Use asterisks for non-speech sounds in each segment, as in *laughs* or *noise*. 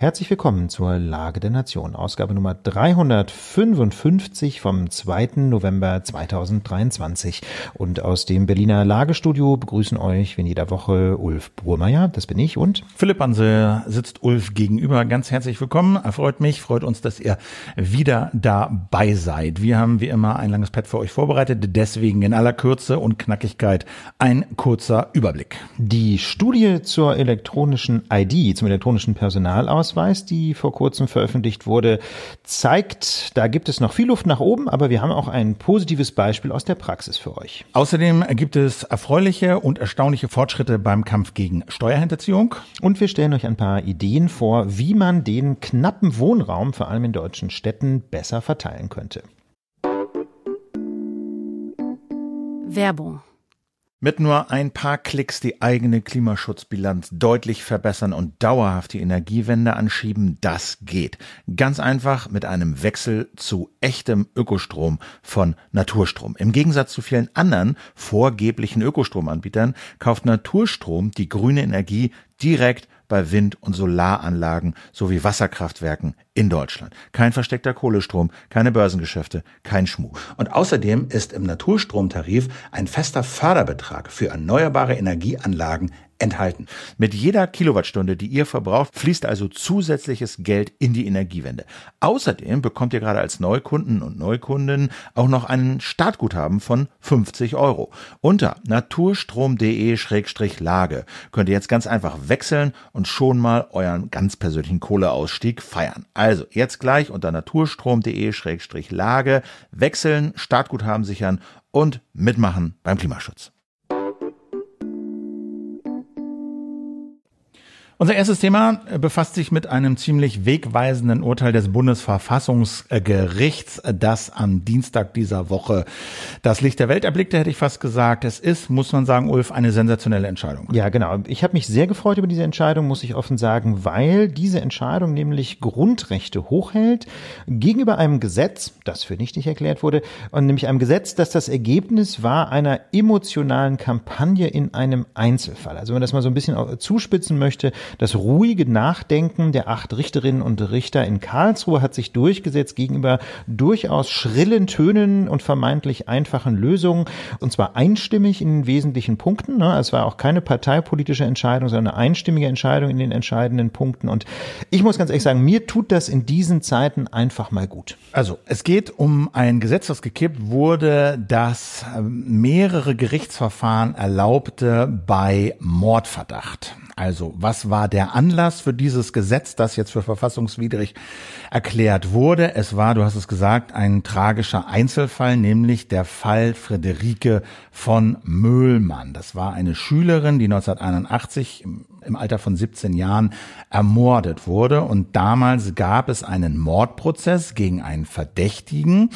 Herzlich willkommen zur Lage der Nation, Ausgabe Nummer 355 vom 2. November 2023. Und aus dem Berliner Lagestudio begrüßen euch wie in jeder Woche Ulf Burmeier, das bin ich, und Philipp Hansel sitzt Ulf gegenüber. Ganz herzlich willkommen, erfreut mich, freut uns, dass ihr wieder dabei seid. Wir haben wie immer ein langes Pad für euch vorbereitet, deswegen in aller Kürze und Knackigkeit ein kurzer Überblick. Die Studie zur elektronischen ID, zum elektronischen Personalaus Personalausweis, die vor kurzem veröffentlicht wurde, zeigt, da gibt es noch viel Luft nach oben, aber wir haben auch ein positives Beispiel aus der Praxis für euch. Außerdem gibt es erfreuliche und erstaunliche Fortschritte beim Kampf gegen Steuerhinterziehung. Und wir stellen euch ein paar Ideen vor, wie man den knappen Wohnraum, vor allem in deutschen Städten, besser verteilen könnte. Werbung mit nur ein paar Klicks die eigene Klimaschutzbilanz deutlich verbessern und dauerhaft die Energiewende anschieben, das geht. Ganz einfach mit einem Wechsel zu echtem Ökostrom von Naturstrom. Im Gegensatz zu vielen anderen vorgeblichen Ökostromanbietern kauft Naturstrom die grüne Energie direkt bei Wind- und Solaranlagen sowie Wasserkraftwerken in Deutschland. Kein versteckter Kohlestrom, keine Börsengeschäfte, kein Schmuh. Und außerdem ist im Naturstromtarif ein fester Förderbetrag für erneuerbare Energieanlagen enthalten. Mit jeder Kilowattstunde, die ihr verbraucht, fließt also zusätzliches Geld in die Energiewende. Außerdem bekommt ihr gerade als Neukunden und Neukunden auch noch einen Startguthaben von 50 Euro. Unter naturstrom.de-lage könnt ihr jetzt ganz einfach wechseln und schon mal euren ganz persönlichen Kohleausstieg feiern. Also jetzt gleich unter naturstrom.de-lage wechseln, Startguthaben sichern und mitmachen beim Klimaschutz. Unser erstes Thema äh, befasst sich mit einem ziemlich wegweisenden Urteil des Bundesverfassungsgerichts, äh, das am Dienstag dieser Woche das Licht der Welt erblickte, hätte ich fast gesagt. Es ist, muss man sagen, Ulf, eine sensationelle Entscheidung. Ja, genau. Ich habe mich sehr gefreut über diese Entscheidung, muss ich offen sagen, weil diese Entscheidung nämlich Grundrechte hochhält gegenüber einem Gesetz, das für nichtig erklärt wurde, und nämlich einem Gesetz, das das Ergebnis war einer emotionalen Kampagne in einem Einzelfall. Also wenn man das mal so ein bisschen zuspitzen möchte, das ruhige Nachdenken der acht Richterinnen und Richter in Karlsruhe hat sich durchgesetzt gegenüber durchaus schrillen Tönen und vermeintlich einfachen Lösungen. Und zwar einstimmig in wesentlichen Punkten. Ne? Es war auch keine parteipolitische Entscheidung, sondern eine einstimmige Entscheidung in den entscheidenden Punkten. Und ich muss ganz ehrlich sagen, mir tut das in diesen Zeiten einfach mal gut. Also es geht um ein Gesetz, das gekippt wurde, das ähm, mehrere Gerichtsverfahren erlaubte bei Mordverdacht. Also, was war der Anlass für dieses Gesetz, das jetzt für verfassungswidrig erklärt wurde? Es war, du hast es gesagt, ein tragischer Einzelfall, nämlich der Fall Friederike von Möhlmann. Das war eine Schülerin, die 1981 im Alter von 17 Jahren ermordet wurde. Und damals gab es einen Mordprozess gegen einen Verdächtigen.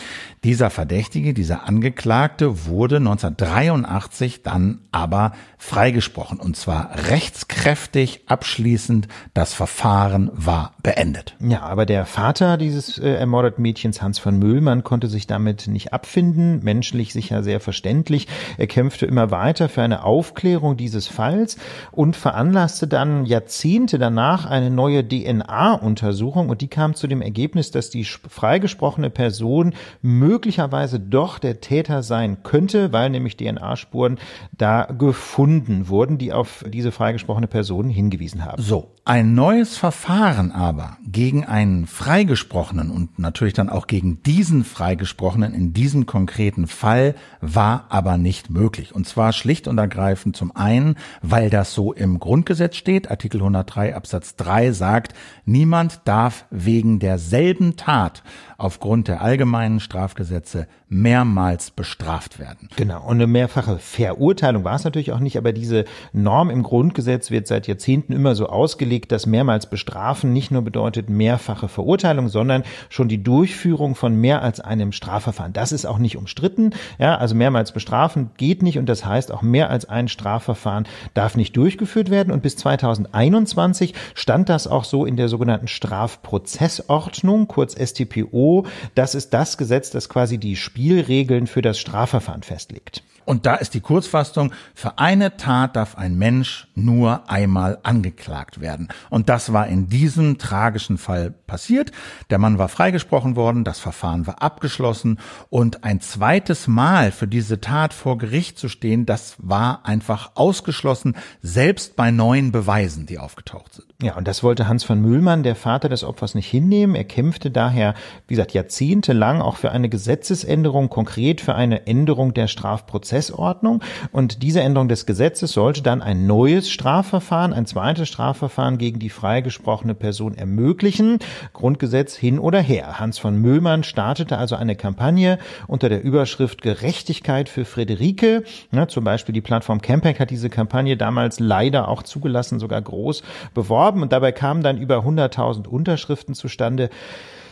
Dieser Verdächtige, dieser Angeklagte wurde 1983 dann aber freigesprochen. Und zwar rechtskräftig abschließend. Das Verfahren war beendet. Ja, aber der Vater dieses äh, ermordeten Mädchens, Hans von Müllmann, konnte sich damit nicht abfinden. Menschlich sicher sehr verständlich. Er kämpfte immer weiter für eine Aufklärung dieses Falls und veranlasste setzte dann Jahrzehnte danach eine neue DNA-Untersuchung und die kam zu dem Ergebnis, dass die freigesprochene Person möglicherweise doch der Täter sein könnte, weil nämlich DNA-Spuren da gefunden wurden, die auf diese freigesprochene Person hingewiesen haben. So, ein neues Verfahren aber gegen einen freigesprochenen und natürlich dann auch gegen diesen freigesprochenen in diesem konkreten Fall war aber nicht möglich. Und zwar schlicht und ergreifend zum einen, weil das so im Grundgesetz Grundgesetz steht, Artikel 103 Absatz 3 sagt, niemand darf wegen derselben Tat aufgrund der allgemeinen Strafgesetze mehrmals bestraft werden. Genau, und eine mehrfache Verurteilung war es natürlich auch nicht, aber diese Norm im Grundgesetz wird seit Jahrzehnten immer so ausgelegt, dass mehrmals bestrafen nicht nur bedeutet mehrfache Verurteilung, sondern schon die Durchführung von mehr als einem Strafverfahren. Das ist auch nicht umstritten. Ja, also mehrmals bestrafen geht nicht und das heißt auch mehr als ein Strafverfahren darf nicht durchgeführt werden und bis 2021 stand das auch so in der sogenannten Strafprozessordnung, kurz StPO das ist das Gesetz, das quasi die Spielregeln für das Strafverfahren festlegt. Und da ist die Kurzfassung, für eine Tat darf ein Mensch nur einmal angeklagt werden. Und das war in diesem tragischen Fall passiert. Der Mann war freigesprochen worden, das Verfahren war abgeschlossen und ein zweites Mal für diese Tat vor Gericht zu stehen, das war einfach ausgeschlossen, selbst bei neuen Beweisen, die aufgetaucht sind. Ja, und das wollte Hans von Mühlmann, der Vater des Opfers, nicht hinnehmen. Er kämpfte daher, wie gesagt, jahrzehntelang auch für eine Gesetzesänderung, konkret für eine Änderung der Strafprozessordnung. Und diese Änderung des Gesetzes sollte dann ein neues Strafverfahren, ein zweites Strafverfahren gegen die freigesprochene Person ermöglichen. Grundgesetz hin oder her. Hans von Mühlmann startete also eine Kampagne unter der Überschrift Gerechtigkeit für Friederike. Ja, zum Beispiel die Plattform Campack hat diese Kampagne damals leider auch zugelassen, sogar groß beworben beworben und dabei kamen dann über 100.000 Unterschriften zustande.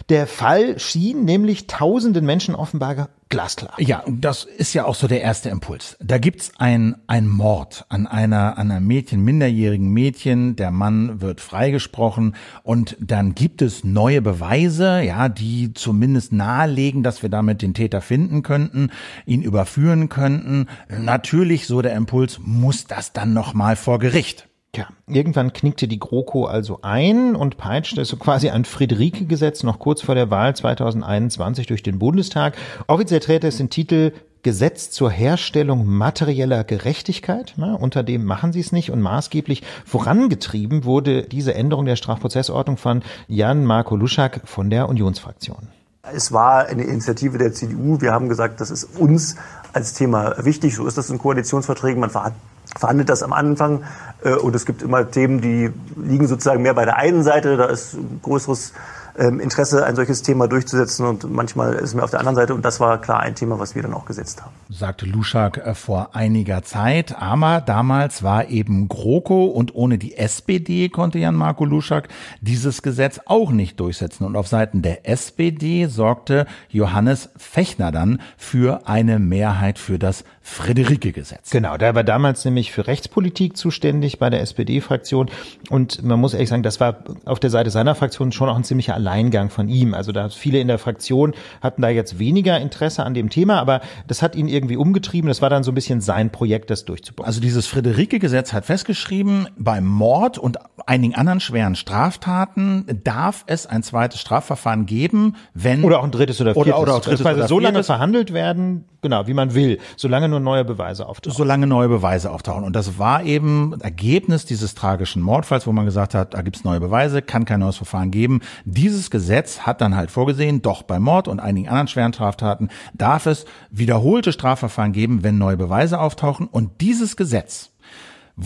Der Fall schien nämlich tausenden Menschen offenbar glasklar. Ja, das ist ja auch so der erste Impuls. Da gibt's ein ein Mord an einer, an einer Mädchen, minderjährigen Mädchen. Der Mann wird freigesprochen und dann gibt es neue Beweise, ja, die zumindest nahelegen, dass wir damit den Täter finden könnten, ihn überführen könnten. Natürlich, so der Impuls, muss das dann nochmal vor Gericht. Tja, irgendwann knickte die GroKo also ein und peitschte so quasi ein Friederike-Gesetz noch kurz vor der Wahl 2021 durch den Bundestag. Offiziell trägt es den Titel Gesetz zur Herstellung materieller Gerechtigkeit. Ne, unter dem machen sie es nicht. Und maßgeblich vorangetrieben wurde diese Änderung der Strafprozessordnung von Jan Marko Luschak von der Unionsfraktion. Es war eine Initiative der CDU. Wir haben gesagt, das ist uns als Thema wichtig. So ist das in Koalitionsverträgen. Man hat verhandelt das am Anfang äh, und es gibt immer Themen, die liegen sozusagen mehr bei der einen Seite, da ist ein größeres ähm, Interesse, ein solches Thema durchzusetzen und manchmal ist es mehr auf der anderen Seite und das war klar ein Thema, was wir dann auch gesetzt haben. Sagte Luschak äh, vor einiger Zeit, aber damals war eben GroKo und ohne die SPD konnte Jan-Marco Luschak dieses Gesetz auch nicht durchsetzen und auf Seiten der SPD sorgte Johannes Fechner dann für eine Mehrheit für das Frederike gesetzt. Genau, da war damals nämlich für Rechtspolitik zuständig bei der SPD-Fraktion und man muss ehrlich sagen, das war auf der Seite seiner Fraktion schon auch ein ziemlicher Alleingang von ihm. Also da viele in der Fraktion hatten da jetzt weniger Interesse an dem Thema, aber das hat ihn irgendwie umgetrieben. Das war dann so ein bisschen sein Projekt, das durchzubauen. Also dieses Frederike-Gesetz hat festgeschrieben, beim Mord und einigen anderen schweren Straftaten darf es ein zweites Strafverfahren geben, wenn oder auch ein drittes oder viertes oder, oder auch drittes, drittes also oder viertes. so lange verhandelt werden, genau wie man will, solange nur solange neue Beweise auftauchen. Solange neue Beweise auftauchen. Und das war eben Ergebnis dieses tragischen Mordfalls, wo man gesagt hat, da gibt's neue Beweise, kann kein neues Verfahren geben. Dieses Gesetz hat dann halt vorgesehen, doch bei Mord und einigen anderen schweren Straftaten darf es wiederholte Strafverfahren geben, wenn neue Beweise auftauchen. Und dieses Gesetz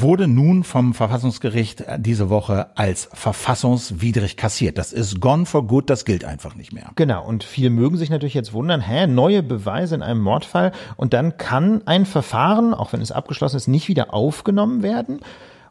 wurde nun vom Verfassungsgericht äh, diese Woche als verfassungswidrig kassiert. Das ist gone for good, das gilt einfach nicht mehr. Genau, und viele mögen sich natürlich jetzt wundern, hä, neue Beweise in einem Mordfall und dann kann ein Verfahren, auch wenn es abgeschlossen ist, nicht wieder aufgenommen werden.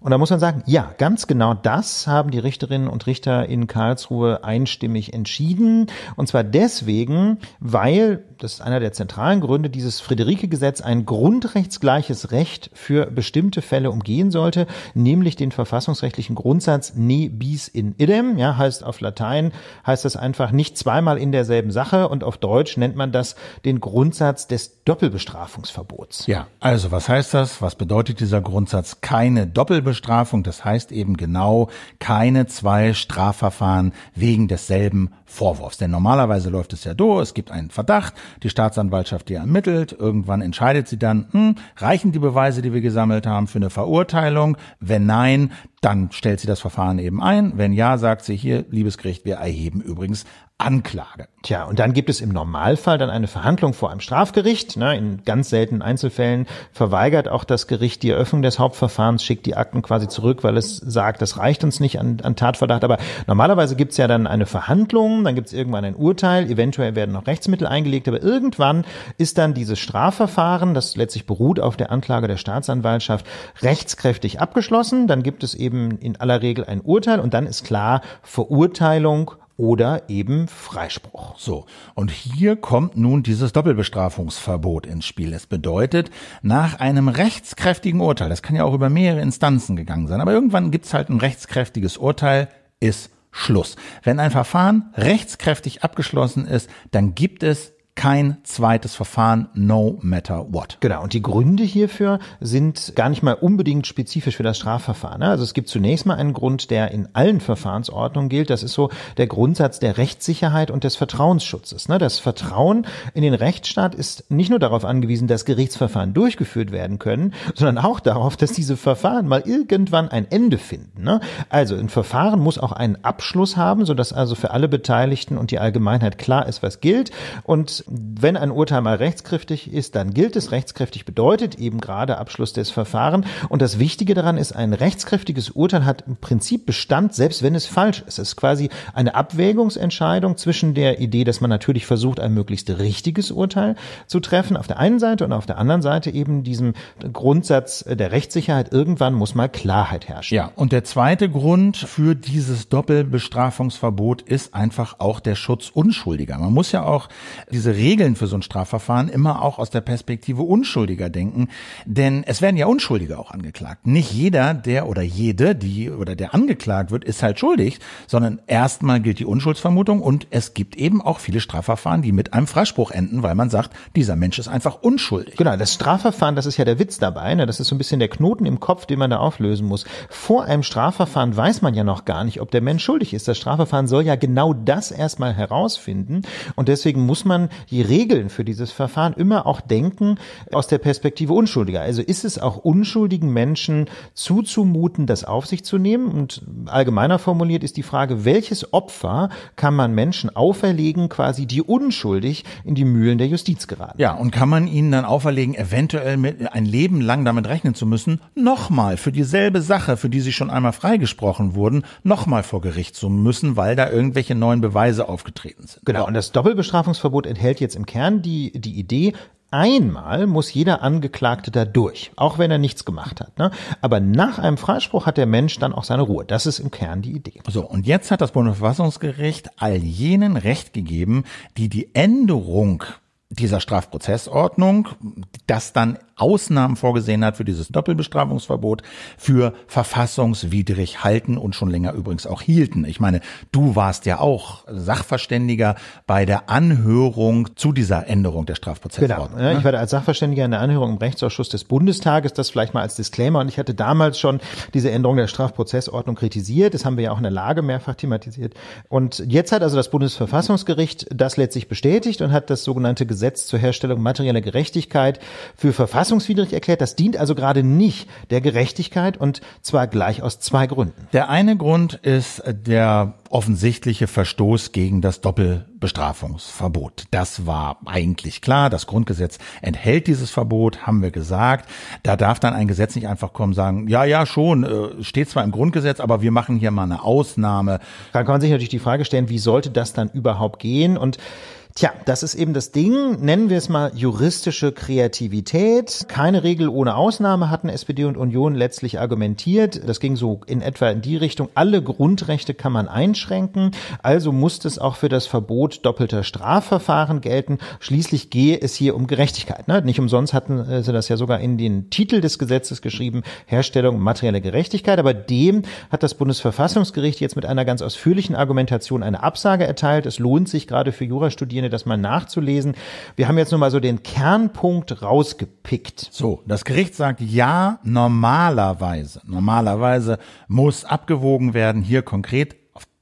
Und da muss man sagen, ja, ganz genau das haben die Richterinnen und Richter in Karlsruhe einstimmig entschieden. Und zwar deswegen, weil, das ist einer der zentralen Gründe, dieses Friederike-Gesetz ein grundrechtsgleiches Recht für bestimmte Fälle umgehen sollte, nämlich den verfassungsrechtlichen Grundsatz ne bis in idem, ja, heißt auf Latein, heißt das einfach nicht zweimal in derselben Sache und auf Deutsch nennt man das den Grundsatz des Doppelbestrafungsverbots. Ja, also was heißt das? Was bedeutet dieser Grundsatz? Keine Doppelbestrafung? Vorbestrafung, das heißt eben genau keine zwei Strafverfahren wegen desselben Vorwurfs. Denn normalerweise läuft es ja so, es gibt einen Verdacht, die Staatsanwaltschaft die ermittelt, irgendwann entscheidet sie dann, hm, reichen die Beweise, die wir gesammelt haben, für eine Verurteilung? Wenn nein, dann stellt sie das Verfahren eben ein. Wenn ja, sagt sie hier, liebes Gericht, wir erheben übrigens Anklage. Tja, und dann gibt es im Normalfall dann eine Verhandlung vor einem Strafgericht. Ne, in ganz seltenen Einzelfällen verweigert auch das Gericht die Eröffnung des Hauptverfahrens, schickt die Akten quasi zurück, weil es sagt, das reicht uns nicht an, an Tatverdacht. Aber normalerweise gibt es ja dann eine Verhandlung dann gibt es irgendwann ein Urteil, eventuell werden noch Rechtsmittel eingelegt, aber irgendwann ist dann dieses Strafverfahren, das letztlich beruht auf der Anklage der Staatsanwaltschaft, rechtskräftig abgeschlossen. Dann gibt es eben in aller Regel ein Urteil und dann ist klar Verurteilung oder eben Freispruch. So, und hier kommt nun dieses Doppelbestrafungsverbot ins Spiel. Es bedeutet, nach einem rechtskräftigen Urteil, das kann ja auch über mehrere Instanzen gegangen sein, aber irgendwann gibt es halt ein rechtskräftiges Urteil, ist Schluss. Wenn ein Verfahren rechtskräftig abgeschlossen ist, dann gibt es kein zweites Verfahren, no matter what. Genau, und die Gründe hierfür sind gar nicht mal unbedingt spezifisch für das Strafverfahren. Ne? Also es gibt zunächst mal einen Grund, der in allen Verfahrensordnungen gilt. Das ist so der Grundsatz der Rechtssicherheit und des Vertrauensschutzes. Ne? Das Vertrauen in den Rechtsstaat ist nicht nur darauf angewiesen, dass Gerichtsverfahren durchgeführt werden können, sondern auch darauf, dass diese Verfahren mal irgendwann ein Ende finden. Ne? Also ein Verfahren muss auch einen Abschluss haben, sodass also für alle Beteiligten und die Allgemeinheit klar ist, was gilt. Und wenn ein Urteil mal rechtskräftig ist, dann gilt es. Rechtskräftig bedeutet eben gerade Abschluss des Verfahrens. Und das Wichtige daran ist, ein rechtskräftiges Urteil hat im Prinzip Bestand, selbst wenn es falsch ist. Es ist quasi eine Abwägungsentscheidung zwischen der Idee, dass man natürlich versucht, ein möglichst richtiges Urteil zu treffen, auf der einen Seite und auf der anderen Seite eben diesem Grundsatz der Rechtssicherheit, irgendwann muss mal Klarheit herrschen. Ja, und der zweite Grund für dieses Doppelbestrafungsverbot ist einfach auch der Schutz Unschuldiger. Man muss ja auch diese Regeln für so ein Strafverfahren immer auch aus der Perspektive Unschuldiger denken. Denn es werden ja Unschuldige auch angeklagt. Nicht jeder, der oder jede, die oder der angeklagt wird, ist halt schuldig, sondern erstmal gilt die Unschuldsvermutung und es gibt eben auch viele Strafverfahren, die mit einem Freispruch enden, weil man sagt, dieser Mensch ist einfach unschuldig. Genau, das Strafverfahren, das ist ja der Witz dabei. Ne? Das ist so ein bisschen der Knoten im Kopf, den man da auflösen muss. Vor einem Strafverfahren weiß man ja noch gar nicht, ob der Mensch schuldig ist. Das Strafverfahren soll ja genau das erstmal herausfinden. Und deswegen muss man die Regeln für dieses Verfahren immer auch denken aus der Perspektive Unschuldiger. Also ist es auch unschuldigen Menschen zuzumuten, das auf sich zu nehmen? Und allgemeiner formuliert ist die Frage, welches Opfer kann man Menschen auferlegen, quasi die unschuldig in die Mühlen der Justiz geraten? Ja, und kann man ihnen dann auferlegen, eventuell mit, ein Leben lang damit rechnen zu müssen, nochmal für dieselbe Sache, für die sie schon einmal freigesprochen wurden, nochmal vor Gericht zu müssen, weil da irgendwelche neuen Beweise aufgetreten sind. Genau, und das Doppelbestrafungsverbot enthält enthält jetzt im Kern die, die Idee, einmal muss jeder Angeklagte da durch, auch wenn er nichts gemacht hat. Ne? Aber nach einem Freispruch hat der Mensch dann auch seine Ruhe. Das ist im Kern die Idee. So, und jetzt hat das Bundesverfassungsgericht all jenen Recht gegeben, die die Änderung dieser Strafprozessordnung, das dann Ausnahmen vorgesehen hat für dieses Doppelbestrafungsverbot für verfassungswidrig halten und schon länger übrigens auch hielten. Ich meine, du warst ja auch Sachverständiger bei der Anhörung zu dieser Änderung der Strafprozessordnung. Genau. Ne? Ich war als Sachverständiger in der Anhörung im Rechtsausschuss des Bundestages, das vielleicht mal als Disclaimer. Und ich hatte damals schon diese Änderung der Strafprozessordnung kritisiert. Das haben wir ja auch in der Lage mehrfach thematisiert. Und jetzt hat also das Bundesverfassungsgericht das letztlich bestätigt und hat das sogenannte Gesetz zur Herstellung materieller Gerechtigkeit für Verfassungsgerichte verfassungswidrig erklärt. Das dient also gerade nicht der Gerechtigkeit und zwar gleich aus zwei Gründen. Der eine Grund ist der offensichtliche Verstoß gegen das Doppelbestrafungsverbot. Das war eigentlich klar. Das Grundgesetz enthält dieses Verbot, haben wir gesagt. Da darf dann ein Gesetz nicht einfach kommen sagen, ja, ja, schon, äh, steht zwar im Grundgesetz, aber wir machen hier mal eine Ausnahme. Da kann man sich natürlich die Frage stellen, wie sollte das dann überhaupt gehen? Und Tja, das ist eben das Ding, nennen wir es mal juristische Kreativität. Keine Regel ohne Ausnahme hatten SPD und Union letztlich argumentiert. Das ging so in etwa in die Richtung, alle Grundrechte kann man einschränken, also muss es auch für das Verbot doppelter Strafverfahren gelten. Schließlich gehe es hier um Gerechtigkeit. Ne? Nicht umsonst hatten äh, sie das ja sogar in den Titel des Gesetzes geschrieben, Herstellung materielle Gerechtigkeit, aber dem hat das Bundesverfassungsgericht jetzt mit einer ganz ausführlichen Argumentation eine Absage erteilt. Es lohnt sich gerade für Jurastudierende, Szene, das mal nachzulesen. Wir haben jetzt nur mal so den Kernpunkt rausgepickt. So, das Gericht sagt ja, normalerweise. Normalerweise muss abgewogen werden, hier konkret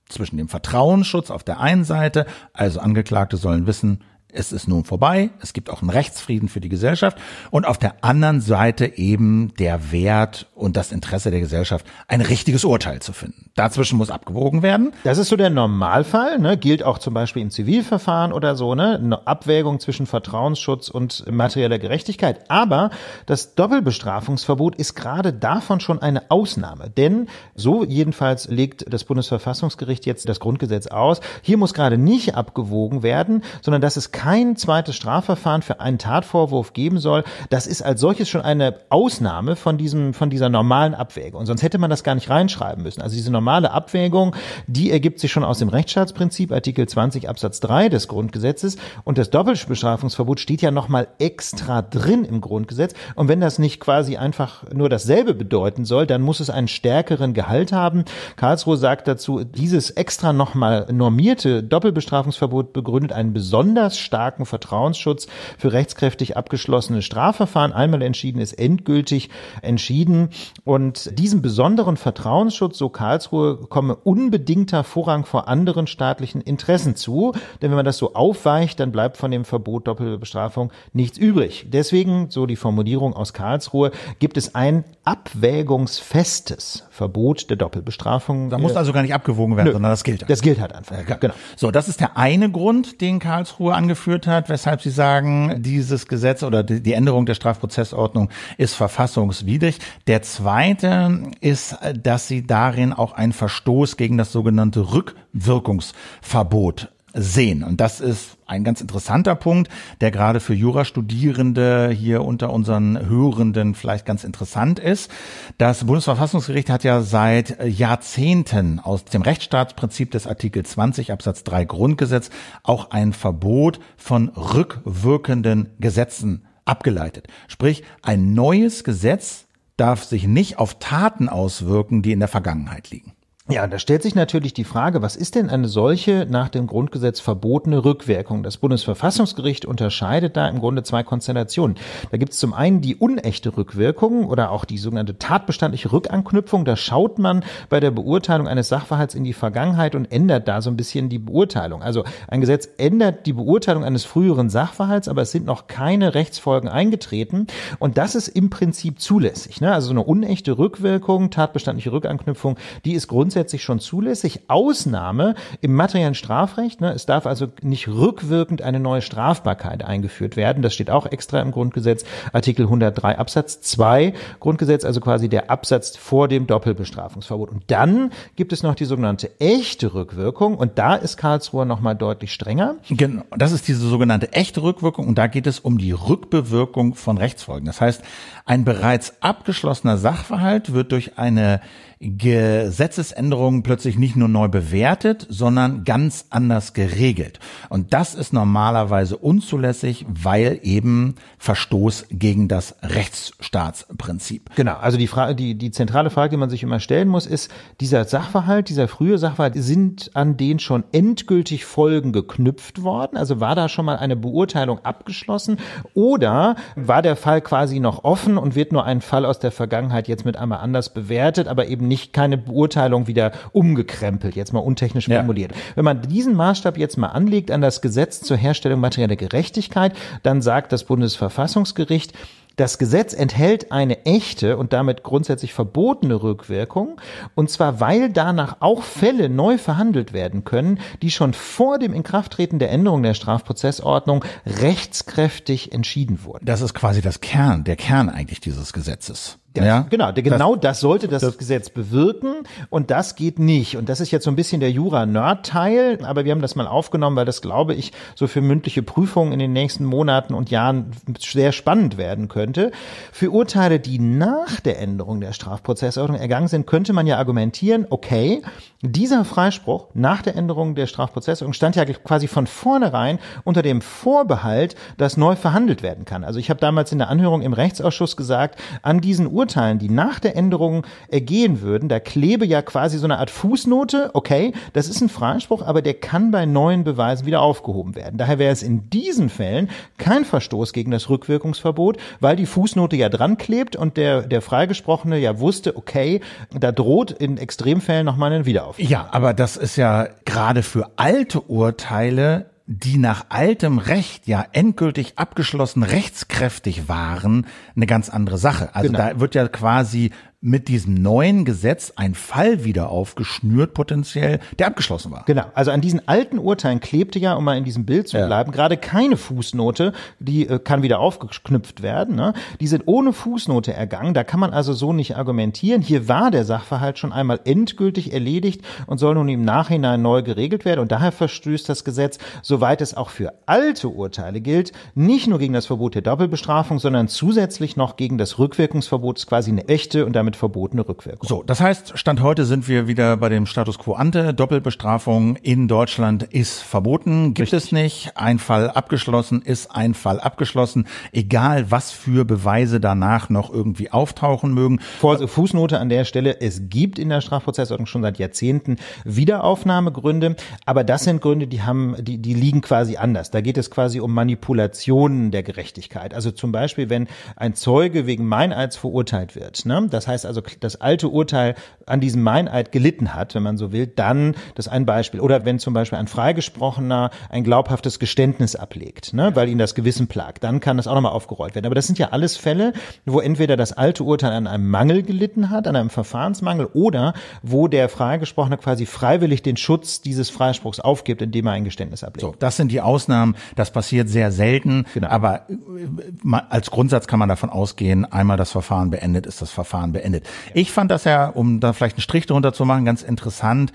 zwischen dem Vertrauensschutz auf der einen Seite, also Angeklagte sollen wissen, es ist nun vorbei, es gibt auch einen Rechtsfrieden für die Gesellschaft und auf der anderen Seite eben der Wert und das Interesse der Gesellschaft, ein richtiges Urteil zu finden. Dazwischen muss abgewogen werden. Das ist so der Normalfall, ne? gilt auch zum Beispiel im Zivilverfahren oder so, ne? eine Abwägung zwischen Vertrauensschutz und materieller Gerechtigkeit. Aber das Doppelbestrafungsverbot ist gerade davon schon eine Ausnahme, denn so jedenfalls legt das Bundesverfassungsgericht jetzt das Grundgesetz aus. Hier muss gerade nicht abgewogen werden, sondern das ist kein zweites Strafverfahren für einen Tatvorwurf geben soll, das ist als solches schon eine Ausnahme von diesem, von dieser normalen Abwägung. Sonst hätte man das gar nicht reinschreiben müssen. Also diese normale Abwägung, die ergibt sich schon aus dem Rechtsstaatsprinzip, Artikel 20 Absatz 3 des Grundgesetzes. Und das Doppelbestrafungsverbot steht ja nochmal extra drin im Grundgesetz. Und wenn das nicht quasi einfach nur dasselbe bedeuten soll, dann muss es einen stärkeren Gehalt haben. Karlsruhe sagt dazu, dieses extra nochmal normierte Doppelbestrafungsverbot begründet einen besonders starken Vertrauensschutz für rechtskräftig abgeschlossene Strafverfahren. Einmal entschieden ist endgültig entschieden. Und diesem besonderen Vertrauensschutz, so Karlsruhe, komme unbedingter Vorrang vor anderen staatlichen Interessen zu. Denn wenn man das so aufweicht, dann bleibt von dem Verbot Doppelbestrafung nichts übrig. Deswegen, so die Formulierung aus Karlsruhe, gibt es ein abwägungsfestes Verbot der Doppelbestrafung. Da muss also gar nicht abgewogen werden, Nö, sondern das gilt. Halt. Das gilt halt einfach. Ja, genau. So, das ist der eine Grund, den Karlsruhe angeführt geführt hat, weshalb Sie sagen, dieses Gesetz oder die Änderung der Strafprozessordnung ist verfassungswidrig. Der zweite ist, dass Sie darin auch einen Verstoß gegen das sogenannte Rückwirkungsverbot sehen. Und das ist ein ganz interessanter Punkt, der gerade für Jurastudierende hier unter unseren Hörenden vielleicht ganz interessant ist. Das Bundesverfassungsgericht hat ja seit Jahrzehnten aus dem Rechtsstaatsprinzip des Artikel 20 Absatz 3 Grundgesetz auch ein Verbot von rückwirkenden Gesetzen abgeleitet. Sprich, ein neues Gesetz darf sich nicht auf Taten auswirken, die in der Vergangenheit liegen. Ja, da stellt sich natürlich die Frage, was ist denn eine solche nach dem Grundgesetz verbotene Rückwirkung? Das Bundesverfassungsgericht unterscheidet da im Grunde zwei Konstellationen. Da gibt es zum einen die unechte Rückwirkung oder auch die sogenannte tatbestandliche Rückanknüpfung. Da schaut man bei der Beurteilung eines Sachverhalts in die Vergangenheit und ändert da so ein bisschen die Beurteilung. Also ein Gesetz ändert die Beurteilung eines früheren Sachverhalts, aber es sind noch keine Rechtsfolgen eingetreten. Und das ist im Prinzip zulässig. Ne? Also eine unechte Rückwirkung, tatbestandliche Rückanknüpfung, die ist grundsätzlich grundsätzlich schon zulässig. Ausnahme im materiellen Strafrecht. Ne, es darf also nicht rückwirkend eine neue Strafbarkeit eingeführt werden. Das steht auch extra im Grundgesetz, Artikel 103 Absatz 2 Grundgesetz, also quasi der Absatz vor dem Doppelbestrafungsverbot. Und dann gibt es noch die sogenannte echte Rückwirkung. Und da ist Karlsruhe nochmal deutlich strenger. Genau, das ist diese sogenannte echte Rückwirkung. Und da geht es um die Rückbewirkung von Rechtsfolgen. Das heißt, ein bereits abgeschlossener Sachverhalt wird durch eine Gesetzesänderungen plötzlich nicht nur neu bewertet, sondern ganz anders geregelt. Und das ist normalerweise unzulässig, weil eben Verstoß gegen das Rechtsstaatsprinzip. Genau, also die, Frage, die, die zentrale Frage, die man sich immer stellen muss, ist, dieser Sachverhalt, dieser frühe Sachverhalt, sind an den schon endgültig Folgen geknüpft worden? Also war da schon mal eine Beurteilung abgeschlossen oder war der Fall quasi noch offen und wird nur ein Fall aus der Vergangenheit jetzt mit einmal anders bewertet, aber eben nicht keine Beurteilung wieder umgekrempelt, jetzt mal untechnisch formuliert. Wenn man diesen Maßstab jetzt mal anlegt an das Gesetz zur Herstellung materieller Gerechtigkeit, dann sagt das Bundesverfassungsgericht, das Gesetz enthält eine echte und damit grundsätzlich verbotene Rückwirkung, und zwar weil danach auch Fälle neu verhandelt werden können, die schon vor dem Inkrafttreten der Änderung der Strafprozessordnung rechtskräftig entschieden wurden. Das ist quasi das Kern, der Kern eigentlich dieses Gesetzes. Das, ja, genau, genau das, das sollte das, das, Gesetz bewirken und das geht nicht. Und das ist jetzt so ein bisschen der Jura-Nerd-Teil, aber wir haben das mal aufgenommen, weil das, glaube ich, so für mündliche Prüfungen in den nächsten Monaten und Jahren sehr spannend werden könnte. Für Urteile, die nach der Änderung der Strafprozessordnung ergangen sind, könnte man ja argumentieren, okay, dieser Freispruch nach der Änderung der Strafprozessordnung stand ja quasi von vornherein unter dem Vorbehalt, dass neu verhandelt werden kann. Also ich habe damals in der Anhörung im Rechtsausschuss gesagt, an diesen Urteilen Urteilen, die nach der Änderung ergehen würden, da klebe ja quasi so eine Art Fußnote, okay, das ist ein Freispruch, aber der kann bei neuen Beweisen wieder aufgehoben werden. Daher wäre es in diesen Fällen kein Verstoß gegen das Rückwirkungsverbot, weil die Fußnote ja dran klebt und der, der Freigesprochene ja wusste, okay, da droht in Extremfällen nochmal eine Wiederaufnahme. Ja, aber das ist ja gerade für alte Urteile die nach altem Recht ja endgültig abgeschlossen rechtskräftig waren, eine ganz andere Sache. Also genau. da wird ja quasi mit diesem neuen Gesetz ein Fall wieder aufgeschnürt, potenziell, der abgeschlossen war. Genau, also an diesen alten Urteilen klebte ja, um mal in diesem Bild zu bleiben, ja. gerade keine Fußnote, die äh, kann wieder aufgeknüpft werden. Ne? Die sind ohne Fußnote ergangen, da kann man also so nicht argumentieren. Hier war der Sachverhalt schon einmal endgültig erledigt und soll nun im Nachhinein neu geregelt werden. Und daher verstößt das Gesetz, soweit es auch für alte Urteile gilt, nicht nur gegen das Verbot der Doppelbestrafung, sondern zusätzlich noch gegen das Rückwirkungsverbot, ist quasi eine echte und damit damit verbotene Rückwirkung. So, das heißt, Stand heute sind wir wieder bei dem Status quo ante. Doppelbestrafung in Deutschland ist verboten, gibt Richtig. es nicht. Ein Fall abgeschlossen ist ein Fall abgeschlossen, egal was für Beweise danach noch irgendwie auftauchen mögen. Fußnote an der Stelle, es gibt in der Strafprozessordnung schon seit Jahrzehnten Wiederaufnahmegründe, aber das sind Gründe, die haben, die, die liegen quasi anders. Da geht es quasi um Manipulationen der Gerechtigkeit. Also zum Beispiel, wenn ein Zeuge wegen Meineids verurteilt wird, ne? das heißt, heißt also, das alte Urteil an diesem Meineid gelitten hat, wenn man so will, dann, das ein Beispiel. Oder wenn zum Beispiel ein Freigesprochener ein glaubhaftes Geständnis ablegt, ne, weil ihn das Gewissen plagt, dann kann das auch nochmal aufgerollt werden. Aber das sind ja alles Fälle, wo entweder das alte Urteil an einem Mangel gelitten hat, an einem Verfahrensmangel, oder wo der Freigesprochene quasi freiwillig den Schutz dieses Freispruchs aufgibt, indem er ein Geständnis ablegt. So, das sind die Ausnahmen. Das passiert sehr selten. Genau. Aber äh, als Grundsatz kann man davon ausgehen, einmal das Verfahren beendet, ist das Verfahren beendet endet. Ich fand das ja, um da vielleicht einen Strich drunter zu machen, ganz interessant,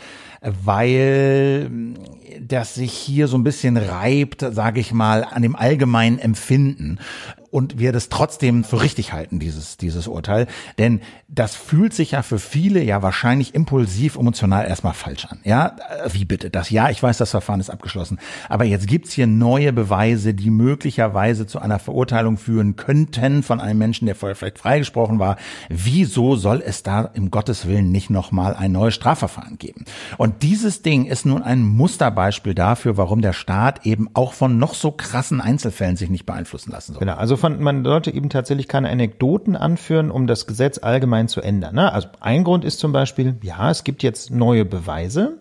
weil das sich hier so ein bisschen reibt, sage ich mal, an dem allgemeinen Empfinden und wir das trotzdem für richtig halten, dieses, dieses Urteil. Denn das fühlt sich ja für viele ja wahrscheinlich impulsiv, emotional erstmal falsch an. Ja, äh, wie bitte das? Ja, ich weiß, das Verfahren ist abgeschlossen. Aber jetzt gibt's hier neue Beweise, die möglicherweise zu einer Verurteilung führen könnten von einem Menschen, der vorher vielleicht freigesprochen war. Wieso soll es da im Gottes Willen nicht nochmal ein neues Strafverfahren geben? Und dieses Ding ist nun ein Musterbeispiel dafür, warum der Staat eben auch von noch so krassen Einzelfällen sich nicht beeinflussen lassen soll. Genau, also fand, man sollte eben tatsächlich keine Anekdoten anführen, um das Gesetz allgemein zu ändern. Ne? Also ein Grund ist zum Beispiel, ja, es gibt jetzt neue Beweise.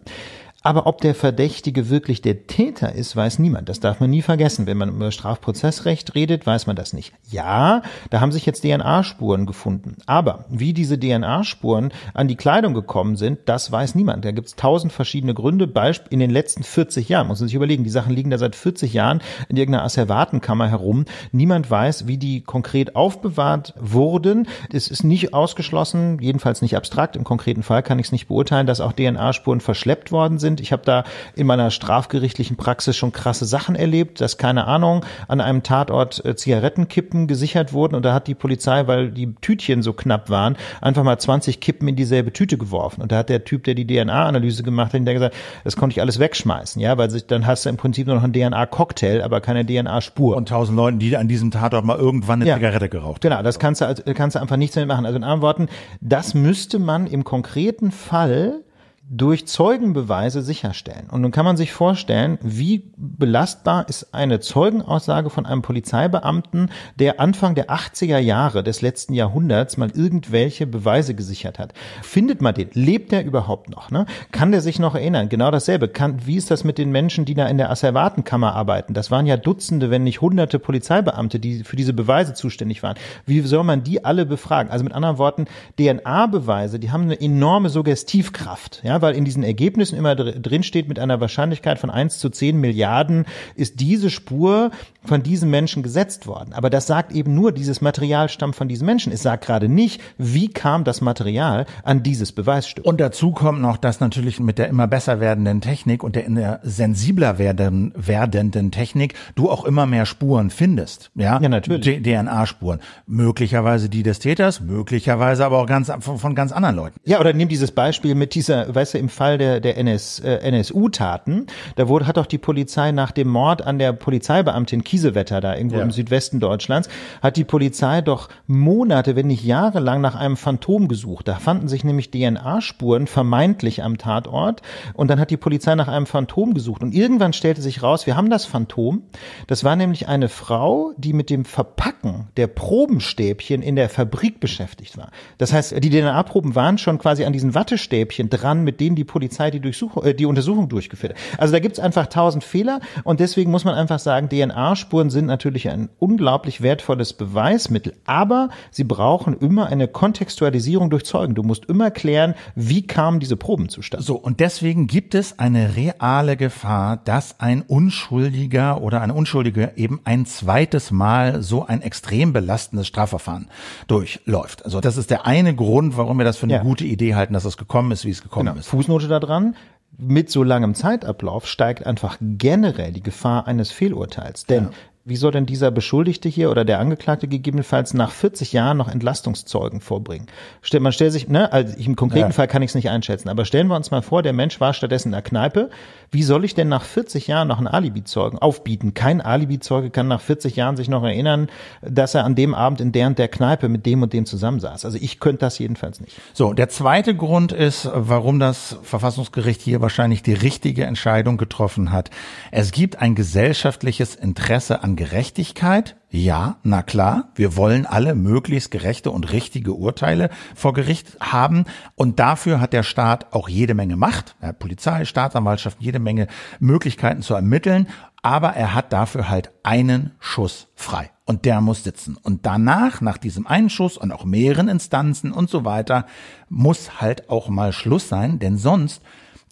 Aber ob der Verdächtige wirklich der Täter ist, weiß niemand. Das darf man nie vergessen. Wenn man über Strafprozessrecht redet, weiß man das nicht. Ja, da haben sich jetzt DNA-Spuren gefunden. Aber wie diese DNA-Spuren an die Kleidung gekommen sind, das weiß niemand. Da gibt es tausend verschiedene Gründe. Beispiel in den letzten 40 Jahren, muss man sich überlegen, die Sachen liegen da seit 40 Jahren in irgendeiner Asservatenkammer herum. Niemand weiß, wie die konkret aufbewahrt wurden. Es ist nicht ausgeschlossen, jedenfalls nicht abstrakt. Im konkreten Fall kann ich es nicht beurteilen, dass auch DNA-Spuren verschleppt worden sind sind. Ich habe da in meiner strafgerichtlichen Praxis schon krasse Sachen erlebt, dass keine Ahnung an einem Tatort äh, Zigarettenkippen gesichert wurden und da hat die Polizei, weil die Tütchen so knapp waren, einfach mal 20 Kippen in dieselbe Tüte geworfen. Und da hat der Typ, der die DNA-Analyse gemacht hat, der gesagt, das konnte ich alles wegschmeißen, ja, weil sich, dann hast du im Prinzip nur noch einen DNA-Cocktail, aber keine DNA-Spur. Und tausend Leuten, die an diesem Tatort mal irgendwann eine ja, Zigarette geraucht genau, haben. Genau, das kannst du, kannst du einfach nichts mehr machen. Also in anderen Worten, das müsste man im konkreten Fall durch Zeugenbeweise sicherstellen. Und nun kann man sich vorstellen, wie belastbar ist eine Zeugenaussage von einem Polizeibeamten, der Anfang der 80er Jahre des letzten Jahrhunderts mal irgendwelche Beweise gesichert hat. Findet man den? Lebt der überhaupt noch? Ne? Kann der sich noch erinnern? Genau dasselbe. Kann, wie ist das mit den Menschen, die da in der Asservatenkammer arbeiten? Das waren ja Dutzende, wenn nicht Hunderte Polizeibeamte, die für diese Beweise zuständig waren. Wie soll man die alle befragen? Also mit anderen Worten, DNA-Beweise, die haben eine enorme Suggestivkraft. Ja? ja, weil in diesen Ergebnissen immer drin steht, mit einer Wahrscheinlichkeit von eins zu zehn Milliarden ist diese Spur von diesem Menschen gesetzt worden. Aber das sagt eben nur, dieses Material stammt von diesem Menschen. Es sagt gerade nicht, wie kam das Material an dieses Beweisstück. Und dazu kommt noch, dass natürlich mit der immer besser werdenden Technik und der in der sensibler werden, werdenden Technik du auch immer mehr Spuren findest. Ja, ja natürlich. DNA-Spuren. Möglicherweise die des Täters, möglicherweise aber auch ganz von, von ganz anderen Leuten. Ja, oder nimm dieses Beispiel mit dieser, weißt du, im Fall der, der NS, äh, NSU-Taten, da wurde, hat doch die Polizei nach dem Mord an der Polizeibeamtin Kiesewetter da irgendwo ja. im Südwesten Deutschlands, hat die Polizei doch Monate, wenn nicht Jahre lang nach einem Phantom gesucht. Da fanden sich nämlich DNA-Spuren vermeintlich am Tatort und dann hat die Polizei nach einem Phantom gesucht und irgendwann stellte sich raus, wir haben das Phantom. Das war nämlich eine Frau, die mit dem Verpacken der Probenstäbchen in der Fabrik beschäftigt war. Das heißt, die DNA-Proben waren schon quasi an diesen Wattestäbchen dran, mit mit denen die Polizei die, Durchsuchung, äh, die Untersuchung durchgeführt hat. Also da gibt's einfach tausend Fehler und deswegen muss man einfach sagen, DNA-Spuren sind natürlich ein unglaublich wertvolles Beweismittel, aber sie brauchen immer eine Kontextualisierung durch Zeugen. Du musst immer klären, wie kamen diese Proben zustande. So, und deswegen gibt es eine reale Gefahr, dass ein Unschuldiger oder ein Unschuldiger eben ein zweites Mal so ein extrem belastendes Strafverfahren durchläuft. Also das ist der eine Grund, warum wir das für eine ja. gute Idee halten, dass es gekommen ist, wie es gekommen genau. ist. Fußnote da dran. mit so langem Zeitablauf steigt einfach generell die Gefahr eines Fehlurteils. Denn ja wie soll denn dieser Beschuldigte hier oder der Angeklagte gegebenenfalls nach 40 Jahren noch Entlastungszeugen vorbringen? Man stellt sich, ne, also im konkreten ja. Fall kann ich es nicht einschätzen, aber stellen wir uns mal vor, der Mensch war stattdessen in der Kneipe. Wie soll ich denn nach 40 Jahren noch einen Alibizeugen aufbieten? Kein Alibizeuge kann nach 40 Jahren sich noch erinnern, dass er an dem Abend in der und der Kneipe mit dem und dem zusammensaß. Also ich könnte das jedenfalls nicht. So, der zweite Grund ist, warum das Verfassungsgericht hier wahrscheinlich die richtige Entscheidung getroffen hat. Es gibt ein gesellschaftliches Interesse an Gerechtigkeit? Ja, na klar, wir wollen alle möglichst gerechte und richtige Urteile vor Gericht haben. Und dafür hat der Staat auch jede Menge Macht, Polizei, Staatsanwaltschaft, jede Menge Möglichkeiten zu ermitteln. Aber er hat dafür halt einen Schuss frei. Und der muss sitzen. Und danach, nach diesem einen Schuss und auch mehreren Instanzen und so weiter, muss halt auch mal Schluss sein, denn sonst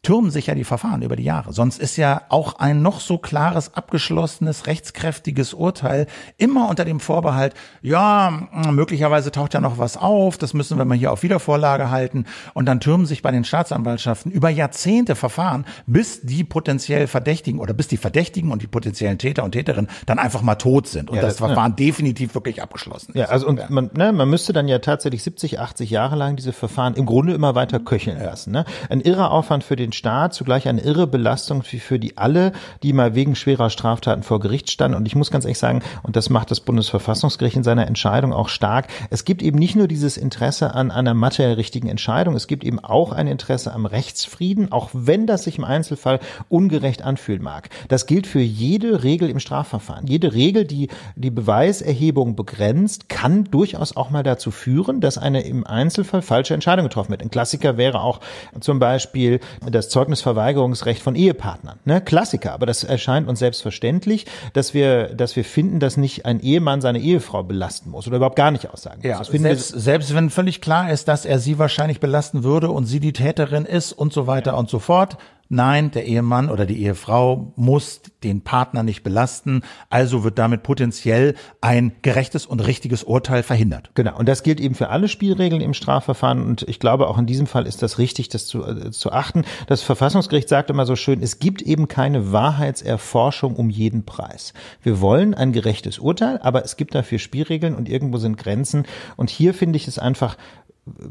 türmen sich ja die Verfahren über die Jahre. Sonst ist ja auch ein noch so klares, abgeschlossenes, rechtskräftiges Urteil immer unter dem Vorbehalt, ja, möglicherweise taucht ja noch was auf, das müssen wir mal hier auf Wiedervorlage halten. Und dann türmen sich bei den Staatsanwaltschaften über Jahrzehnte Verfahren, bis die potenziell Verdächtigen oder bis die Verdächtigen und die potenziellen Täter und Täterinnen dann einfach mal tot sind und ja, das, das, Verfahren ja. definitiv wirklich abgeschlossen ist. Ja, also und man, ne, man müsste dann ja tatsächlich 70, 80 Jahre lang diese Verfahren im Grunde immer weiter köcheln lassen. Ne? Ein irrer Aufwand für den Staat, zugleich eine irre Belastung für die alle, die mal wegen schwerer Straftaten vor Gericht standen. Und ich muss ganz ehrlich sagen, und das macht das Bundesverfassungsgericht in seiner Entscheidung auch stark, es gibt eben nicht nur dieses Interesse an einer materiell richtigen Entscheidung, es gibt eben auch ein Interesse am Rechtsfrieden, auch wenn das sich im Einzelfall ungerecht anfühlen mag. Das gilt für jede Regel im Strafverfahren. Jede Regel, die die Beweiserhebung begrenzt, kann durchaus auch mal dazu führen, dass eine im Einzelfall falsche Entscheidung getroffen wird. Ein Klassiker wäre auch zum Beispiel dass das Zeugnisverweigerungsrecht von Ehepartnern. Ne? Klassiker, aber das erscheint uns selbstverständlich, dass wir, dass wir finden, dass nicht ein Ehemann seine Ehefrau belasten muss oder überhaupt gar nicht aussagen muss. Ja, selbst, selbst wenn völlig klar ist, dass er sie wahrscheinlich belasten würde und sie die Täterin ist und so weiter ja. und so fort, Nein, der Ehemann oder die Ehefrau muss den Partner nicht belasten, also wird damit potenziell ein gerechtes und richtiges Urteil verhindert. Genau, und das gilt eben für alle Spielregeln im Strafverfahren und ich glaube, auch in diesem Fall ist das richtig, das zu, äh, zu achten. Das Verfassungsgericht sagt immer so schön, es gibt eben keine Wahrheitserforschung um jeden Preis. Wir wollen ein gerechtes Urteil, aber es gibt dafür Spielregeln und irgendwo sind Grenzen und hier finde ich es einfach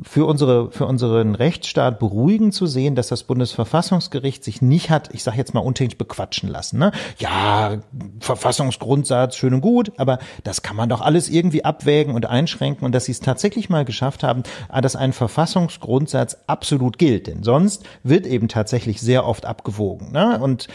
für, unsere, für unseren Rechtsstaat beruhigend zu sehen, dass das Bundesverfassungsgericht sich nicht hat, ich sage jetzt mal untätig bequatschen lassen. Ne? Ja, Verfassungsgrundsatz, schön und gut, aber das kann man doch alles irgendwie abwägen und einschränken und dass sie es tatsächlich mal geschafft haben, dass ein Verfassungsgrundsatz absolut gilt. Denn sonst wird eben tatsächlich sehr oft abgewogen. Ne? Und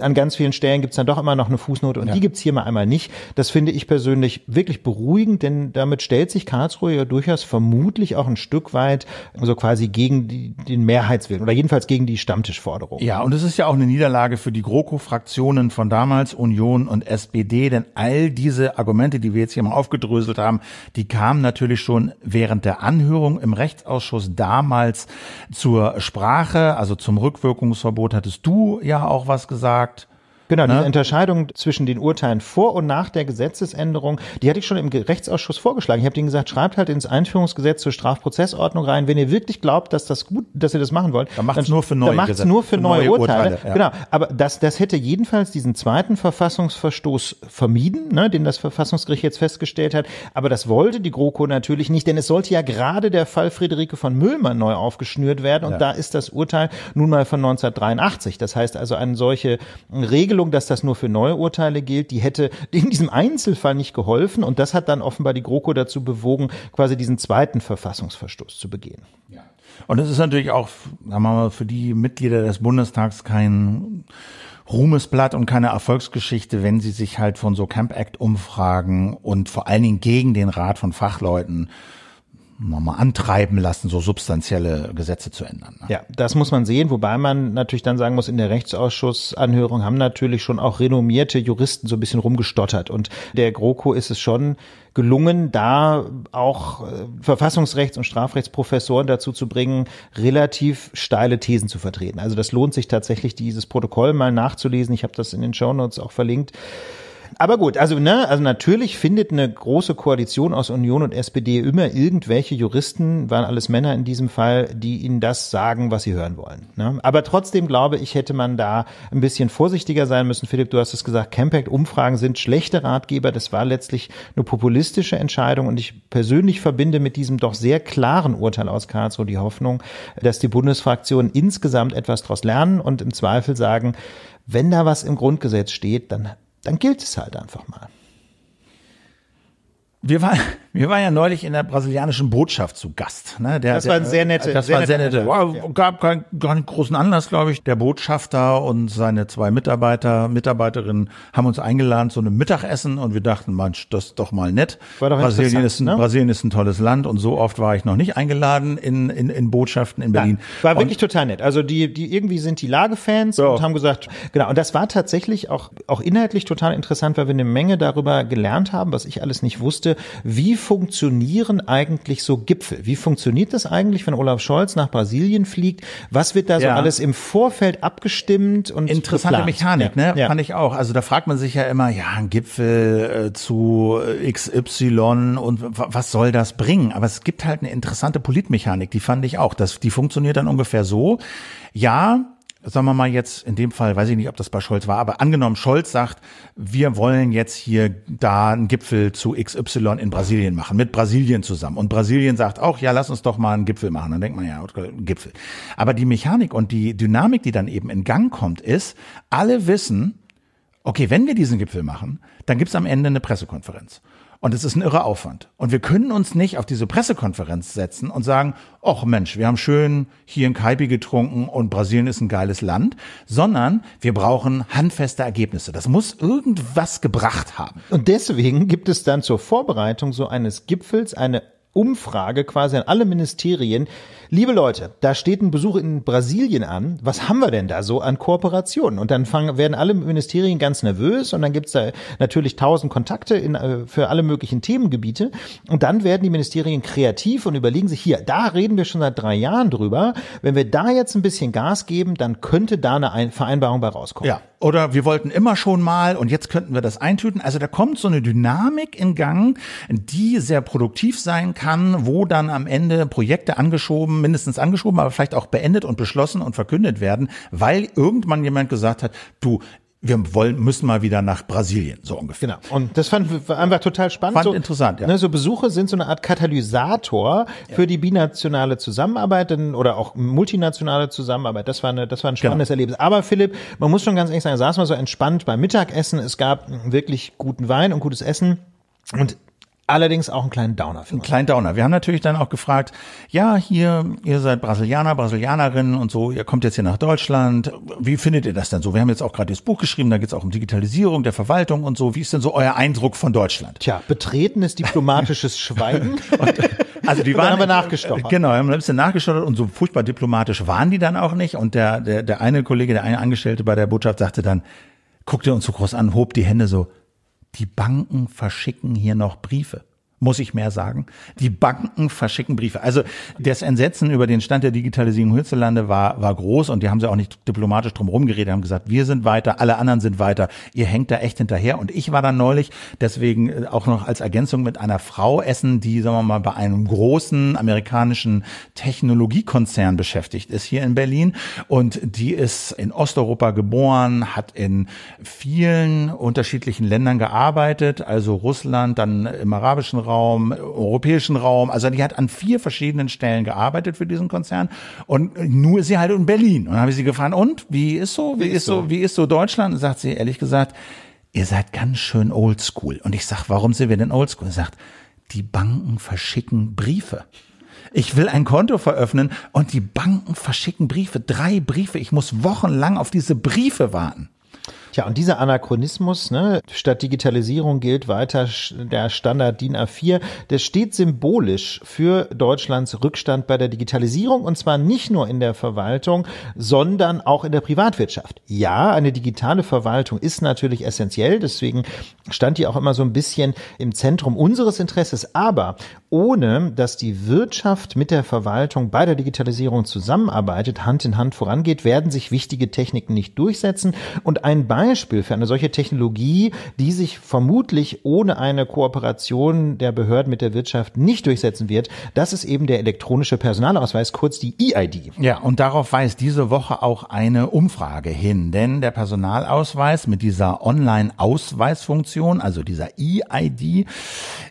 an ganz vielen Stellen gibt's dann doch immer noch eine Fußnote und ja. die gibt's hier mal einmal nicht. Das finde ich persönlich wirklich beruhigend, denn damit stellt sich Karlsruhe ja durchaus vermutlich auch ein Stück weit so also quasi gegen die, den Mehrheitswillen oder jedenfalls gegen die Stammtischforderung. Ja, und es ist ja auch eine Niederlage für die GroKo-Fraktionen von damals, Union und SPD, denn all diese Argumente, die wir jetzt hier mal aufgedröselt haben, die kamen natürlich schon während der Anhörung im Rechtsausschuss damals zur Sprache, also zum Rückwirkungsverbot hattest du ja auch was gesagt sagt, Genau, diese ne? Unterscheidung zwischen den Urteilen vor und nach der Gesetzesänderung, die hatte ich schon im Rechtsausschuss vorgeschlagen. Ich habe denen gesagt, schreibt halt ins Einführungsgesetz zur Strafprozessordnung rein, wenn ihr wirklich glaubt, dass das gut, dass ihr das machen wollt. Dann macht es nur für neue, Urteile. dann Gesetze, nur für, für neue, neue, Urteile. Urteile ja. Genau, aber das, das hätte jedenfalls diesen zweiten Verfassungsverstoß vermieden, ne, den das Verfassungsgericht jetzt festgestellt hat. Aber das wollte die GroKo natürlich nicht, denn es sollte ja gerade der Fall Friederike von Müllmann neu aufgeschnürt werden. Und ja. da ist das Urteil nun mal von 1983. Das heißt also, eine solche Regelung Regelung, dass das nur für neue Urteile gilt, die hätte in diesem Einzelfall nicht geholfen. Und das hat dann offenbar die GroKo dazu bewogen, quasi diesen zweiten Verfassungsverstoß zu begehen. Ja. Und es ist natürlich auch, sagen wir mal, für die Mitglieder des Bundestags kein Ruhmesblatt und keine Erfolgsgeschichte, wenn sie sich halt von so Camp Act Umfragen und vor allen Dingen gegen den Rat von Fachleuten nochmal antreiben lassen, so substanzielle Gesetze zu ändern. Ne? Ja, das muss man sehen, wobei man natürlich dann sagen muss, in der Rechtsausschussanhörung haben natürlich schon auch renommierte Juristen so ein bisschen rumgestottert und der GroKo ist es schon gelungen, da auch äh, Verfassungsrechts- und Strafrechtsprofessoren dazu zu bringen, relativ steile Thesen zu vertreten. Also das lohnt sich tatsächlich, dieses Protokoll mal nachzulesen. Ich habe das in den Shownotes auch verlinkt. Aber gut, also, ne, also natürlich findet eine große Koalition aus Union und SPD immer irgendwelche Juristen, waren alles Männer in diesem Fall, die ihnen das sagen, was sie hören wollen. Ne? Aber trotzdem glaube ich, hätte man da ein bisschen vorsichtiger sein müssen. Philipp, du hast es gesagt, Campact-Umfragen sind schlechte Ratgeber. Das war letztlich eine populistische Entscheidung und ich persönlich verbinde mit diesem doch sehr klaren Urteil aus Karlsruhe die Hoffnung, dass die Bundesfraktionen insgesamt etwas daraus lernen und im Zweifel sagen, wenn da was im Grundgesetz steht, dann dann gilt es halt einfach mal wir waren, *laughs* wir waren ja neulich in der brasilianischen Botschaft zu Gast. Ne? Der, das war ein sehr nette. Das sehr war nette, sehr nette. War, gab keinen, keinen großen Anlass, glaube ich. Der Botschafter und seine zwei Mitarbeiter, Mitarbeiterinnen haben uns eingeladen zu einem Mittagessen und wir dachten, Mensch, das ist doch mal nett. War doch Brasilien ist ein, ne? Brasilien ist ein tolles Land und so oft war ich noch nicht eingeladen in, in, in Botschaften in Berlin. Ja, war wirklich und, total nett. Also die, die irgendwie sind die Lagefans so. und haben gesagt, genau. Und das war tatsächlich auch, auch inhaltlich total interessant, weil wir eine Menge darüber gelernt haben, was ich alles nicht wusste müsste, wie funktionieren eigentlich so Gipfel? Wie funktioniert das eigentlich, wenn Olaf Scholz nach Brasilien fliegt? Was wird da ja. so alles im Vorfeld abgestimmt und Interessante geplant? Mechanik, ne? ja. ne? Ja. Fand ich auch. Also da fragt man sich ja immer, ja, ein Gipfel äh, zu XY und was soll das bringen? Aber es gibt halt eine interessante Politmechanik, die fand ich auch. Das, die funktioniert dann ungefähr so. Ja, sagen wir mal jetzt, in dem Fall weiß ich nicht, ob das bei Scholz war, aber angenommen, Scholz sagt, wir wollen jetzt hier da einen Gipfel zu XY in Brasilien machen, mit Brasilien zusammen. Und Brasilien sagt auch, ja, lass uns doch mal einen Gipfel machen. Dann denkt man ja, Gipfel. Aber die Mechanik und die Dynamik, die dann eben in Gang kommt, ist, alle wissen, okay, wenn wir diesen Gipfel machen, dann gibt's am Ende eine Pressekonferenz. Und es ist ein irrer Aufwand. Und wir können uns nicht auf diese Pressekonferenz setzen und sagen, ach Mensch, wir haben schön hier in Kaipi getrunken und Brasilien ist ein geiles Land, sondern wir brauchen handfeste Ergebnisse. Das muss irgendwas gebracht haben. Und deswegen gibt es dann zur Vorbereitung so eines Gipfels eine Umfrage quasi an alle Ministerien, liebe Leute, da steht ein Besuch in Brasilien an. Was haben wir denn da so an Kooperationen? Und dann fangen, werden alle Ministerien ganz nervös und dann gibt's da natürlich tausend Kontakte in, äh, für alle möglichen Themengebiete. Und dann werden die Ministerien kreativ und überlegen sich, hier, da reden wir schon seit drei Jahren drüber. Wenn wir da jetzt ein bisschen Gas geben, dann könnte da eine Vereinbarung bei rauskommen. Ja, oder wir wollten immer schon mal und jetzt könnten wir das eintüten. Also da kommt so eine Dynamik in Gang, die sehr produktiv sein kann, wo dann am Ende Projekte angeschoben mindestens angeschoben, aber vielleicht auch beendet und beschlossen und verkündet werden, weil irgendwann jemand gesagt hat, du, wir wollen, müssen mal wieder nach Brasilien, so ungefähr. Genau. Und das fand einfach total spannend. Fand so, interessant, ja. Ne, so Besuche sind so eine Art Katalysator ja. für die binationale Zusammenarbeit in, oder auch multinationale Zusammenarbeit. Das war, eine, das war ein genau. spannendes genau. Erlebnis. Aber Philipp, man muss schon ganz ehrlich sagen, saß man so entspannt beim Mittagessen. Es gab wirklich guten Wein und gutes Essen. Und Allerdings auch einen kleinen Downer. Einen kleinen Downer. Wir haben natürlich dann auch gefragt, ja, hier, ihr seid Brasilianer, Brasilianerinnen und so, ihr kommt jetzt hier nach Deutschland. Wie findet ihr das denn so? Wir haben jetzt auch gerade das Buch geschrieben, da geht es auch um Digitalisierung der Verwaltung und so. Wie ist denn so euer Eindruck von Deutschland? Tja, betretenes diplomatisches *laughs* Schweigen. und, also die waren haben wir äh, Genau, haben ein bisschen nachgestochert und so furchtbar diplomatisch waren die dann auch nicht. Und der, der, der eine Kollege, der eine Angestellte bei der Botschaft sagte dann, guckte uns so groß an, hob die Hände so, die Banken verschicken hier noch Briefe muss ich mehr sagen. Die Banken verschicken Briefe. Also das Entsetzen über den Stand der Digitalisierung Hützelande war, war groß und die haben sie auch nicht diplomatisch drum rumgeredet, haben gesagt, wir sind weiter, alle anderen sind weiter, ihr hängt da echt hinterher. Und ich war dann neulich deswegen äh, auch noch als Ergänzung mit einer Frau essen, die, sagen wir mal, bei einem großen amerikanischen Technologiekonzern beschäftigt ist hier in Berlin. Und die ist in Osteuropa geboren, hat in vielen unterschiedlichen Ländern gearbeitet, also Russland, dann im arabischen Raum, europäischen Raum. Also die hat an vier verschiedenen Stellen gearbeitet für diesen Konzern und nur ist sie halt in Berlin. Und dann habe ich sie gefragt, und wie ist so, wie, wie ist so, wie ist so Deutschland? Und sagt sie ehrlich gesagt, ihr seid ganz schön oldschool. Und ich sage, warum sind wir denn oldschool? Und sagt, die Banken verschicken Briefe. Ich will ein Konto veröffnen und die Banken verschicken Briefe, drei Briefe. Ich muss wochenlang auf diese Briefe warten. Tja, und dieser Anachronismus, ne, statt Digitalisierung gilt weiter der Standard DIN A4, der steht symbolisch für Deutschlands Rückstand bei der Digitalisierung und zwar nicht nur in der Verwaltung, sondern auch in der Privatwirtschaft. Ja, eine digitale Verwaltung ist natürlich essentiell, deswegen stand die auch immer so ein bisschen im Zentrum unseres Interesses, aber ohne dass die Wirtschaft mit der Verwaltung bei der Digitalisierung zusammenarbeitet, Hand in Hand vorangeht, werden sich wichtige Techniken nicht durchsetzen und ein Bank Beispiel für eine solche Technologie, die sich vermutlich ohne eine Kooperation der Behörden mit der Wirtschaft nicht durchsetzen wird, das ist eben der elektronische Personalausweis, kurz die EID. Ja, und darauf weist diese Woche auch eine Umfrage hin, denn der Personalausweis mit dieser Online-Ausweisfunktion, also dieser EID,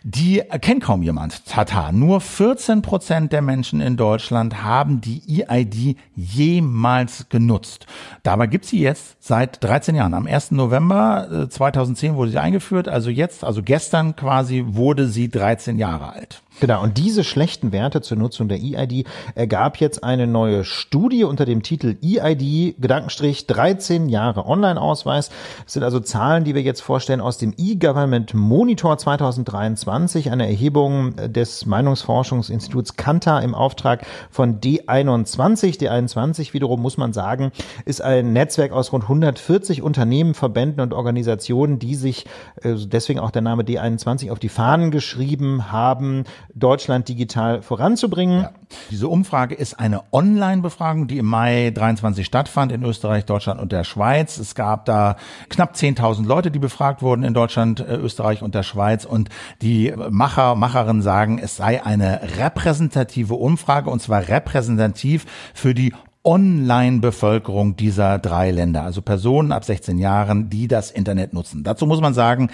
die kennt kaum jemand. Tata, nur 14 Prozent der Menschen in Deutschland haben die EID jemals genutzt. Dabei gibt sie jetzt seit 13 Jahren. Am 1. November 2010 äh, wurde sie eingeführt. Also jetzt, also gestern quasi, wurde sie 13 Jahre alt. Genau, und diese schlechten Werte zur Nutzung der EID ergab äh, jetzt eine neue Studie unter dem Titel EID Gedankenstrich 13 Jahre Online-Ausweis. Das sind also Zahlen, die wir jetzt vorstellen aus dem E-Government Monitor 2023, eine Erhebung des Meinungsforschungsinstituts Kanta im Auftrag von D21. D21 wiederum muss man sagen, ist ein Netzwerk aus rund 140 Unternehmen, Verbänden und Organisationen, die sich, äh, deswegen auch der Name D21, auf die Fahnen geschrieben haben, Deutschland digital voranzubringen. Ja. Diese Umfrage ist eine Online-Befragung, die im Mai 23 stattfand in Österreich, Deutschland und der Schweiz. Es gab da knapp 10.000 Leute, die befragt wurden in Deutschland, äh, Österreich und der Schweiz. Und die Macher, Macherinnen sagen, es sei eine repräsentative Umfrage und zwar repräsentativ für die Online-Bevölkerung dieser drei Länder, also Personen ab 16 Jahren, die das Internet nutzen. Dazu muss man sagen,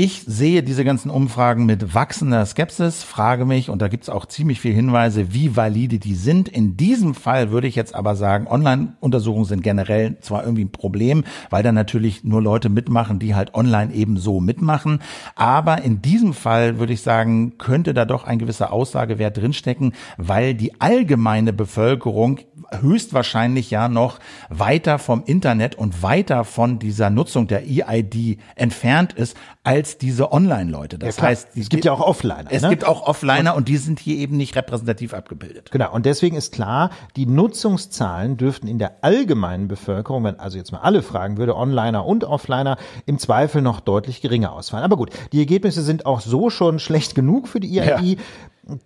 ich sehe diese ganzen Umfragen mit wachsender Skepsis, frage mich, und da gibt es auch ziemlich viel Hinweise, wie valide die sind. In diesem Fall würde ich jetzt aber sagen, Online-Untersuchungen sind generell zwar irgendwie ein Problem, weil da natürlich nur Leute mitmachen, die halt online eben so mitmachen. Aber in diesem Fall würde ich sagen, könnte da doch ein gewisser Aussagewert drinstecken, weil die allgemeine Bevölkerung höchstwahrscheinlich ja noch weiter vom Internet und weiter von dieser Nutzung der EID entfernt ist, als als diese Online-Leute. Das ja, heißt, es gibt ja auch Offliner. Es ne? gibt auch Offliner und, und die sind hier eben nicht repräsentativ abgebildet. Genau. Und deswegen ist klar, die Nutzungszahlen dürften in der allgemeinen Bevölkerung, wenn also jetzt mal alle fragen würde, Onliner und Offliner, im Zweifel noch deutlich geringer ausfallen. Aber gut, die Ergebnisse sind auch so schon *laughs* schlecht genug für die IAI. Ja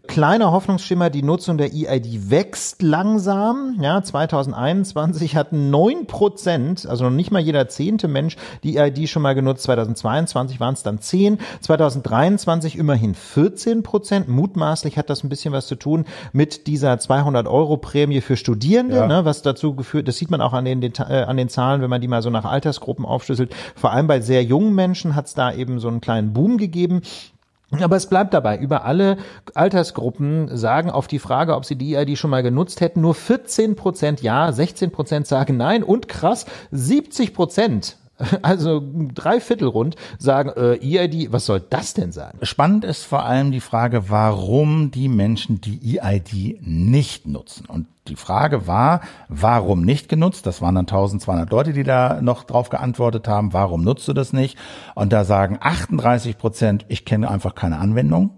kleiner Hoffnungsschimmer, die Nutzung der EID wächst langsam. Ja, 2021 hatten neun Prozent, also noch nicht mal jeder zehnte Mensch, die EID schon mal genutzt. 2022 waren es dann zehn, 2023 immerhin 14 Prozent. Mutmaßlich hat das ein bisschen was zu tun mit dieser 200-Euro-Prämie für Studierende, ja. ne, was dazu geführt, das sieht man auch an den, äh, an den Zahlen, wenn man die mal so nach Altersgruppen aufschlüsselt. Vor allem bei sehr jungen Menschen hat es da eben so einen kleinen Boom gegeben. Aber es bleibt dabei, über alle Altersgruppen sagen auf die Frage, ob sie die e ID schon mal genutzt hätten, nur 14 Prozent ja, 16 Prozent sagen nein und krass, 70 Prozent *laughs* also dreiviertel rund, sagen, äh, EID, was soll das denn sein? Spannend ist vor allem die Frage, warum die Menschen die EID nicht nutzen. Und die Frage war, warum nicht genutzt? Das waren dann 1200 Leute, die da noch drauf geantwortet haben, warum nutzt du das nicht? Und da sagen 38 Prozent, ich kenne einfach keine Anwendung.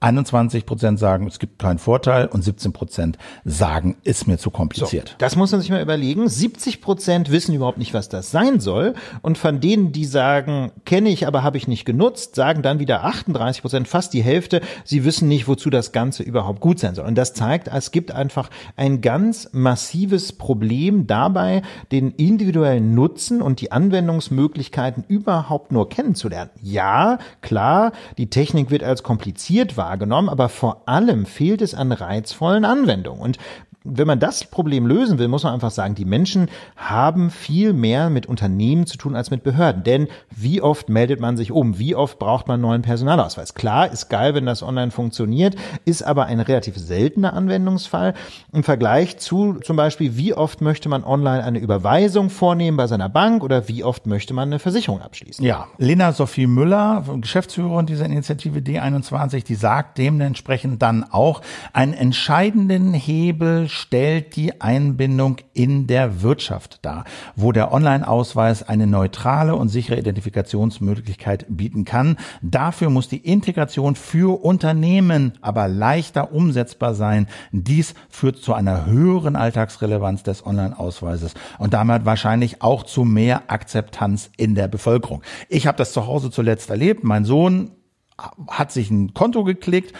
21 Prozent sagen, es gibt keinen Vorteil und 17 Prozent sagen, ist mir zu kompliziert. So, das muss man sich mal überlegen. 70 Prozent wissen überhaupt nicht, was das sein soll. Und von denen, die sagen, kenne ich, aber habe ich nicht genutzt, sagen dann wieder 38 Prozent, fast die Hälfte, sie wissen nicht, wozu das Ganze überhaupt gut sein soll. Und das zeigt, es gibt einfach ein ganz massives Problem dabei, den individuellen Nutzen und die Anwendungsmöglichkeiten überhaupt nur kennenzulernen. Ja, klar, die Technik wird als kompliziert wahr wahrgenommen, aber vor allem fehlt es an reizvollen Anwendungen. Und wenn man das Problem lösen will, muss man einfach sagen, die Menschen haben viel mehr mit Unternehmen zu tun als mit Behörden. Denn wie oft meldet man sich um? Wie oft braucht man neuen Personalausweis? Klar, ist geil, wenn das online funktioniert, ist aber ein relativ seltener Anwendungsfall im Vergleich zu zum Beispiel, wie oft möchte man online eine Überweisung vornehmen bei seiner Bank oder wie oft möchte man eine Versicherung abschließen? Ja, Lena Sophie Müller, Geschäftsführerin dieser Initiative D21, die sagt dementsprechend dann auch, einen entscheidenden Hebel stellt die Einbindung in der Wirtschaft dar, wo der Online-Ausweis eine neutrale und sichere Identifikationsmöglichkeit bieten kann. Dafür muss die Integration für Unternehmen aber leichter umsetzbar sein. Dies führt zu einer höheren Alltagsrelevanz des Online-Ausweises und damit wahrscheinlich auch zu mehr Akzeptanz in der Bevölkerung. Ich habe das zu Hause zuletzt erlebt. Mein Sohn hat sich ein Konto geklickt,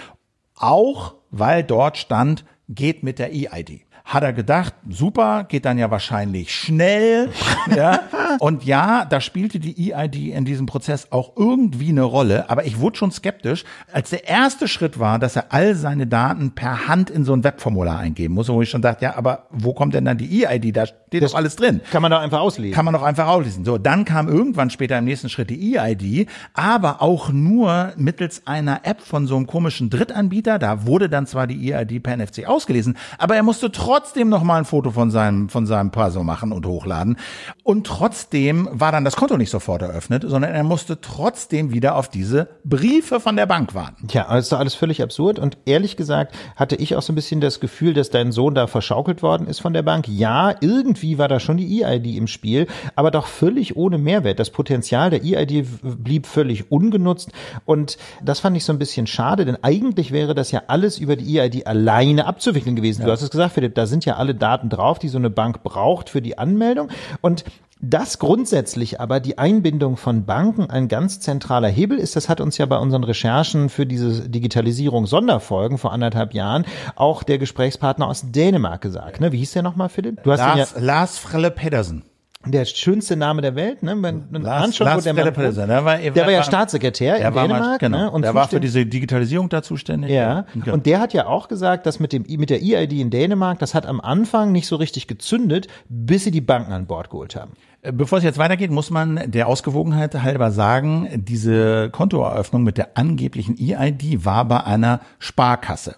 auch weil dort stand geht mit der EID hat er gedacht, super, geht dann ja wahrscheinlich schnell. *laughs* ja. Und ja, da spielte die EID in diesem Prozess auch irgendwie eine Rolle, aber ich wurde schon skeptisch, als der erste Schritt war, dass er all seine Daten per Hand in so ein Webformular eingeben muss, wo ich schon dachte, ja, aber wo kommt denn dann die EID? Da steht das doch alles drin. Kann man doch einfach auslesen. Kann man doch einfach auslesen. So, dann kam irgendwann später im nächsten Schritt die EID, aber auch nur mittels einer App von so einem komischen Drittanbieter. Da wurde dann zwar die EID per NFC ausgelesen, aber er musste trotzdem trotzdem nochmal ein Foto von seinem, von seinem Perso machen und hochladen. Und trotzdem war dann das Konto nicht sofort eröffnet, sondern er musste trotzdem wieder auf diese Briefe von der Bank warten. Ja, das ist doch alles völlig absurd. Und ehrlich gesagt hatte ich auch so ein bisschen das Gefühl, dass dein Sohn da verschaukelt worden ist von der Bank. Ja, irgendwie war da schon die EID im Spiel, aber doch völlig ohne Mehrwert. Das Potenzial der EID blieb völlig ungenutzt. Und das fand ich so ein bisschen schade, denn eigentlich wäre das ja alles über die EID alleine abzuwickeln gewesen. Ja. Du hast es gesagt, Philipp, da sind ja alle Daten drauf, die so eine Bank braucht für die Anmeldung. Und dass grundsätzlich aber die Einbindung von Banken ein ganz zentraler Hebel ist, das hat uns ja bei unseren Recherchen für diese Digitalisierung Sonderfolgen vor anderthalb Jahren auch der Gesprächspartner aus Dänemark gesagt. Ne? Wie hieß der nochmal, Philipp? Du hast Lars, ja Lars Frelle Pedersen der schönste Name der Welt, ne? Wenn man Lars, anschaut, Lars der, Mann, der, ne? war, der war ja Staatssekretär in Dänemark, mal, genau, ne? Und der war für diese Digitalisierung da zuständig. Ja. ja. Genau. Und der hat ja auch gesagt, dass mit dem mit der EID in Dänemark, das hat am Anfang nicht so richtig gezündet, bis sie die Banken an Bord geholt haben. Äh, bevor es jetzt weitergeht, muss man der Ausgewogenheit halber sagen, diese Kontoeröffnung mit der angeblichen EID war bei einer Sparkasse.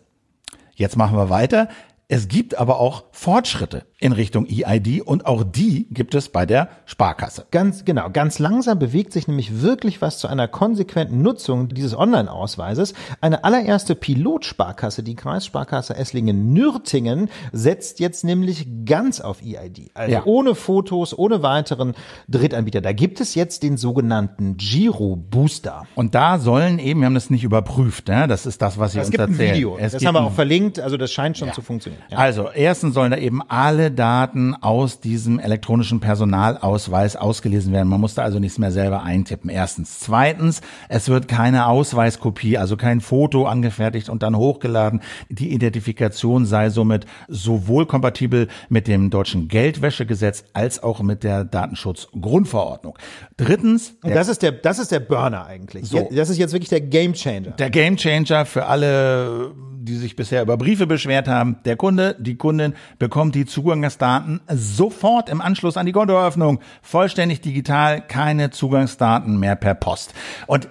Jetzt machen wir weiter. Es gibt aber auch Fortschritte in Richtung EID und auch die gibt es bei der Sparkasse. Ganz genau, ganz langsam bewegt sich nämlich wirklich was zu einer konsequenten Nutzung dieses Online-Ausweises. Eine allererste Pilotsparkasse, die Kreissparkasse Esslingen-Nürtingen, setzt jetzt nämlich ganz auf EID, also ja. ohne Fotos, ohne weiteren Drittanbieter. Da gibt es jetzt den sogenannten Giro Booster. Und da sollen eben, wir haben das nicht überprüft, ne? das ist das, was ich uns erzählt. Es gibt ein Video, das haben wir auch verlinkt, also das scheint schon ja. zu funktionieren. Ja. Also erstens sollen da eben alle alle Daten aus diesem elektronischen Personalausweis ausgelesen werden. Man musste also nichts mehr selber eintippen. Erstens. Zweitens, es wird keine Ausweiskopie, also kein Foto angefertigt und dann hochgeladen. Die Identifikation sei somit sowohl kompatibel mit dem deutschen Geldwäschegesetz als auch mit der Datenschutzgrundverordnung. Drittens. Und das ist der, das ist der Burner eigentlich. So. Das ist jetzt wirklich der Gamechanger. Der Gamechanger für alle, die sich bisher über Briefe beschwert haben. Der Kunde, die Kundin bekommt die Zugang Zugangsdaten sofort im Anschluss an die Kontoeröffnung. Vollständig digital, keine Zugangsdaten mehr per Post. Und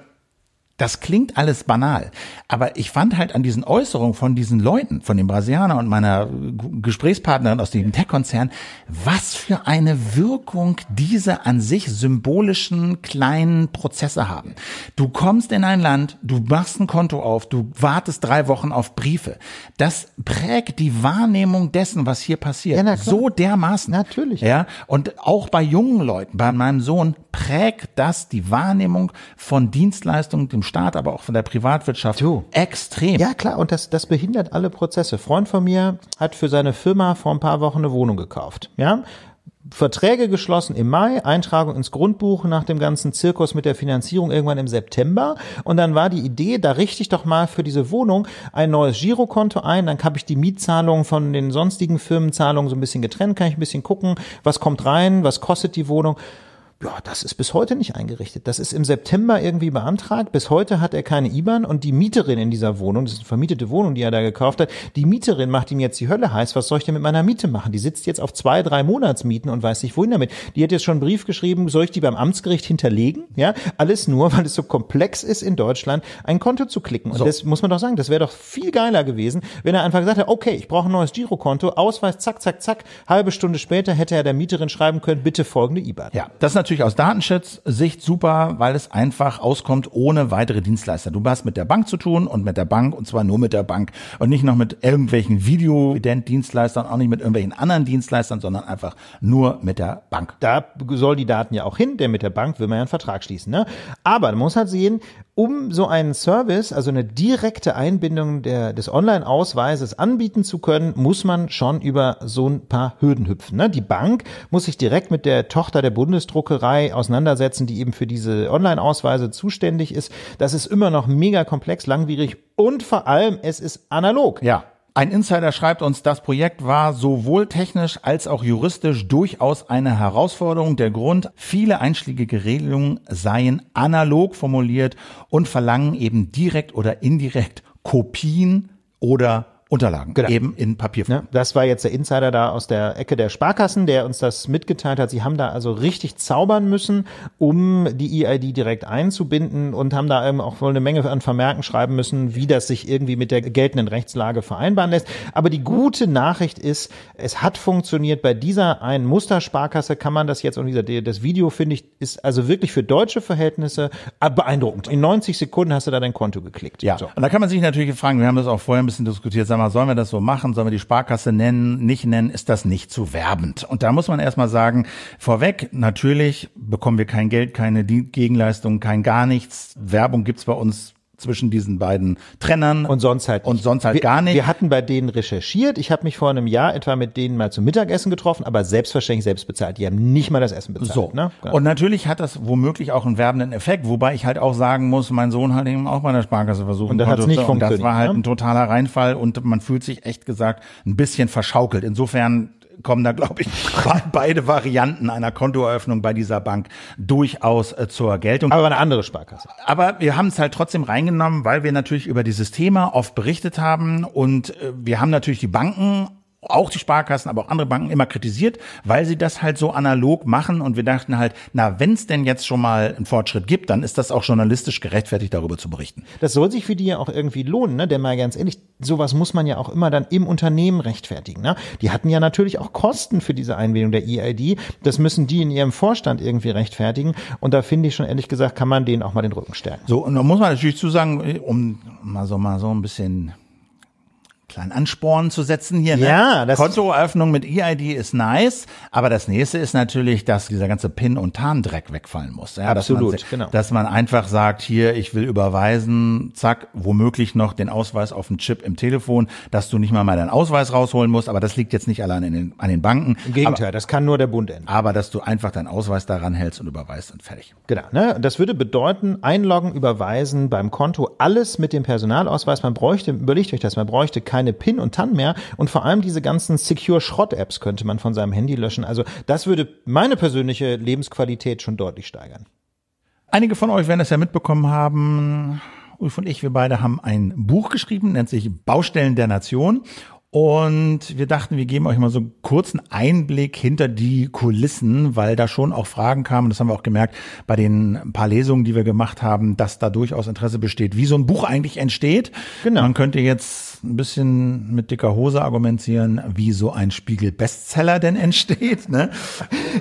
das klingt alles banal, aber ich fand halt an diesen Äußerungen von diesen Leuten, von dem Brasilianer und meiner Gesprächspartnerin aus dem Tech-Konzern, was für eine Wirkung diese an sich symbolischen kleinen Prozesse haben. Du kommst in ein Land, du machst ein Konto auf, du wartest drei Wochen auf Briefe. Das prägt die Wahrnehmung dessen, was hier passiert, ja, so dermaßen. Natürlich. Ja, und auch bei jungen Leuten, bei meinem Sohn prägt das die Wahrnehmung von Dienstleistungen, dem Staat, aber auch von der Privatwirtschaft du. extrem. Ja, klar, und das, das behindert alle Prozesse. Freund von mir hat für seine Firma vor ein paar Wochen eine Wohnung gekauft. Ja, Verträge geschlossen im Mai, Eintragung ins Grundbuch nach dem ganzen Zirkus mit der Finanzierung irgendwann im September. Und dann war die Idee, da richte ich doch mal für diese Wohnung ein neues Girokonto ein. Dann habe ich die Mietzahlungen von den sonstigen Firmenzahlungen so ein bisschen getrennt, kann ich ein bisschen gucken, was kommt rein, was kostet die Wohnung. Ja, das ist bis heute nicht eingerichtet. Das ist im September irgendwie beantragt. Bis heute hat er keine IBAN und die Mieterin in dieser Wohnung, das ist eine vermietete Wohnung, die er da gekauft hat, die Mieterin macht ihm jetzt die Hölle heiß. Was soll ich denn mit meiner Miete machen? Die sitzt jetzt auf zwei, drei Monatsmieten und weiß nicht wohin damit. Die hat jetzt schon einen Brief geschrieben, soll ich die beim Amtsgericht hinterlegen? Ja, alles nur, weil es so komplex ist in Deutschland, ein Konto zu klicken. Und so. das muss man doch sagen, das wäre doch viel geiler gewesen, wenn er einfach gesagt hätte, okay, ich brauche ein neues Girokonto, Ausweis, zack, zack, zack. Halbe Stunde später hätte er der Mieterin schreiben können, bitte folgende IBAN. Ja, das ist natürlich natürlich aus Datenschutzsicht super, weil es einfach auskommt ohne weitere Dienstleister. Du hast mit der Bank zu tun und mit der Bank und zwar nur mit der Bank und nicht noch mit irgendwelchen Videoident-Dienstleistern, auch nicht mit irgendwelchen anderen Dienstleistern, sondern einfach nur mit der Bank. Da soll die Daten ja auch hin, denn mit der Bank will man ja einen Vertrag schließen. Ne? Aber man muss halt sehen, um so einen Service, also eine direkte Einbindung der, des Online-Ausweises anbieten zu können, muss man schon über so ein paar Hürden hüpfen. Ne? Die Bank muss sich direkt mit der Tochter der Bundesdruckerei auseinandersetzen, die eben für diese Online-Ausweise zuständig ist. Das ist immer noch mega komplex, langwierig und vor allem, es ist analog. Ja. Ein Insider schreibt uns, das Projekt war sowohl technisch als auch juristisch durchaus eine Herausforderung. Der Grund, viele einschlägige Regelungen seien analog formuliert und verlangen eben direkt oder indirekt Kopien oder Unterlagen, genau. eben in Papierform. Ja, ne? das war jetzt der Insider da aus der Ecke der Sparkassen, der uns das mitgeteilt hat. Sie haben da also richtig zaubern müssen, um die EID direkt einzubinden und haben da eben auch wohl eine Menge an Vermerken schreiben müssen, wie das sich irgendwie mit der geltenden Rechtslage vereinbaren lässt. Aber die gute Nachricht ist, es hat funktioniert. Bei dieser einen Mustersparkasse kann man das jetzt, und wie gesagt, das Video finde ich, ist also wirklich für deutsche Verhältnisse äh, beeindruckend. In 90 Sekunden hast du da dein Konto geklickt. Ja, so. und da kann man sich natürlich fragen, wir haben das auch vorher ein bisschen diskutiert, mal, sollen wir das so machen? Sollen wir die Sparkasse nennen, nicht nennen? Ist das nicht zu werbend? Und da muss man erstmal sagen, vorweg, natürlich bekommen wir kein Geld, keine Gegenleistung, kein gar nichts. Werbung gibt's bei uns zwischen diesen beiden Trennern. Und sonst halt nicht. Und sonst halt wir, gar nicht. Wir hatten bei denen recherchiert. Ich habe mich vor einem Jahr etwa mit denen mal zum Mittagessen getroffen, aber selbstverständlich selbst bezahlt. Die haben nicht mal das Essen bezahlt. So. Ne? Genau. Und natürlich hat das womöglich auch einen werbenden Effekt, wobei ich halt auch sagen muss, mein Sohn hat eben auch bei der Sparkasse versucht. Und das hat nicht funktioniert. Und das war halt ne? ein totaler Reinfall und man fühlt sich echt gesagt ein bisschen verschaukelt. Insofern kommen da, glaube ich, *laughs* beide Varianten einer Kontoeröffnung bei dieser Bank durchaus äh, zur Geltung. Aber eine andere Sparkasse. Aber wir haben es halt trotzdem reingenommen, weil wir natürlich über dieses Thema oft berichtet haben und äh, wir haben natürlich die Banken auch die Sparkassen, aber auch andere Banken immer kritisiert, weil sie das halt so analog machen und wir dachten halt, na, wenn es denn jetzt schon mal einen Fortschritt gibt, dann ist das auch journalistisch gerechtfertigt, darüber zu berichten. Das soll sich für die ja auch irgendwie lohnen, ne? Denn mal ganz ehrlich, sowas muss man ja auch immer dann im Unternehmen rechtfertigen. Ne? Die hatten ja natürlich auch Kosten für diese Einwählung der EID. Das müssen die in ihrem Vorstand irgendwie rechtfertigen. Und da finde ich schon ehrlich gesagt, kann man denen auch mal den Rücken stärken. So, und da muss man natürlich zusagen, um mal so mal so ein bisschen kleinen Ansporn zu setzen hier. Ne? Ja, das Kontoeröffnung mit EID ist nice, aber das nächste ist natürlich, dass dieser ganze Pin- und Tarndreck wegfallen muss. Ja, Absolut, dass man, genau. Dass man einfach sagt, hier, ich will überweisen, zack, womöglich noch den Ausweis auf dem Chip im Telefon, dass du nicht mal mal deinen Ausweis rausholen musst, aber das liegt jetzt nicht allein den, an den Banken. Im Gegenteil, aber, das kann nur der Bund ändern. Aber dass du einfach deinen Ausweis daran hältst und überweist und fertig. Genau, ne? das würde bedeuten, einloggen, überweisen beim Konto, alles mit dem Personalausweis. Man bräuchte, überlegt euch das, man bräuchte kein keine PIN und TAN mehr und vor allem diese ganzen Secure-Schrott-Apps könnte man von seinem Handy löschen. Also das würde meine persönliche Lebensqualität schon deutlich steigern. Einige von euch werden es ja mitbekommen haben. Ulf und ich, wir beide haben ein Buch geschrieben, nennt sich Baustellen der Nation. Und wir dachten, wir geben euch mal so einen kurzen Einblick hinter die Kulissen, weil da schon auch Fragen kamen. Das haben wir auch gemerkt bei den paar Lesungen, die wir gemacht haben, dass da durchaus Interesse besteht, wie so ein Buch eigentlich entsteht. Genau. Man könnte jetzt ein bisschen mit dicker Hose argumentieren, wie so ein Spiegel-Bestseller denn entsteht. Ne?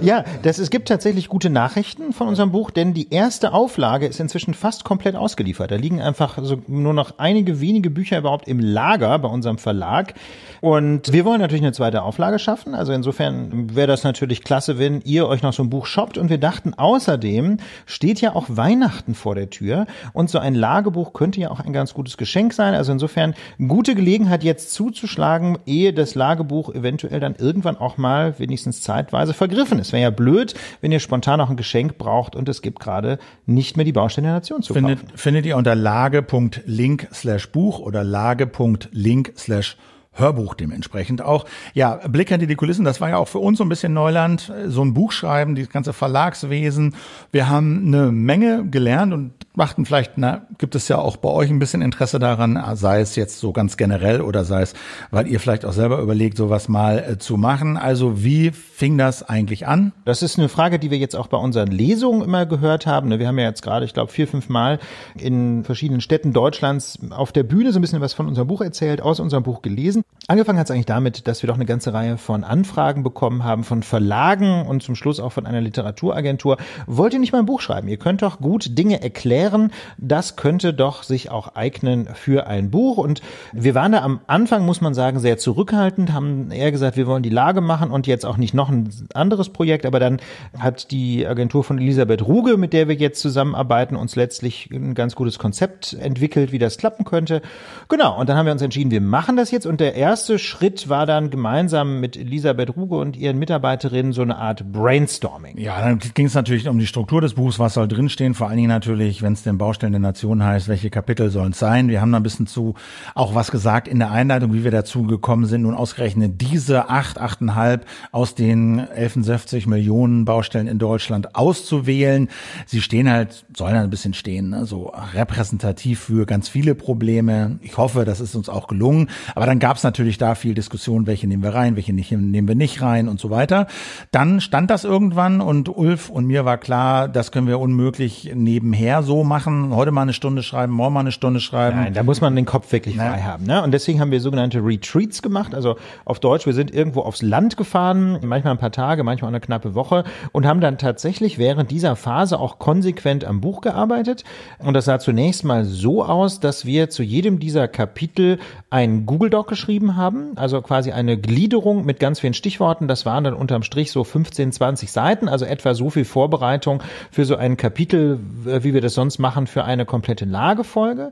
Ja, das, es gibt tatsächlich gute Nachrichten von unserem Buch, denn die erste Auflage ist inzwischen fast komplett ausgeliefert. Da liegen einfach so nur noch einige wenige Bücher überhaupt im Lager bei unserem Verlag. Und wir wollen natürlich eine zweite Auflage schaffen. Also insofern wäre das natürlich klasse, wenn ihr euch noch so ein Buch shoppt. Und wir dachten, außerdem steht ja auch Weihnachten vor der Tür. Und so ein Lagebuch könnte ja auch ein ganz gutes Geschenk sein. Also insofern gute Gelegenheit jetzt zuzuschlagen, ehe das Lagebuch eventuell dann irgendwann auch mal wenigstens zeitweise vergriffen ist. Wäre ja blöd, wenn ihr spontan auch ein Geschenk braucht und es gibt gerade nicht mehr die Baustelle der Nation zu findet, kaufen. Findet ihr unter lage.link slash Buch oder lage.link slash Hörbuch dementsprechend auch. Ja, Blick hinter die Kulissen, das war ja auch für uns so ein bisschen Neuland, äh, so ein Buch schreiben, dieses ganze Verlagswesen. Wir haben eine Menge gelernt und machten vielleicht, na, gibt es ja auch bei euch ein bisschen Interesse daran, äh, sei es jetzt so ganz generell oder sei es, weil ihr vielleicht auch selber überlegt, sowas mal äh, zu machen. Also wie fing das eigentlich an? Das ist eine Frage, die wir jetzt auch bei unseren Lesungen immer gehört haben. Ne, wir haben ja jetzt gerade, ich glaube, vier, fünf Mal in verschiedenen Städten Deutschlands auf der Bühne so ein bisschen was von unserem Buch erzählt, aus unserem Buch gelesen. Angefangen hat es eigentlich damit, dass wir doch eine ganze Reihe von Anfragen bekommen haben von Verlagen und zum Schluss auch von einer Literaturagentur. Wollt ihr nicht mal ein Buch schreiben? Ihr könnt doch gut Dinge erklären. Das könnte doch sich auch eignen für ein Buch. Und wir waren da am Anfang, muss man sagen, sehr zurückhaltend, haben eher gesagt, wir wollen die Lage machen und jetzt auch nicht noch ein anderes Projekt. Aber dann hat die Agentur von Elisabeth Ruge, mit der wir jetzt zusammenarbeiten, uns letztlich ein ganz gutes Konzept entwickelt, wie das klappen könnte. Genau. Und dann haben wir uns entschieden, wir machen das jetzt und der erste Schritt war dann gemeinsam mit Elisabeth Ruge und ihren Mitarbeiterinnen so eine Art Brainstorming. Ja, dann ging es natürlich um die Struktur des Buchs, was soll drinstehen, vor allen Dingen natürlich, wenn es den Baustellen der Nation heißt, welche Kapitel sollen es sein. Wir haben da ein bisschen zu auch was gesagt in der Einleitung, wie wir dazu gekommen sind. Nun ausgerechnet diese acht, achteinhalb aus den 1160 Millionen Baustellen in Deutschland auszuwählen. Sie stehen halt, sollen halt ein bisschen stehen, ne? so repräsentativ für ganz viele Probleme. Ich hoffe, das ist uns auch gelungen. Aber dann gab es natürlich da viel Diskussion, welche nehmen wir rein, welche nicht, nehmen wir nicht rein und so weiter. Dann stand das irgendwann und Ulf und mir war klar, das können wir unmöglich nebenher so machen. Heute mal eine Stunde schreiben, morgen mal eine Stunde schreiben. Nein, da muss man den Kopf wirklich frei Nein. haben. Ne? Und deswegen haben wir sogenannte Retreats gemacht. Also auf Deutsch, wir sind irgendwo aufs Land gefahren, manchmal ein paar Tage, manchmal eine knappe Woche und haben dann tatsächlich während dieser Phase auch konsequent am Buch gearbeitet. Und das sah zunächst mal so aus, dass wir zu jedem dieser Kapitel einen Google Doc geschrieben geschrieben haben, also quasi eine Gliederung mit ganz vielen Stichworten. Das waren dann unterm Strich so 15, 20 Seiten, also etwa so viel Vorbereitung für so ein Kapitel, äh, wie wir das sonst machen, für eine komplette Lagefolge.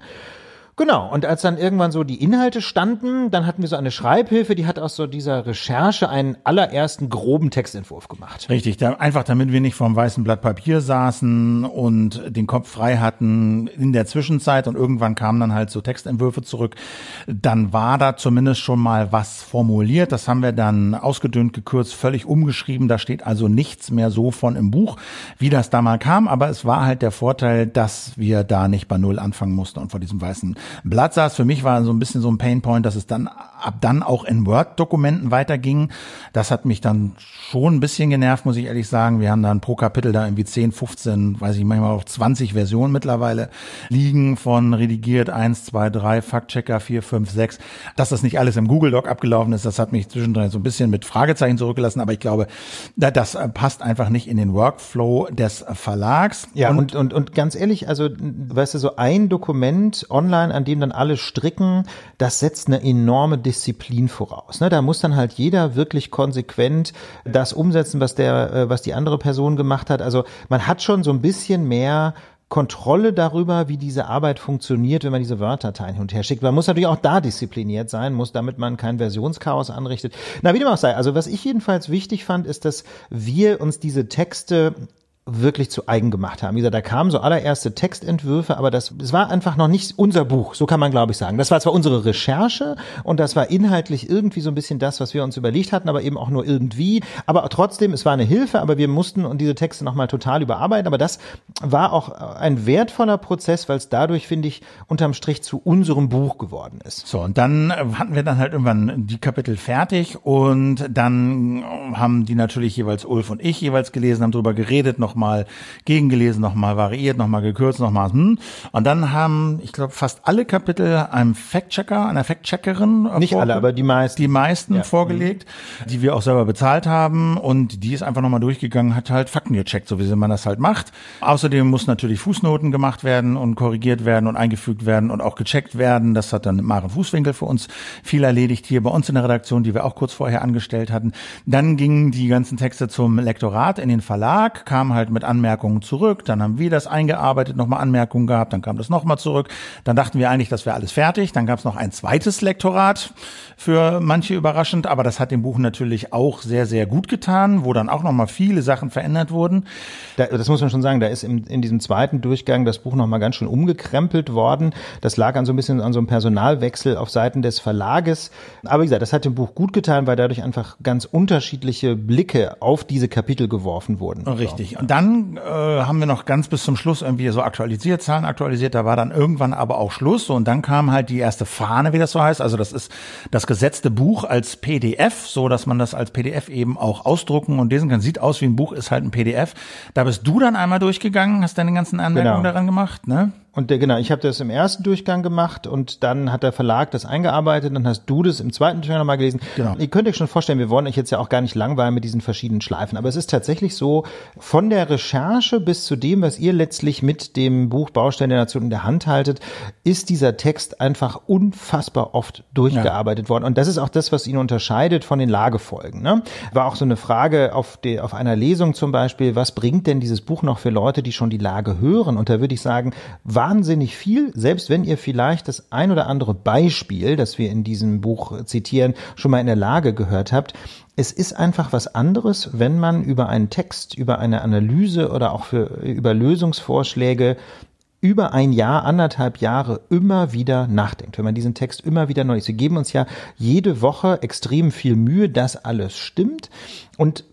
Genau, und als dann irgendwann so die Inhalte standen, dann hatten wir so eine Schreibhilfe, die hat aus so dieser Recherche einen allerersten groben Textentwurf gemacht. Richtig, da, einfach damit wir nicht vorm weißen Blatt Papier saßen und den Kopf frei hatten in der Zwischenzeit und irgendwann kamen dann halt so Textentwürfe zurück, dann war da zumindest schon mal was formuliert, das haben wir dann ausgedünnt, gekürzt, völlig umgeschrieben, da steht also nichts mehr so von im Buch, wie das da mal kam, aber es war halt der Vorteil, dass wir da nicht bei Null anfangen mussten und vor diesem weißen Bloodsass für mich war so ein bisschen so ein Painpoint, dass es dann ab dann auch in Word-Dokumenten weiterging. Das hat mich dann schon ein bisschen genervt, muss ich ehrlich sagen. Wir haben dann pro Kapitel da irgendwie 10, 15, weiß ich manchmal auch 20 Versionen mittlerweile liegen von redigiert 1, 2, 3, Faktchecker 4, 5, 6. Dass das nicht alles im Google Doc abgelaufen ist, das hat mich zwischendrin so ein bisschen mit Fragezeichen zurückgelassen, aber ich glaube, das äh, passt einfach nicht in den Workflow des Verlags. Ja, und, und, und, und ganz ehrlich, also, weißt du, so ein Dokument online an dem dann alle stricken, das setzt eine enorme Disziplin voraus. Ne? Da muss dann halt jeder wirklich konsequent das umsetzen, was der, äh, was die andere Person gemacht hat. Also man hat schon so ein bisschen mehr Kontrolle darüber, wie diese Arbeit funktioniert, wenn man diese Word-Dateien hin und her schickt. Man muss natürlich auch da diszipliniert sein, muss, damit man kein Versionschaos anrichtet. Na, wie dem auch sei. Also was ich jedenfalls wichtig fand, ist, dass wir uns diese Texte wirklich zu eigen gemacht haben. Wie gesagt, da kamen so allererste Textentwürfe, aber das, es war einfach noch nicht unser Buch, so kann man glaube ich sagen. Das war zwar unsere Recherche und das war inhaltlich irgendwie so ein bisschen das, was wir uns überlegt hatten, aber eben auch nur irgendwie. Aber trotzdem, es war eine Hilfe, aber wir mussten und diese Texte nochmal total überarbeiten. Aber das war auch ein wertvoller Prozess, weil es dadurch, finde ich, unterm Strich zu unserem Buch geworden ist. So, und dann hatten wir dann halt irgendwann die Kapitel fertig und dann haben die natürlich jeweils Ulf und ich jeweils gelesen, haben drüber geredet, noch nochmal gegengelesen, nochmal variiert, nochmal gekürzt, nochmal. Hm. Und dann haben, ich glaube, fast alle Kapitel einem Fact-Checker, einer Fact-Checkerin. Nicht alle, aber die meisten. Die meisten ja. vorgelegt, mhm. die wir auch selber bezahlt haben. Und die ist einfach nochmal durchgegangen, hat halt Fakten gecheckt, so wie man das halt macht. Außerdem muss natürlich Fußnoten gemacht werden und korrigiert werden und eingefügt werden und auch gecheckt werden. Das hat dann Maren Fußwinkel für uns viel erledigt hier bei uns in der Redaktion, die wir auch kurz vorher angestellt hatten. Dann gingen die ganzen Texte zum Lektorat in den Verlag, kamen halt halt mit Anmerkungen zurück, dann haben wir das eingearbeitet, nochmal Anmerkungen gehabt, dann kam das nochmal zurück, dann dachten wir eigentlich, das wäre alles fertig, dann gab es noch ein zweites Lektorat für manche überraschend, aber das hat dem Buch natürlich auch sehr, sehr gut getan, wo dann auch nochmal viele Sachen verändert wurden. Da, das muss man schon sagen, da ist in, in diesem zweiten Durchgang das Buch nochmal ganz schön umgekrempelt worden. Das lag an so ein bisschen an so einem Personalwechsel auf Seiten des Verlages. Aber wie gesagt, das hat dem Buch gut getan, weil dadurch einfach ganz unterschiedliche Blicke auf diese Kapitel geworfen wurden. Richtig. Und dann äh, haben wir noch ganz bis zum Schluss irgendwie so aktualisiert, Zahlen aktualisiert. Da war dann irgendwann aber auch Schluss. So, und dann kam halt die erste Fahne, wie das so heißt. Also das ist das gesetzte Buch als PDF, so dass man das als PDF eben auch ausdrucken und lesen kann. Sieht aus wie ein Buch, ist halt ein PDF. Da bist du dann einmal durchgegangen, hast deine ganzen Anmerkungen genau. daran gemacht, ne? Und der, genau, ich habe das im ersten Durchgang gemacht und dann hat der Verlag das eingearbeitet, dann hast du das im zweiten Durchgang nochmal gelesen. Genau. Ihr könnt euch schon vorstellen, wir wollen euch jetzt ja auch gar nicht langweilen mit diesen verschiedenen Schleifen, aber es ist tatsächlich so, von der Recherche bis zu dem, was ihr letztlich mit dem Buch Baustein der Nation in der Hand haltet, ist dieser Text einfach unfassbar oft durchgearbeitet ja. worden. Und das ist auch das, was ihn unterscheidet von den Lagefolgen. Ne? War auch so eine Frage auf, die, auf einer Lesung zum Beispiel, was bringt denn dieses Buch noch für Leute, die schon die Lage hören? Und da würde ich sagen, war wahnsinnig viel, selbst wenn ihr vielleicht das ein oder andere Beispiel, das wir in diesem Buch zitieren, schon mal in der Lage gehört habt. Es ist einfach was anderes, wenn man über einen Text, über eine Analyse oder auch für, über Lösungsvorschläge über ein Jahr, anderthalb Jahre immer wieder nachdenkt, wenn man diesen Text immer wieder neu ist. Wir geben uns ja jede Woche extrem viel Mühe, dass alles stimmt. Und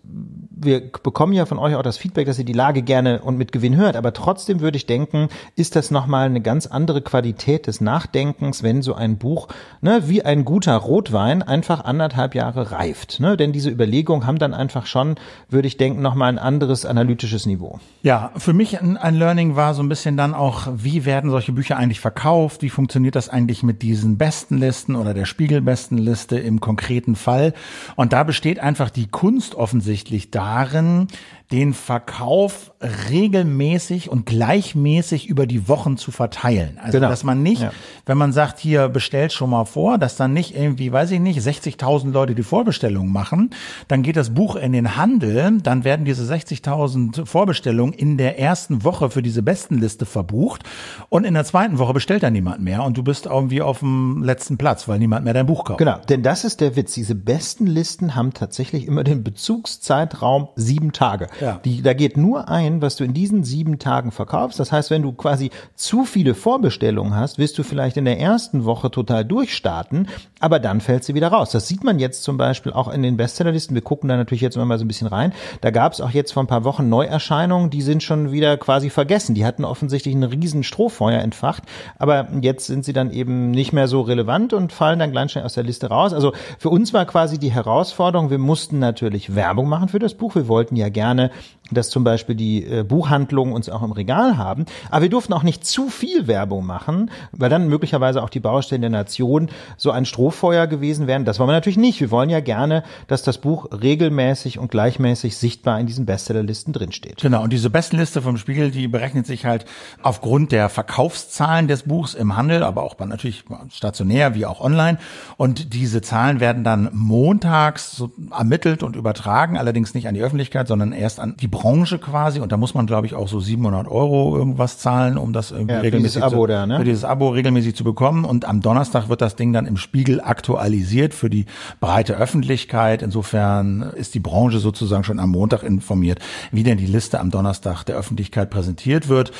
wir bekommen ja von euch auch das Feedback, dass ihr die Lage gerne und mit Gewinn hört. Aber trotzdem würde ich denken, ist das nochmal eine ganz andere Qualität des Nachdenkens, wenn so ein Buch ne, wie ein guter Rotwein einfach anderthalb Jahre reift. Ne? Denn diese Überlegungen haben dann einfach schon, würde ich denken, nochmal ein anderes analytisches Niveau. Ja, für mich ein, Learning war so ein bisschen dann auch, wie werden solche Bücher eigentlich verkauft? Wie funktioniert das eigentlich mit diesen Bestenlisten oder der Spiegelbestenliste im konkreten Fall? Und da besteht einfach die Kunst offensichtlich darin, den Verkauf regelmäßig und gleichmäßig über die Wochen zu verteilen. Also genau. dass man nicht, ja. wenn man sagt, hier bestellt schon mal vor, dass dann nicht irgendwie, weiß ich nicht, 60.000 Leute die Vorbestellung machen, dann geht das Buch in den Handel, dann werden diese 60.000 Vorbestellungen in der ersten Woche für diese Bestenliste verbucht und in der zweiten Woche bestellt dann niemand mehr und du bist irgendwie auf dem letzten Platz, weil niemand mehr dein Buch kauft. Genau, denn das ist der Witz. Diese Bestenlisten haben tatsächlich immer den Bezugszeitraum sieben Tage. Ja. Die, da geht nur ein ein, was du in diesen sieben Tagen verkaufst. Das heißt, wenn du quasi zu viele Vorbestellungen hast, wirst du vielleicht in der ersten Woche total durchstarten, aber dann fällt sie wieder raus. Das sieht man jetzt zum Beispiel auch in den Bestsellerlisten. Wir gucken da natürlich jetzt immer mal so ein bisschen rein. Da gab es auch jetzt vor ein paar Wochen Neuerscheinungen, die sind schon wieder quasi vergessen. Die hatten offensichtlich einen riesen Strohfeuer entfacht, aber jetzt sind sie dann eben nicht mehr so relevant und fallen dann gleich schnell aus der Liste raus. Also für uns war quasi die Herausforderung, wir mussten natürlich Werbung machen für das Buch. Wir wollten ja gerne, dass zum Beispiel die äh, Buchhandlungen uns auch im Regal haben. Aber wir durften auch nicht zu viel Werbung machen, weil dann möglicherweise auch die Baustellen der Nation so ein Strohfeuer gewesen wären. Das wollen wir natürlich nicht. Wir wollen ja gerne, dass das Buch regelmäßig und gleichmäßig sichtbar in diesen Bestsellerlisten drinsteht. Genau, und diese Bestenliste vom Spiegel, die berechnet sich halt aufgrund der Verkaufszahlen des Buchs im Handel, aber auch natürlich stationär wie auch online. Und diese Zahlen werden dann montags so ermittelt und übertragen, allerdings nicht an die Öffentlichkeit, sondern erst an die Branche quasi und da muss man, glaube ich, auch so 700 Euro irgendwas zahlen, um das irgendwie ja, regelmäßig dieses Abo da, ne? für dieses Abo regelmäßig zu bekommen. Und am Donnerstag wird das Ding dann im Spiegel aktualisiert für die breite Öffentlichkeit. Insofern ist die Branche sozusagen schon am Montag informiert, wie denn die Liste am Donnerstag der Öffentlichkeit präsentiert wird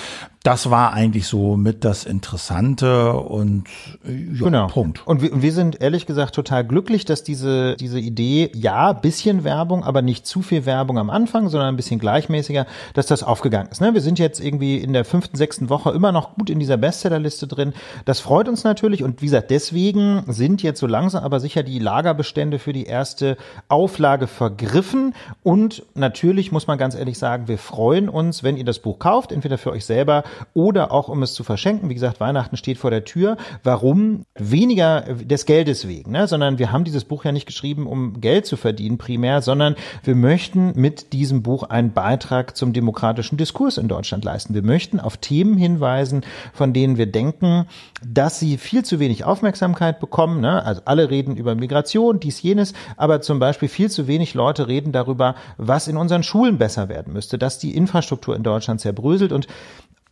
das war eigentlich so mit das Interessante und äh, ja, genau. Punkt. Und wir, wir sind ehrlich gesagt total glücklich, dass diese, diese Idee, ja, bisschen Werbung, aber nicht zu viel Werbung am Anfang, sondern ein bisschen gleichmäßiger, dass das aufgegangen ist. Ne? Wir sind jetzt irgendwie in der fünften, sechsten Woche immer noch gut in dieser Bestsellerliste drin. Das freut uns natürlich und wie gesagt, deswegen sind jetzt so langsam aber sicher die Lagerbestände für die erste Auflage vergriffen und natürlich muss man ganz ehrlich sagen, wir freuen uns, wenn ihr das Buch kauft, entweder für euch selber oder auch um es zu verschenken. Wie gesagt, Weihnachten steht vor der Tür. Warum? Weniger des Geldes wegen, ne? sondern wir haben dieses Buch ja nicht geschrieben, um Geld zu verdienen primär, sondern wir möchten mit diesem Buch einen Beitrag zum demokratischen Diskurs in Deutschland leisten. Wir möchten auf Themen hinweisen, von denen wir denken, dass sie viel zu wenig Aufmerksamkeit bekommen. Ne? Also alle reden über Migration, dies, jenes, aber zum Beispiel viel zu wenig Leute reden darüber, was in unseren Schulen besser werden müsste, dass die Infrastruktur in Deutschland zerbröselt und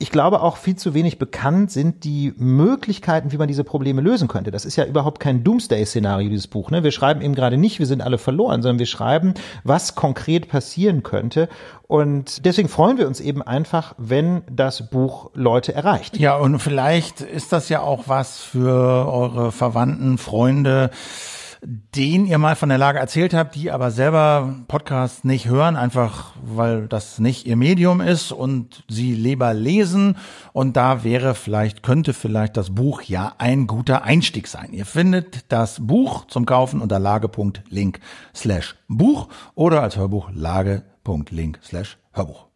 ich glaube auch viel zu wenig bekannt sind die Möglichkeiten, wie man diese Probleme lösen könnte. Das ist ja überhaupt kein Doomsday-Szenario, dieses Buch. Ne? Wir schreiben eben gerade nicht, wir sind alle verloren, sondern wir schreiben, was konkret passieren könnte. Und deswegen freuen wir uns eben einfach, wenn das Buch Leute erreicht. Ja, und vielleicht ist das ja auch was für eure Verwandten, Freunde, den ihr mal von der Lage erzählt habt, die aber selber Podcasts nicht hören, einfach weil das nicht ihr Medium ist und sie lieber lesen. Und da wäre vielleicht, könnte vielleicht das Buch ja ein guter Einstieg sein. Ihr findet das Buch zum Kaufen unter lage.link slash Buch oder als Hörbuch lage.link slash Hörbuch.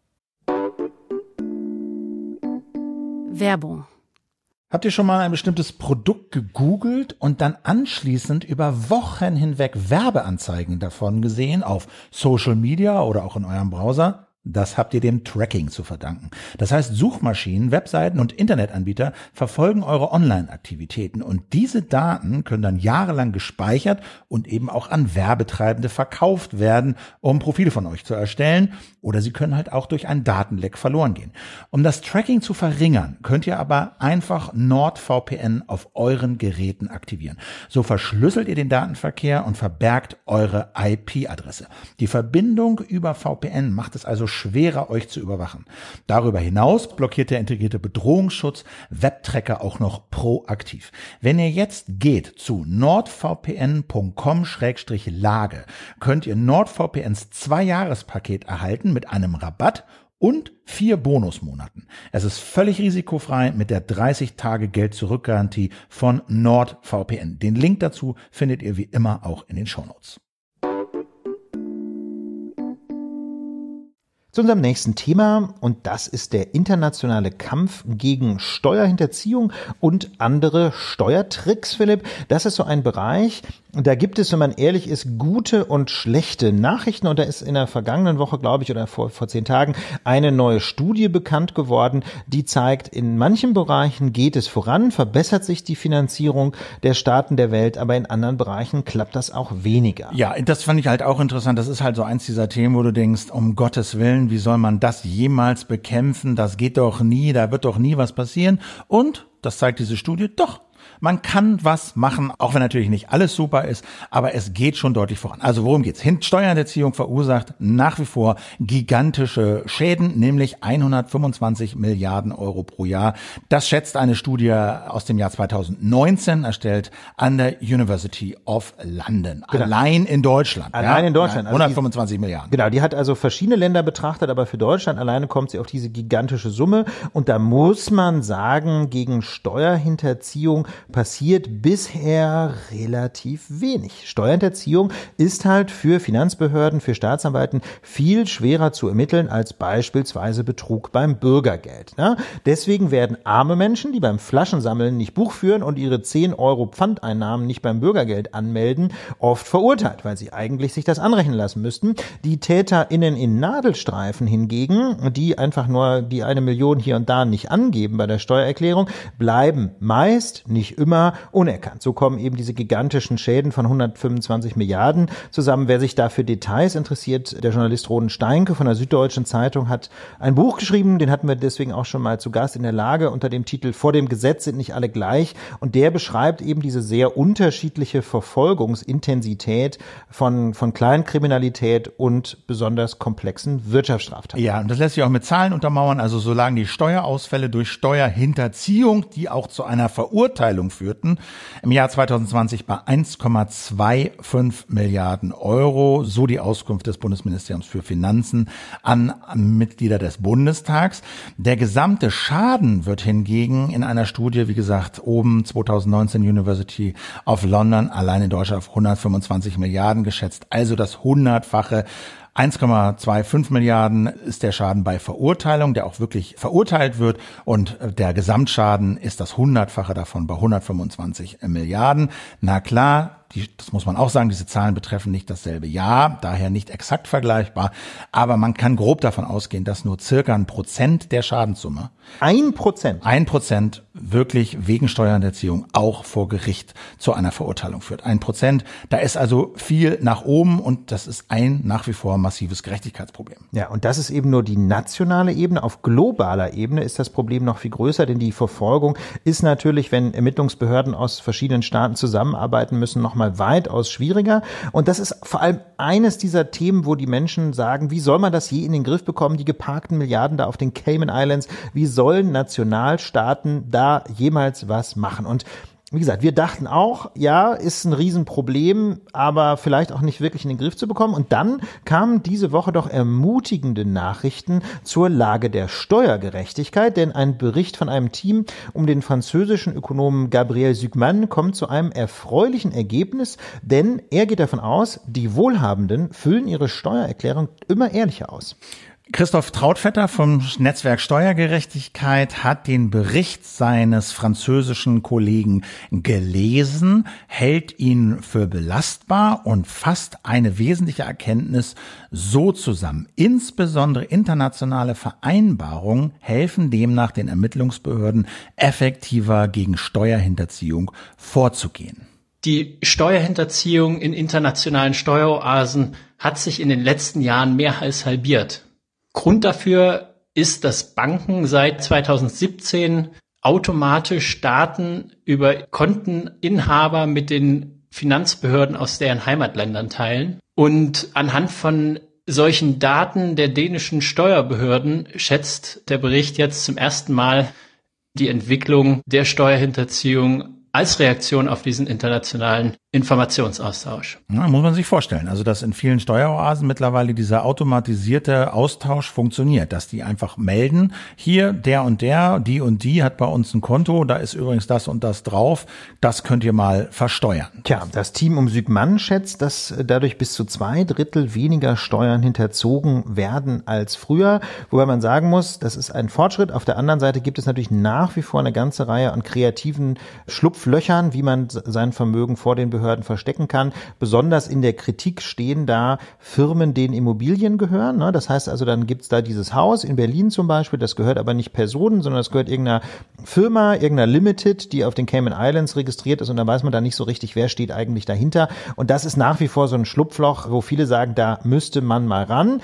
Werbung Habt ihr schon mal ein bestimmtes Produkt gegoogelt und dann anschließend über Wochen hinweg Werbeanzeigen davon gesehen auf Social Media oder auch in eurem Browser? Das habt ihr dem Tracking zu verdanken. Das heißt, Suchmaschinen, Webseiten und Internetanbieter verfolgen eure Online-Aktivitäten und diese Daten können dann jahrelang gespeichert und eben auch an Werbetreibende verkauft werden, um Profile von euch zu erstellen oder sie können halt auch durch einen Datenleck verloren gehen. Um das Tracking zu verringern, könnt ihr aber einfach NordVPN auf euren Geräten aktivieren. So verschlüsselt ihr den Datenverkehr und verbergt eure IP-Adresse. Die Verbindung über VPN macht es also schwerer, euch zu überwachen. Darüber hinaus blockiert der integrierte Bedrohungsschutz Webtracker auch noch proaktiv. Wenn ihr jetzt geht zu nordvpn.com-lage, könnt ihr NordVPNs Zwei-Jahres-Paket erhalten mit einem Rabatt und vier Bonusmonaten. Es ist völlig risikofrei mit der 30 Tage Geld zurück Garantie von NordVPN. Den Link dazu findet ihr wie immer auch in den Shownotes. Zu unserem nächsten Thema und das ist der internationale Kampf gegen Steuerhinterziehung und andere Steuertricks, Philipp. Das ist so ein Bereich, da gibt es, wenn man ehrlich ist, gute und schlechte Nachrichten und da ist in der vergangenen Woche, glaube ich, oder vor, vor zehn Tagen eine neue Studie bekannt geworden, die zeigt, in manchen Bereichen geht es voran, verbessert sich die Finanzierung der Staaten der Welt, aber in anderen Bereichen klappt das auch weniger. Ja, das fand ich halt auch interessant. Das ist halt so eins dieser Themen, wo du denkst, um Gottes Willen, vorstellen, wie soll man das jemals bekämpfen? Das geht doch nie, da wird doch nie was passieren. Und, das zeigt diese Studie, doch, man kann was machen, auch wenn natürlich nicht alles super ist, aber es geht schon deutlich voran. Also worum geht's? Steuerhinterziehung verursacht nach wie vor gigantische Schäden, nämlich 125 Milliarden Euro pro Jahr. Das schätzt eine Studie aus dem Jahr 2019, erstellt an der University of London. Genau. Allein in Deutschland. Allein ja? in Deutschland. 125 also die, Milliarden. Genau, die hat also verschiedene Länder betrachtet, aber für Deutschland alleine kommt sie auf diese gigantische Summe. Und da muss man sagen, gegen Steuerhinterziehung passiert bisher relativ wenig. Steuerhinterziehung ist halt für Finanzbehörden, für Staatsanwalten viel schwerer zu ermitteln als beispielsweise Betrug beim Bürgergeld. Ne? Deswegen werden arme Menschen, die beim Flaschensammeln nicht Buch führen und ihre 10 Euro Pfandeinnahmen nicht beim Bürgergeld anmelden, oft verurteilt, weil sie eigentlich sich das anrechnen lassen müssten. Die TäterInnen in Nadelstreifen hingegen, die einfach nur die eine Million hier und da nicht angeben bei der Steuererklärung, bleiben meist nicht immer unerkannt. So kommen eben diese gigantischen Schäden von 125 Milliarden zusammen. Wer sich dafür Details interessiert, der Journalist Roden Steinke von der Süddeutschen Zeitung hat ein Buch geschrieben, den hatten wir deswegen auch schon mal zu Gast in der Lage unter dem Titel Vor dem Gesetz sind nicht alle gleich und der beschreibt eben diese sehr unterschiedliche Verfolgungsintensität von, von Kleinkriminalität und besonders komplexen Wirtschaftsstraftaten. Ja, und das lässt sich auch mit Zahlen untermauern. Also so lagen die Steuerausfälle durch Steuerhinterziehung, die auch zu einer Verurteilung Verschuldung führten, im Jahr 2020 bei 1,25 Milliarden Euro, so die Auskunft des Bundesministeriums für Finanzen an Mitglieder des Bundestags. Der gesamte Schaden wird hingegen in einer Studie, wie gesagt, oben 2019 University of London allein in Deutschland auf 125 Milliarden geschätzt, also das hundertfache 1,25 Milliarden ist der Schaden bei Verurteilung, der auch wirklich verurteilt wird. Und äh, der Gesamtschaden ist das Hundertfache davon bei 125 Milliarden. Na klar, die, das muss man auch sagen, diese Zahlen betreffen nicht dasselbe Jahr, daher nicht exakt vergleichbar, aber man kann grob davon ausgehen, dass nur circa ein Prozent der Schadenssumme. Ein Prozent? Ein Prozent wirklich wegen Steuerhinterziehung auch vor Gericht zu einer Verurteilung führt. Ein Prozent, da ist also viel nach oben und das ist ein nach wie vor massives Gerechtigkeitsproblem. Ja, und das ist eben nur die nationale Ebene. Auf globaler Ebene ist das Problem noch viel größer, denn die Verfolgung ist natürlich, wenn Ermittlungsbehörden aus verschiedenen Staaten zusammenarbeiten müssen, noch nochmal weitaus schwieriger. Und das ist vor allem eines dieser Themen, wo die Menschen sagen, wie soll man das je in den Griff bekommen, die geparkten Milliarden da auf den Cayman Islands, wie sollen Nationalstaaten da jemals was machen? Und wie gesagt, wir dachten auch, ja, ist ein Riesenproblem, aber vielleicht auch nicht wirklich in den Griff zu bekommen. Und dann kamen diese Woche doch ermutigende Nachrichten zur Lage der Steuergerechtigkeit, denn ein Bericht von einem Team um den französischen Ökonomen Gabriel Sügmann kommt zu einem erfreulichen Ergebnis, denn er geht davon aus, die Wohlhabenden füllen ihre Steuererklärung immer ehrlicher aus. Christoph Trautvetter vom Netzwerk Steuergerechtigkeit hat den Bericht seines französischen Kollegen gelesen, hält ihn für belastbar und fasst eine wesentliche Erkenntnis so zusammen. Insbesondere internationale Vereinbarungen helfen demnach den Ermittlungsbehörden effektiver gegen Steuerhinterziehung vorzugehen. Die Steuerhinterziehung in internationalen Steueroasen hat sich in den letzten Jahren mehr als halbiert. Grund dafür ist, dass Banken seit 2017 automatisch Daten über Konteninhaber mit den Finanzbehörden aus deren Heimatländern teilen. Und anhand von solchen Daten der dänischen Steuerbehörden schätzt der Bericht jetzt zum ersten Mal die Entwicklung der Steuerhinterziehung als Reaktion auf diesen internationalen Informationsaustausch. Ja, muss man sich vorstellen. Also, dass in vielen Steueroasen mittlerweile dieser automatisierte Austausch funktioniert, dass die einfach melden, hier der und der, die und die hat bei uns ein Konto, da ist übrigens das und das drauf, das könnt ihr mal versteuern. Tja, das Team um Südmann schätzt, dass äh, dadurch bis zu zwei Drittel weniger Steuern hinterzogen werden als früher, wobei man sagen muss, das ist ein Fortschritt. Auf der anderen Seite gibt es natürlich nach wie vor eine ganze Reihe an kreativen Schlupflöchern, wie man sein Vermögen vor den Behörden Behörden verstecken kann. Besonders in der Kritik stehen da Firmen, denen Immobilien gehören. Ne? Das heißt also, dann gibt's da dieses Haus in Berlin zum Beispiel, das gehört aber nicht Personen, sondern das gehört irgendeiner Firma, irgendeiner Limited, die auf den Cayman Islands registriert ist und dann weiß man da nicht so richtig, wer steht eigentlich dahinter. Und das ist nach wie vor so ein Schlupfloch, wo viele sagen, da müsste man mal ran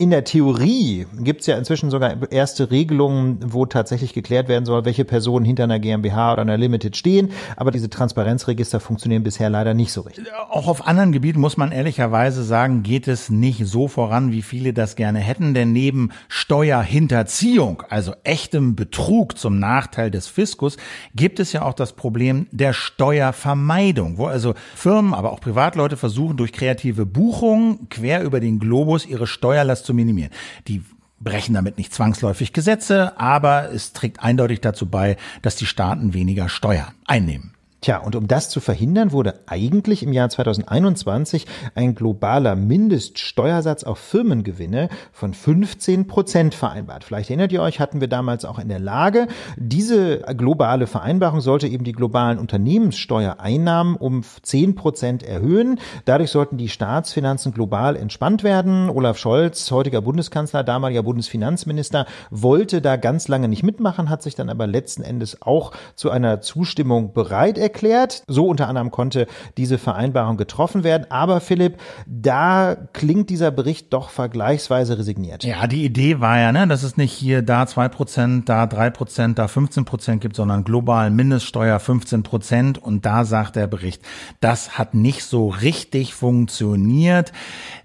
in der Theorie gibt es ja inzwischen sogar erste Regelungen, wo tatsächlich geklärt werden soll, welche Personen hinter einer GmbH oder einer Limited stehen. Aber diese Transparenzregister funktionieren bisher leider nicht so richtig. Auch auf anderen Gebieten muss man ehrlicherweise sagen, geht es nicht so voran, wie viele das gerne hätten. Denn neben Steuerhinterziehung, also echtem Betrug zum Nachteil des Fiskus, gibt es ja auch das Problem der Steuervermeidung, wo also Firmen, aber auch Privatleute versuchen, durch kreative Buchungen quer über den Globus ihre Steuerlast zu minimieren. Die brechen damit nicht zwangsläufig Gesetze, aber es trägt eindeutig dazu bei, dass die Staaten weniger Steuern einnehmen. Tja, und um das zu verhindern, wurde eigentlich im Jahr 2021 ein globaler Mindeststeuersatz auf Firmengewinne von 15 Prozent vereinbart. Vielleicht erinnert ihr euch, hatten wir damals auch in der Lage. Diese globale Vereinbarung sollte eben die globalen Unternehmenssteuereinnahmen um 10 Prozent erhöhen. Dadurch sollten die Staatsfinanzen global entspannt werden. Olaf Scholz, heutiger Bundeskanzler, damaliger Bundesfinanzminister, wollte da ganz lange nicht mitmachen, hat sich dann aber letzten Endes auch zu einer Zustimmung bereit erklärt erklärt. So unter anderem konnte diese Vereinbarung getroffen werden. Aber Philipp, da klingt dieser Bericht doch vergleichsweise resigniert. Ja, die Idee war ja, ne, dass es nicht hier da zwei Prozent, da drei Prozent, da 15 Prozent gibt, sondern global Mindeststeuer 15 Prozent. Und da sagt der Bericht, das hat nicht so richtig funktioniert.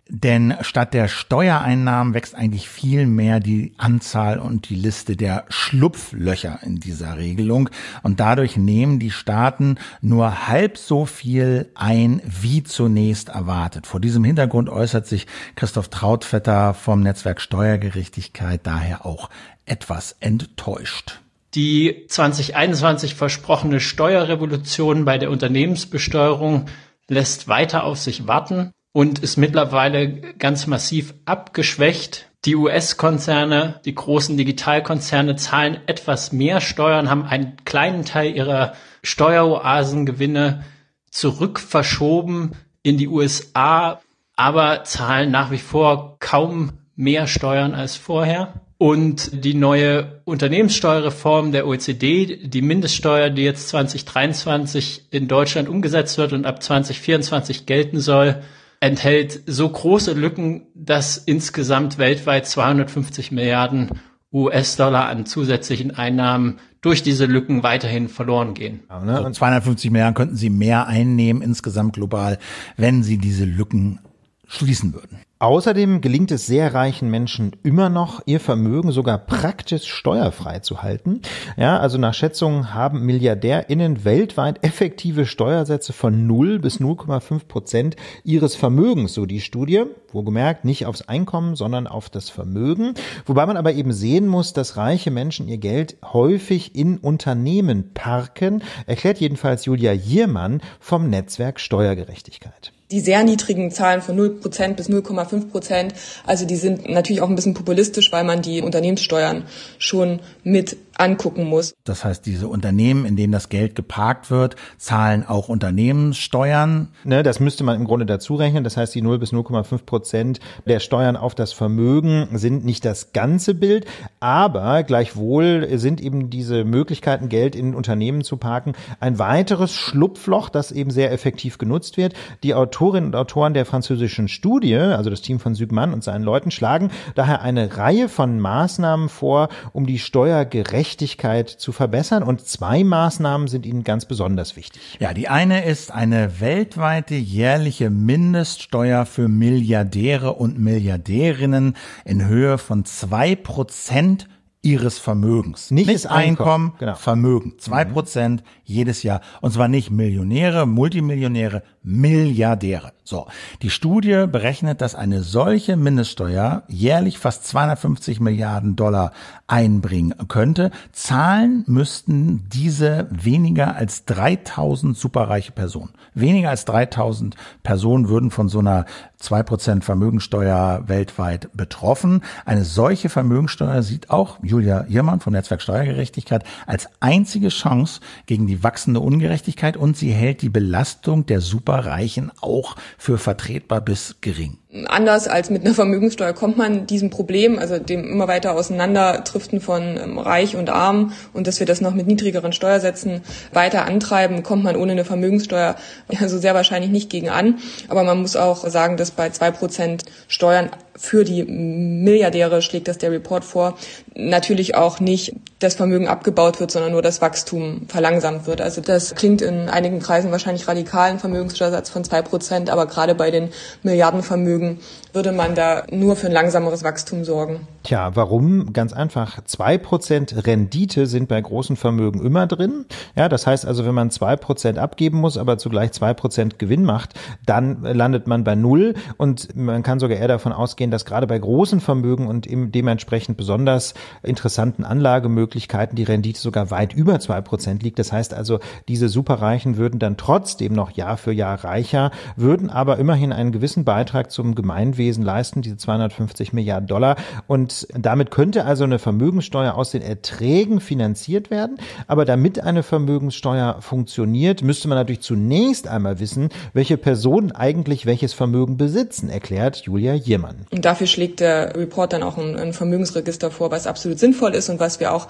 Denn statt der Steuereinnahmen wächst eigentlich viel mehr die Anzahl und die Liste der Schlupflöcher in dieser Regelung. Und dadurch nehmen die Staaten nur halb so viel ein, wie zunächst erwartet. Vor diesem Hintergrund äußert sich Christoph Trautvetter vom Netzwerk Steuergerechtigkeit daher auch etwas enttäuscht die 2021 versprochene Steuerrevolution bei der Unternehmensbesteuerung lässt weiter auf sich warten und ist mittlerweile ganz massiv abgeschwächt. Die US-Konzerne, die großen Digitalkonzerne zahlen etwas mehr Steuern, haben einen kleinen Teil ihrer Steueroasengewinne zurückverschoben in die USA, aber zahlen nach wie vor kaum mehr Steuern als vorher. Und die neue Unternehmenssteuerreform der OECD, die Mindeststeuer, die jetzt 2023 in Deutschland umgesetzt wird und ab 2024 gelten soll, enthält so große Lücken, dass insgesamt weltweit 250 Milliarden US-Dollar an zusätzlichen Einnahmen durch diese Lücken weiterhin verloren gehen. Ja, ne? Und 250 Milliarden könnten sie mehr einnehmen insgesamt global, wenn sie diese Lücken schließen würden. Außerdem gelingt es sehr reichen Menschen immer noch, ihr Vermögen sogar praktisch steuerfrei zu halten. Ja, also nach Schätzungen haben MilliardärInnen weltweit effektive Steuersätze von 0 bis 0,5 Prozent ihres Vermögens, so die Studie. Wohlgemerkt, nicht aufs Einkommen, sondern auf das Vermögen. Wobei man aber eben sehen muss, dass reiche Menschen ihr Geld häufig in Unternehmen parken, erklärt jedenfalls Julia Jiermann vom Netzwerk Steuergerechtigkeit die sehr niedrigen Zahlen von 0% bis 0,5%. Also die sind natürlich auch ein bisschen populistisch, weil man die Unternehmenssteuern schon mit angucken muss. Das heißt, diese Unternehmen, in denen das Geld geparkt wird, zahlen auch Unternehmenssteuern. Ne, das müsste man im Grunde dazu rechnen. Das heißt, die 0 bis 0,5 Prozent der Steuern auf das Vermögen sind nicht das ganze Bild, aber gleichwohl sind eben diese Möglichkeiten, Geld in Unternehmen zu parken, ein weiteres Schlupfloch, das eben sehr effektiv genutzt wird. Die Autorinnen und Autoren der französischen Studie, also das Team von Sügmann und seinen Leuten, schlagen daher eine Reihe von Maßnahmen vor, um die Steuer Gerechtigkeit zu verbessern. Und zwei Maßnahmen sind Ihnen ganz besonders wichtig. Ja, die eine ist eine weltweite jährliche Mindeststeuer für Milliardäre und Milliardärinnen in Höhe von zwei Prozent ihres Vermögens. Nicht, Nicht Einkommen, Einkommen genau. Vermögen. Zwei mhm. Prozent jedes Jahr. Und zwar nicht Millionäre, Multimillionäre, Milliardäre. So. Die Studie berechnet, dass eine solche Mindeststeuer jährlich fast 250 Milliarden Dollar einbringen könnte. Zahlen müssten diese weniger als 3000 superreiche Personen. Weniger als 3000 Personen würden von so einer 2% Vermögensteuer weltweit betroffen. Eine solche Vermögensteuer sieht auch Julia Jirmann vom Netzwerk Steuergerechtigkeit als einzige Chance gegen die die wachsende Ungerechtigkeit und sie hält die Belastung der Superreichen auch für vertretbar bis gering anders als mit einer Vermögenssteuer kommt man diesem Problem, also dem immer weiter Auseinanderdriften von ähm, Reich und Arm und dass wir das noch mit niedrigeren Steuersätzen weiter antreiben, kommt man ohne eine Vermögenssteuer also *laughs* sehr wahrscheinlich nicht gegen an. Aber man muss auch sagen, dass bei zwei Prozent Steuern für die Milliardäre schlägt das der Report vor, natürlich auch nicht das Vermögen abgebaut wird, sondern nur das Wachstum verlangsamt wird. Also das klingt in einigen Kreisen wahrscheinlich radikal, ein Vermögenssteuersatz von zwei Prozent, aber gerade bei den Milliardenvermögen Deswegen würde man da nur für ein langsameres Wachstum sorgen. Tja, warum? Ganz einfach. Zwei Prozent Rendite sind bei großen Vermögen immer drin. Ja, das heißt also, wenn man zwei Prozent abgeben muss, aber zugleich zwei Prozent Gewinn macht, dann landet man bei Null. Und man kann sogar eher davon ausgehen, dass gerade bei großen Vermögen und dementsprechend besonders interessanten Anlagemöglichkeiten die Rendite sogar weit über zwei Prozent liegt. Das heißt also, diese Superreichen würden dann trotzdem noch Jahr für Jahr reicher, würden aber immerhin einen gewissen Beitrag zum zum Gemeinwesen leisten, diese 250 Milliarden Dollar. Und damit könnte also eine Vermögenssteuer aus den Erträgen finanziert werden. Aber damit eine Vermögenssteuer funktioniert, müsste man natürlich zunächst einmal wissen, welche Personen eigentlich welches Vermögen besitzen, erklärt Julia Jemann. Und dafür schlägt der Report dann auch ein, ein Vermögensregister vor, was absolut sinnvoll ist und was wir auch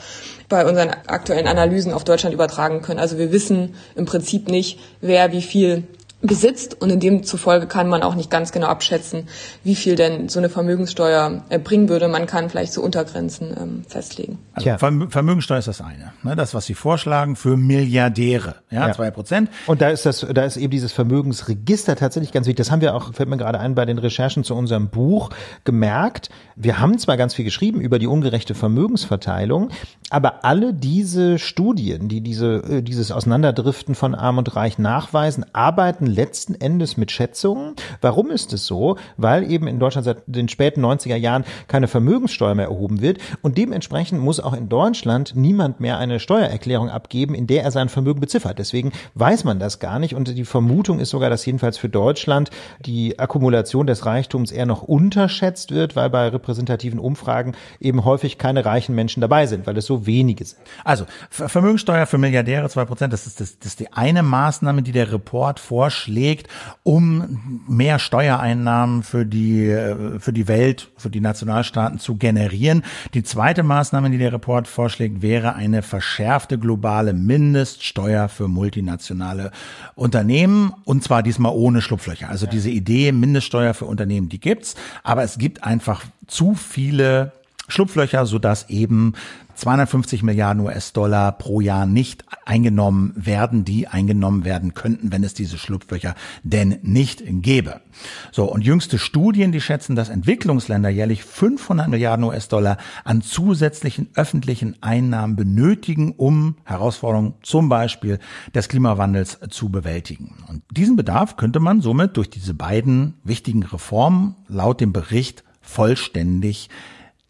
bei unseren aktuellen Analysen auf Deutschland übertragen können. Also wir wissen im Prinzip nicht, wer wie viel besitzt und in dem zufolge kann man auch nicht ganz genau abschätzen, wie viel denn so eine Vermögenssteuer äh, bringen würde. Man kann vielleicht so Untergrenzen ähm, festlegen. Also ja. Vermögenssteuer ist das eine, ne? das was Sie vorschlagen für Milliardäre, ja zwei ja. Prozent. Und da ist das, da ist eben dieses Vermögensregister tatsächlich ganz wichtig. Das haben wir auch fällt mir gerade ein bei den Recherchen zu unserem Buch gemerkt. Wir haben zwar ganz viel geschrieben über die ungerechte Vermögensverteilung, aber alle diese Studien, die diese äh, dieses Auseinanderdriften von Arm und Reich nachweisen, arbeiten letzten Endes mit Schätzungen. Warum ist es so? Weil eben in Deutschland seit den späten 90er Jahren keine Vermögenssteuer mehr erhoben wird und dementsprechend muss auch in Deutschland niemand mehr eine Steuererklärung abgeben, in der er sein Vermögen beziffert. Deswegen weiß man das gar nicht und die Vermutung ist sogar, dass jedenfalls für Deutschland die Akkumulation des Reichtums eher noch unterschätzt wird, weil bei repräsentativen Umfragen eben häufig keine reichen Menschen dabei sind, weil es so wenige sind. Also Vermögenssteuer für Milliardäre zwei Prozent, das ist, das, das ist die eine Maßnahme, die der Report vorschlägt schlägt, um mehr Steuereinnahmen für die, äh, für die Welt, für die Nationalstaaten zu generieren. Die zweite Maßnahme, die der Report vorschlägt, wäre eine verschärfte globale Mindeststeuer für multinationale Unternehmen und zwar diesmal ohne Schlupflöcher. Also diese Idee Mindeststeuer für Unternehmen, die gibt's, aber es gibt einfach zu viele Schlupflöcher, sodass eben 250 Milliarden US-Dollar pro Jahr nicht eingenommen werden, die eingenommen werden könnten, wenn es diese Schlupflöcher denn nicht gäbe. So, und jüngste Studien, die schätzen, dass Entwicklungsländer jährlich 500 Milliarden US-Dollar an zusätzlichen öffentlichen Einnahmen benötigen, um Herausforderungen zum Beispiel des Klimawandels zu bewältigen. Und diesen Bedarf könnte man somit durch diese beiden wichtigen Reformen laut dem Bericht vollständig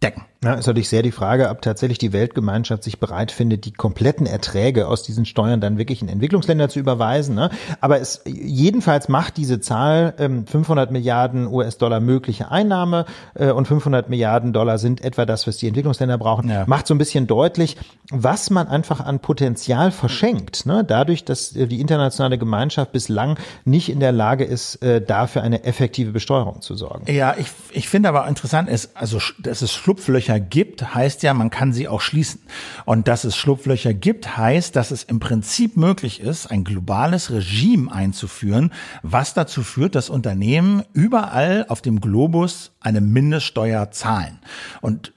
decken. Ja, ist natürlich sehr die Frage, ob tatsächlich die Weltgemeinschaft sich bereit findet, die kompletten Erträge aus diesen Steuern dann wirklich in Entwicklungsländer zu überweisen. Ne? Aber es jedenfalls macht diese Zahl ähm, 500 Milliarden US-Dollar mögliche Einnahme äh, und 500 Milliarden Dollar sind etwa das, was die Entwicklungsländer brauchen. Ja. Macht so ein bisschen deutlich, was man einfach an Potenzial verschenkt. Ne? Dadurch, dass äh, die internationale Gemeinschaft bislang nicht in der Lage ist, äh, dafür eine effektive Besteuerung zu sorgen. Ja, ich, ich finde aber interessant ist, also dass es Schlupflöcher Schlupflöcher gibt, heißt ja, man kann sie auch schließen. Und dass es Schlupflöcher gibt, heißt, dass es im Prinzip möglich ist, ein globales Regime einzuführen, was dazu führt, dass Unternehmen überall auf dem Globus eine Mindeststeuer zahlen. Und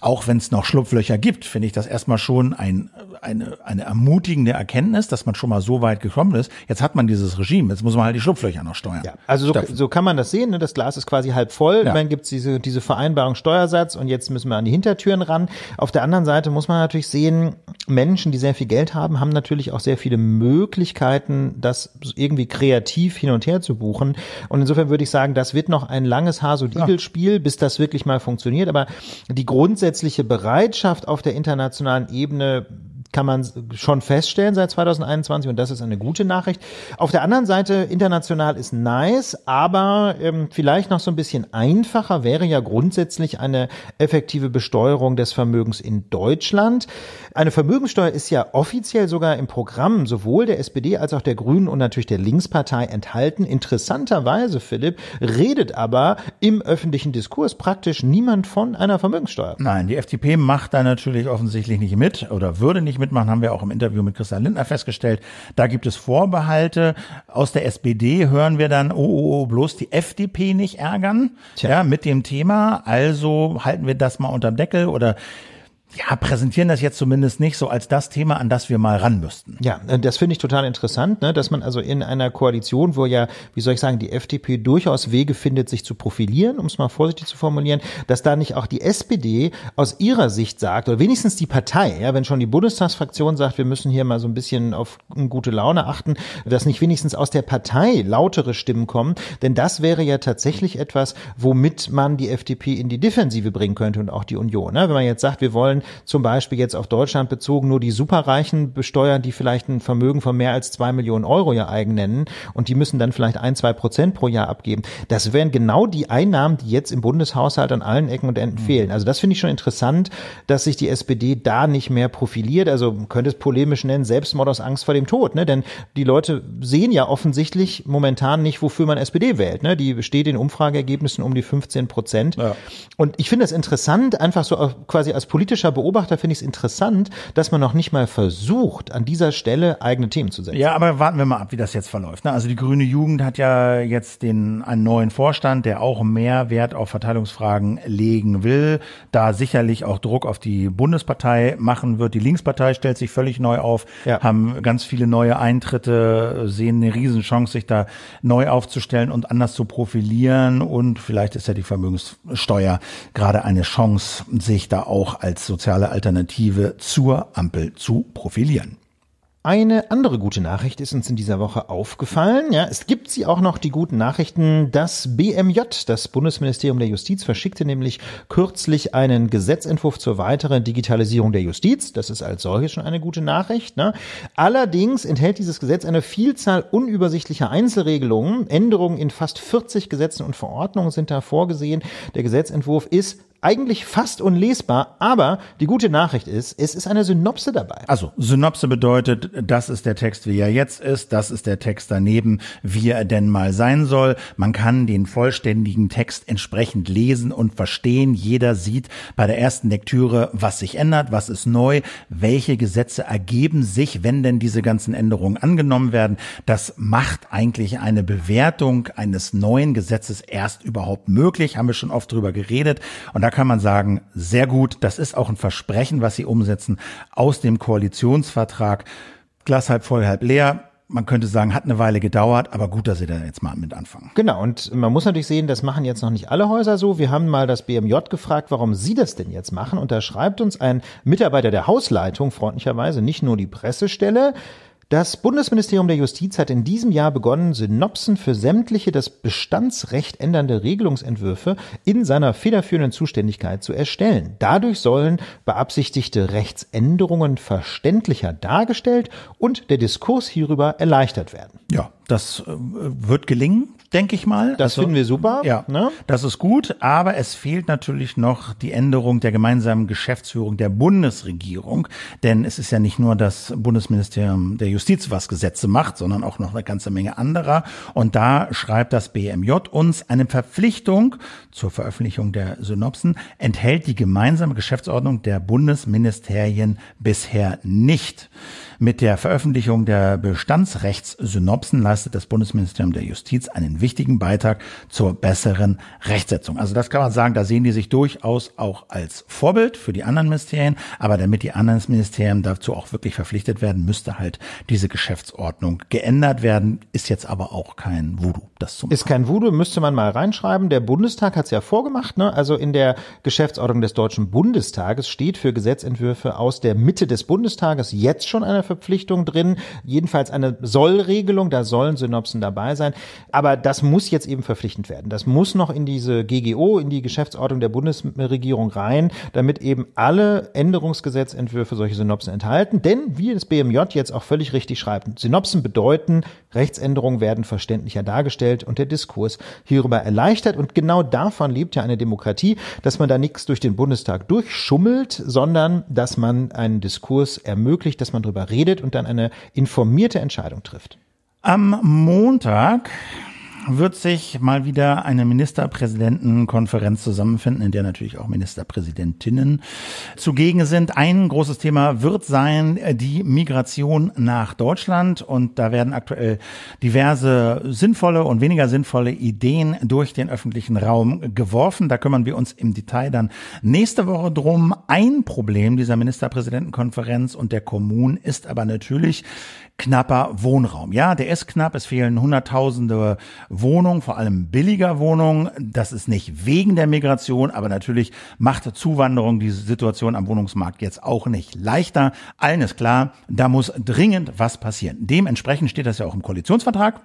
auch wenn es noch Schlupflöcher gibt, finde ich das erstmal schon ein eine, eine ermutigende Erkenntnis, dass man schon mal so weit gekommen ist. Jetzt hat man dieses Regime, jetzt muss man halt die Schlupflöcher noch steuern. Ja, also so, so kann man das sehen. Ne? Das Glas ist quasi halb voll. Ja. Dann gibt's diese, diese Vereinbarung Steuersatz und jetzt müssen wir an die Hintertüren ran. Auf der anderen Seite muss man natürlich sehen, Menschen, die sehr viel Geld haben, haben natürlich auch sehr viele Möglichkeiten, das irgendwie kreativ hin und her zu buchen. Und insofern würde ich sagen, das wird noch ein langes hase diegel spiel ja. bis das wirklich mal funktioniert. Aber die grundsätzliche Bereitschaft auf der internationalen Ebene, kann man schon feststellen seit 2021 und das ist eine gute Nachricht. Auf der anderen Seite, international ist nice, aber ähm, vielleicht noch so ein bisschen einfacher wäre ja grundsätzlich eine effektive Besteuerung des Vermögens in Deutschland. Eine Vermögenssteuer ist ja offiziell sogar im Programm sowohl der SPD als auch der Grünen und natürlich der Linkspartei enthalten. Interessanterweise, Philipp, redet aber im öffentlichen Diskurs praktisch niemand von einer Vermögenssteuer. Nein, die FDP macht da natürlich offensichtlich nicht mit oder würde nicht nicht mitmachen, haben wir auch im Interview mit Christian Lindner festgestellt. Da gibt es Vorbehalte. Aus der SPD hören wir dann, oh, oh, oh bloß die FDP nicht ärgern Tja. ja, mit dem Thema. Also halten wir das mal unterm Deckel oder ja, präsentieren das jetzt zumindest nicht so als das Thema, an das wir mal ran müssten. Ja, äh, das finde ich total interessant, ne, dass man also in einer Koalition, wo ja, wie soll ich sagen, die FDP durchaus Wege findet, sich zu profilieren, um es mal vorsichtig zu formulieren, dass da nicht auch die SPD aus ihrer Sicht sagt, oder wenigstens die Partei, ja, wenn schon die Bundestagsfraktion sagt, wir müssen hier mal so ein bisschen auf gute Laune achten, dass nicht wenigstens aus der Partei lautere Stimmen kommen, denn das wäre ja tatsächlich etwas, womit man die FDP in die Defensive bringen könnte und auch die Union. Ne? Wenn man jetzt sagt, wir wollen wollen zum Beispiel jetzt auf Deutschland bezogen nur die Superreichen besteuern, die vielleicht ein Vermögen von mehr als zwei Millionen Euro ja eigen nennen und die müssen dann vielleicht ein, zwei Prozent pro Jahr abgeben. Das wären genau die Einnahmen, die jetzt im Bundeshaushalt an allen Ecken und Enden mhm. fehlen. Also das finde ich schon interessant, dass sich die SPD da nicht mehr profiliert. Also könnte es polemisch nennen, Selbstmord aus Angst vor dem Tod, ne? Denn die Leute sehen ja offensichtlich momentan nicht, wofür man SPD wählt. Ne? Die steht in Umfrageergebnissen um die 15 Prozent. Ja. Und ich finde das interessant, einfach so quasi als politischer kritischer Beobachter finde ich es interessant, dass man noch nicht mal versucht, an dieser Stelle eigene Themen zu setzen. Ja, aber warten wir mal ab, wie das jetzt verläuft. Ne? Also die Grüne Jugend hat ja jetzt den, einen neuen Vorstand, der auch mehr Wert auf Verteilungsfragen legen will, da sicherlich auch Druck auf die Bundespartei machen wird. Die Linkspartei stellt sich völlig neu auf, ja. haben ganz viele neue Eintritte, sehen eine Riesenchance, sich da neu aufzustellen und anders zu profilieren. Und vielleicht ist ja die Vermögenssteuer gerade eine Chance, sich da auch als so soziale Alternative zur Ampel zu profilieren. Eine andere gute Nachricht ist uns in dieser Woche aufgefallen. Ja, es gibt sie auch noch, die guten Nachrichten. Das BMJ, das Bundesministerium der Justiz, verschickte nämlich kürzlich einen Gesetzentwurf zur weiteren Digitalisierung der Justiz. Das ist als solches schon eine gute Nachricht. Ne? Allerdings enthält dieses Gesetz eine Vielzahl unübersichtlicher Einzelregelungen. Änderungen in fast 40 Gesetzen und Verordnungen sind da vorgesehen. Der Gesetzentwurf ist eigentlich fast unlesbar, aber die gute Nachricht ist, es ist eine Synopse dabei. Also Synopse bedeutet, das ist der Text, wie er jetzt ist, das ist der Text daneben, wie er denn mal sein soll. Man kann den vollständigen Text entsprechend lesen und verstehen. Jeder sieht bei der ersten Lektüre, was sich ändert, was ist neu, welche Gesetze ergeben sich, wenn denn diese ganzen Änderungen angenommen werden. Das macht eigentlich eine Bewertung eines neuen Gesetzes erst überhaupt möglich, haben wir schon oft drüber geredet. Und da kann man sagen, sehr gut, das ist auch ein Versprechen, was sie umsetzen aus dem Koalitionsvertrag. Glas halb voll, halb leer man könnte sagen, hat eine Weile gedauert, aber gut, dass sie da jetzt mal mit anfangen. Genau, und man muss natürlich sehen, das machen jetzt noch nicht alle Häuser so. Wir haben mal das BMJ gefragt, warum sie das denn jetzt machen. Und da schreibt uns ein Mitarbeiter der Hausleitung, freundlicherweise, nicht nur die Pressestelle, das Bundesministerium der Justiz hat in diesem Jahr begonnen, Synopsen für sämtliche das Bestandsrecht ändernde Regelungsentwürfe in seiner federführenden Zuständigkeit zu erstellen. Dadurch sollen beabsichtigte Rechtsänderungen verständlicher dargestellt und der Diskurs hierüber erleichtert werden. Ja, das äh, wird gelingen denke ich mal. Das also, finden wir super. Ja, ne? das ist gut, aber es fehlt natürlich noch die Änderung der gemeinsamen Geschäftsführung der Bundesregierung, denn es ist ja nicht nur das Bundesministerium der Justiz, was Gesetze macht, sondern auch noch eine ganze Menge anderer. Und da schreibt das BMJ uns eine Verpflichtung zur Veröffentlichung der Synopsen enthält die gemeinsame Geschäftsordnung der Bundesministerien bisher nicht. Mit der Veröffentlichung der Bestandsrechtssynopsen leistet das Bundesministerium der Justiz einen wichtigen Beitrag zur besseren Rechtsetzung. Also das kann man sagen, da sehen die sich durchaus auch als Vorbild für die anderen Ministerien. Aber damit die anderen Ministerien dazu auch wirklich verpflichtet werden, müsste halt diese Geschäftsordnung geändert werden. Ist jetzt aber auch kein Voodoo, das zum Ist kein Voodoo, müsste man mal reinschreiben. Der Bundestag hat es ja vorgemacht. Ne? Also in der Geschäftsordnung des Deutschen Bundestages steht für Gesetzentwürfe aus der Mitte des Bundestages jetzt schon eine Verpflichtung drin, jedenfalls eine Sollregelung, da sollen Synopsen dabei sein. Aber das muss jetzt eben verpflichtend werden. Das muss noch in diese GGO, in die Geschäftsordnung der Bundesregierung rein, damit eben alle Änderungsgesetzentwürfe solche Synopsen enthalten. Denn, wie das BMJ jetzt auch völlig richtig schreibt, Synopsen bedeuten, Rechtsänderungen werden verständlicher dargestellt und der Diskurs hierüber erleichtert. Und genau davon lebt ja eine Demokratie, dass man da nichts durch den Bundestag durchschummelt, sondern dass man einen Diskurs ermöglicht, dass man darüber redet redet und dann eine informierte Entscheidung trifft. Am Montag wird sich mal wieder eine Ministerpräsidentenkonferenz zusammenfinden, in der natürlich auch Ministerpräsidentinnen zugegen sind. Ein großes Thema wird sein die Migration nach Deutschland. Und da werden aktuell diverse sinnvolle und weniger sinnvolle Ideen durch den öffentlichen Raum geworfen. Da kümmern wir uns im Detail dann nächste Woche drum. Ein Problem dieser Ministerpräsidentenkonferenz und der Kommunen ist aber natürlich knapper Wohnraum. Ja, der ist knapp. Es fehlen hunderttausende Wohnungen, vor allem billiger Wohnungen. Das ist nicht wegen der Migration, aber natürlich macht Zuwanderung diese Situation am Wohnungsmarkt jetzt auch nicht leichter. Allen ist klar, da muss dringend was passieren. Dementsprechend steht das ja auch im Koalitionsvertrag.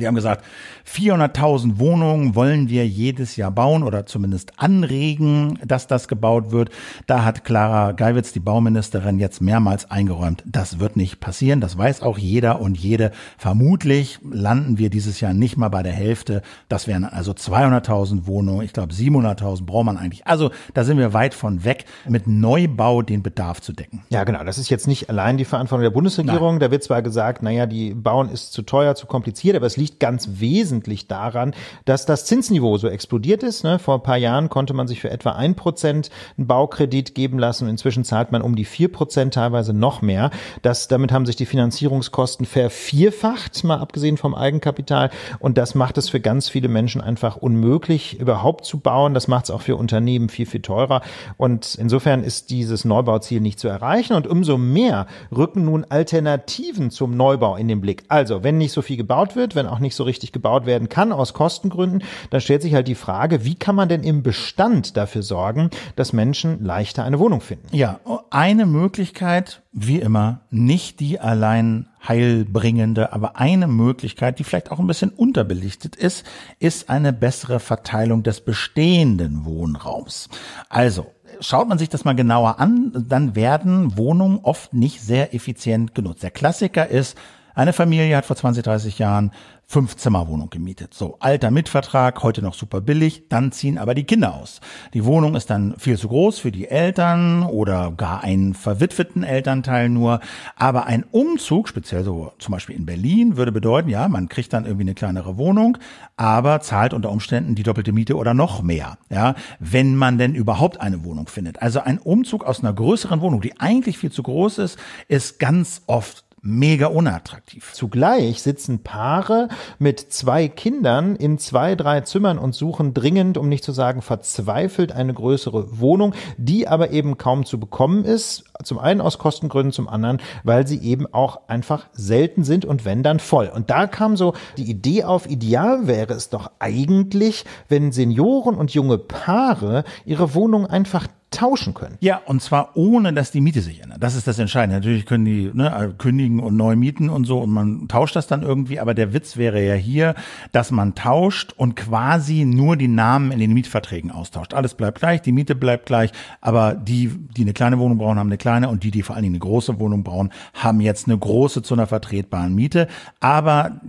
Die haben gesagt, 400.000 Wohnungen wollen wir jedes Jahr bauen oder zumindest anregen, dass das gebaut wird. Da hat Clara Geiwitz, die Bauministerin, jetzt mehrmals eingeräumt, das wird nicht passieren. Das weiß auch jeder und jede. Vermutlich landen wir dieses Jahr nicht mal bei der Hälfte. Das wären also 200.000 Wohnungen. Ich glaube, 700.000 braucht man eigentlich. Also da sind wir weit von weg, mit Neubau den Bedarf zu decken. Ja, genau. Das ist jetzt nicht allein die Verantwortung der Bundesregierung. Nein. Da wird zwar gesagt, naja, die Bauen ist zu teuer, zu kompliziert, aber es liegt ganz wesentlich daran, dass das Zinsniveau so explodiert ist. Ne? Vor ein paar Jahren konnte man sich für etwa 1% einen Baukredit geben lassen. Inzwischen zahlt man um die 4%, teilweise noch mehr. Das, damit haben sich die Finanzierungskosten vervierfacht, mal abgesehen vom Eigenkapital. Und das macht es für ganz viele Menschen einfach unmöglich, überhaupt zu bauen. Das macht es auch für Unternehmen viel, viel teurer. Und insofern ist dieses Neubauziel nicht zu erreichen. Und umso mehr rücken nun Alternativen zum Neubau in den Blick. Also, wenn nicht so viel gebaut wird, wenn auch nicht so richtig gebaut werden kann aus Kostengründen, dann stellt sich halt die Frage, wie kann man denn im Bestand dafür sorgen, dass Menschen leichter eine Wohnung finden? Ja, eine Möglichkeit, wie immer, nicht die allein heilbringende, aber eine Möglichkeit, die vielleicht auch ein bisschen unterbelichtet ist, ist eine bessere Verteilung des bestehenden Wohnraums. Also, schaut man sich das mal genauer an, dann werden Wohnungen oft nicht sehr effizient genutzt. Der Klassiker ist, eine Familie hat vor 20, 30 Jahren Fünf-Zimmer-Wohnung gemietet. So, alter Mitvertrag, heute noch super billig, dann ziehen aber die Kinder aus. Die Wohnung ist dann viel zu groß für die Eltern oder gar einen verwitweten Elternteil nur. Aber ein Umzug, speziell so zum Beispiel in Berlin, würde bedeuten, ja, man kriegt dann irgendwie eine kleinere Wohnung, aber zahlt unter Umständen die doppelte Miete oder noch mehr, ja, wenn man denn überhaupt eine Wohnung findet. Also ein Umzug aus einer größeren Wohnung, die eigentlich viel zu groß ist, ist ganz oft mega unattraktiv. Zugleich sitzen Paare mit zwei Kindern in zwei, drei Zimmern und suchen dringend, um nicht zu sagen verzweifelt, eine größere Wohnung, die aber eben kaum zu bekommen ist. Zum einen aus Kostengründen, zum anderen, weil sie eben auch einfach selten sind und wenn dann voll. Und da kam so die Idee auf, ideal wäre es doch eigentlich, wenn Senioren und junge Paare ihre Wohnung einfach tauschen können. Ja, und zwar ohne, dass die Miete sich ändert. Das ist das Entscheidende. Natürlich können die ne, äh, kündigen und neu mieten und so und man tauscht das dann irgendwie. Aber der Witz wäre ja hier, dass man tauscht und quasi nur die Namen in den Mietverträgen austauscht. Alles bleibt gleich, die Miete bleibt gleich, aber die, die eine kleine Wohnung brauchen, haben eine kleine und die, die vor allen Dingen eine große Wohnung brauchen, haben jetzt eine große zu einer vertretbaren Miete. Aber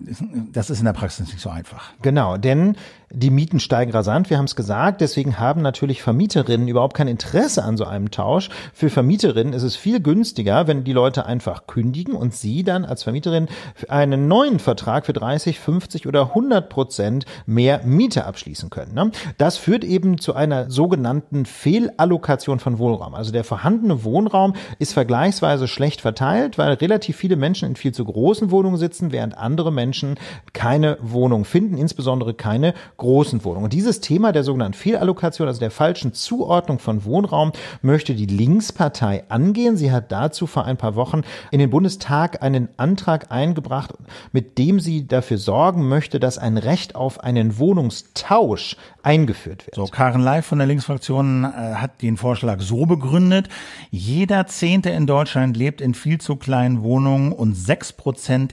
das ist in der Praxis nicht so einfach. Genau, denn die Mieten steigen rasant, wir haben es gesagt. Deswegen haben natürlich Vermieterinnen überhaupt kein Interesse an so einem Tausch. Für Vermieterinnen ist es viel günstiger, wenn die Leute einfach kündigen und sie dann als Vermieterin einen neuen Vertrag für 30, 50 oder 100 Prozent mehr Miete abschließen können. Ne? Das führt eben zu einer sogenannten Fehlallokation von Wohnraum. Also der vorhandene Wohnraum ist vergleichsweise schlecht verteilt, weil relativ viele Menschen in viel zu großen Wohnungen sitzen, während andere Menschen keine Wohnung finden, insbesondere keine großen Wohnungen. Und dieses Thema der sogenannten Fehlallokation, also der falschen Zuordnung von Wohnraum, möchte die Linkspartei angehen. Sie hat dazu vor ein paar Wochen in den Bundestag einen Antrag eingebracht, mit dem sie dafür sorgen möchte, dass ein Recht auf einen Wohnungstausch eingeführt wird. So, Karen Leif von der Linksfraktion äh, hat den Vorschlag so begründet. Jeder Zehnte in Deutschland lebt in viel zu kleinen Wohnungen und sechs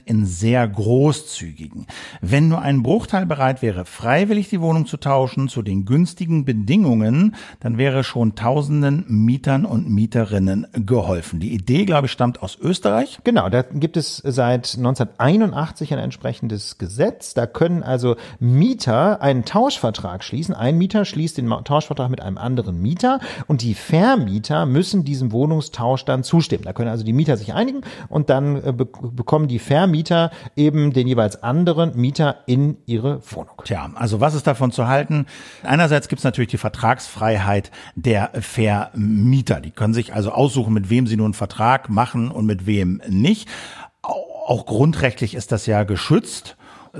in sehr großzügigen. Wenn nur ein Bruchteil bereit wäre, freiwillig billig die Wohnung zu tauschen zu den günstigen Bedingungen, dann wäre schon tausenden Mietern und Mieterinnen geholfen. Die Idee, glaube ich, stammt aus Österreich. Genau, da gibt es seit 1981 ein entsprechendes Gesetz. Da können also Mieter einen Tauschvertrag schließen. Ein Mieter schließt den Tauschvertrag mit einem anderen Mieter und die Vermieter müssen diesem Wohnungstausch dann zustimmen. Da können also die Mieter sich einigen und dann äh, be bekommen die Vermieter eben den jeweils anderen Mieter in ihre Wohnung. Tja, also was ist davon zu halten? Einerseits gibt es natürlich die Vertragsfreiheit der Vermieter. Die können sich also aussuchen, mit wem sie nun einen Vertrag machen und mit wem nicht. Auch grundrechtlich ist das ja geschützt.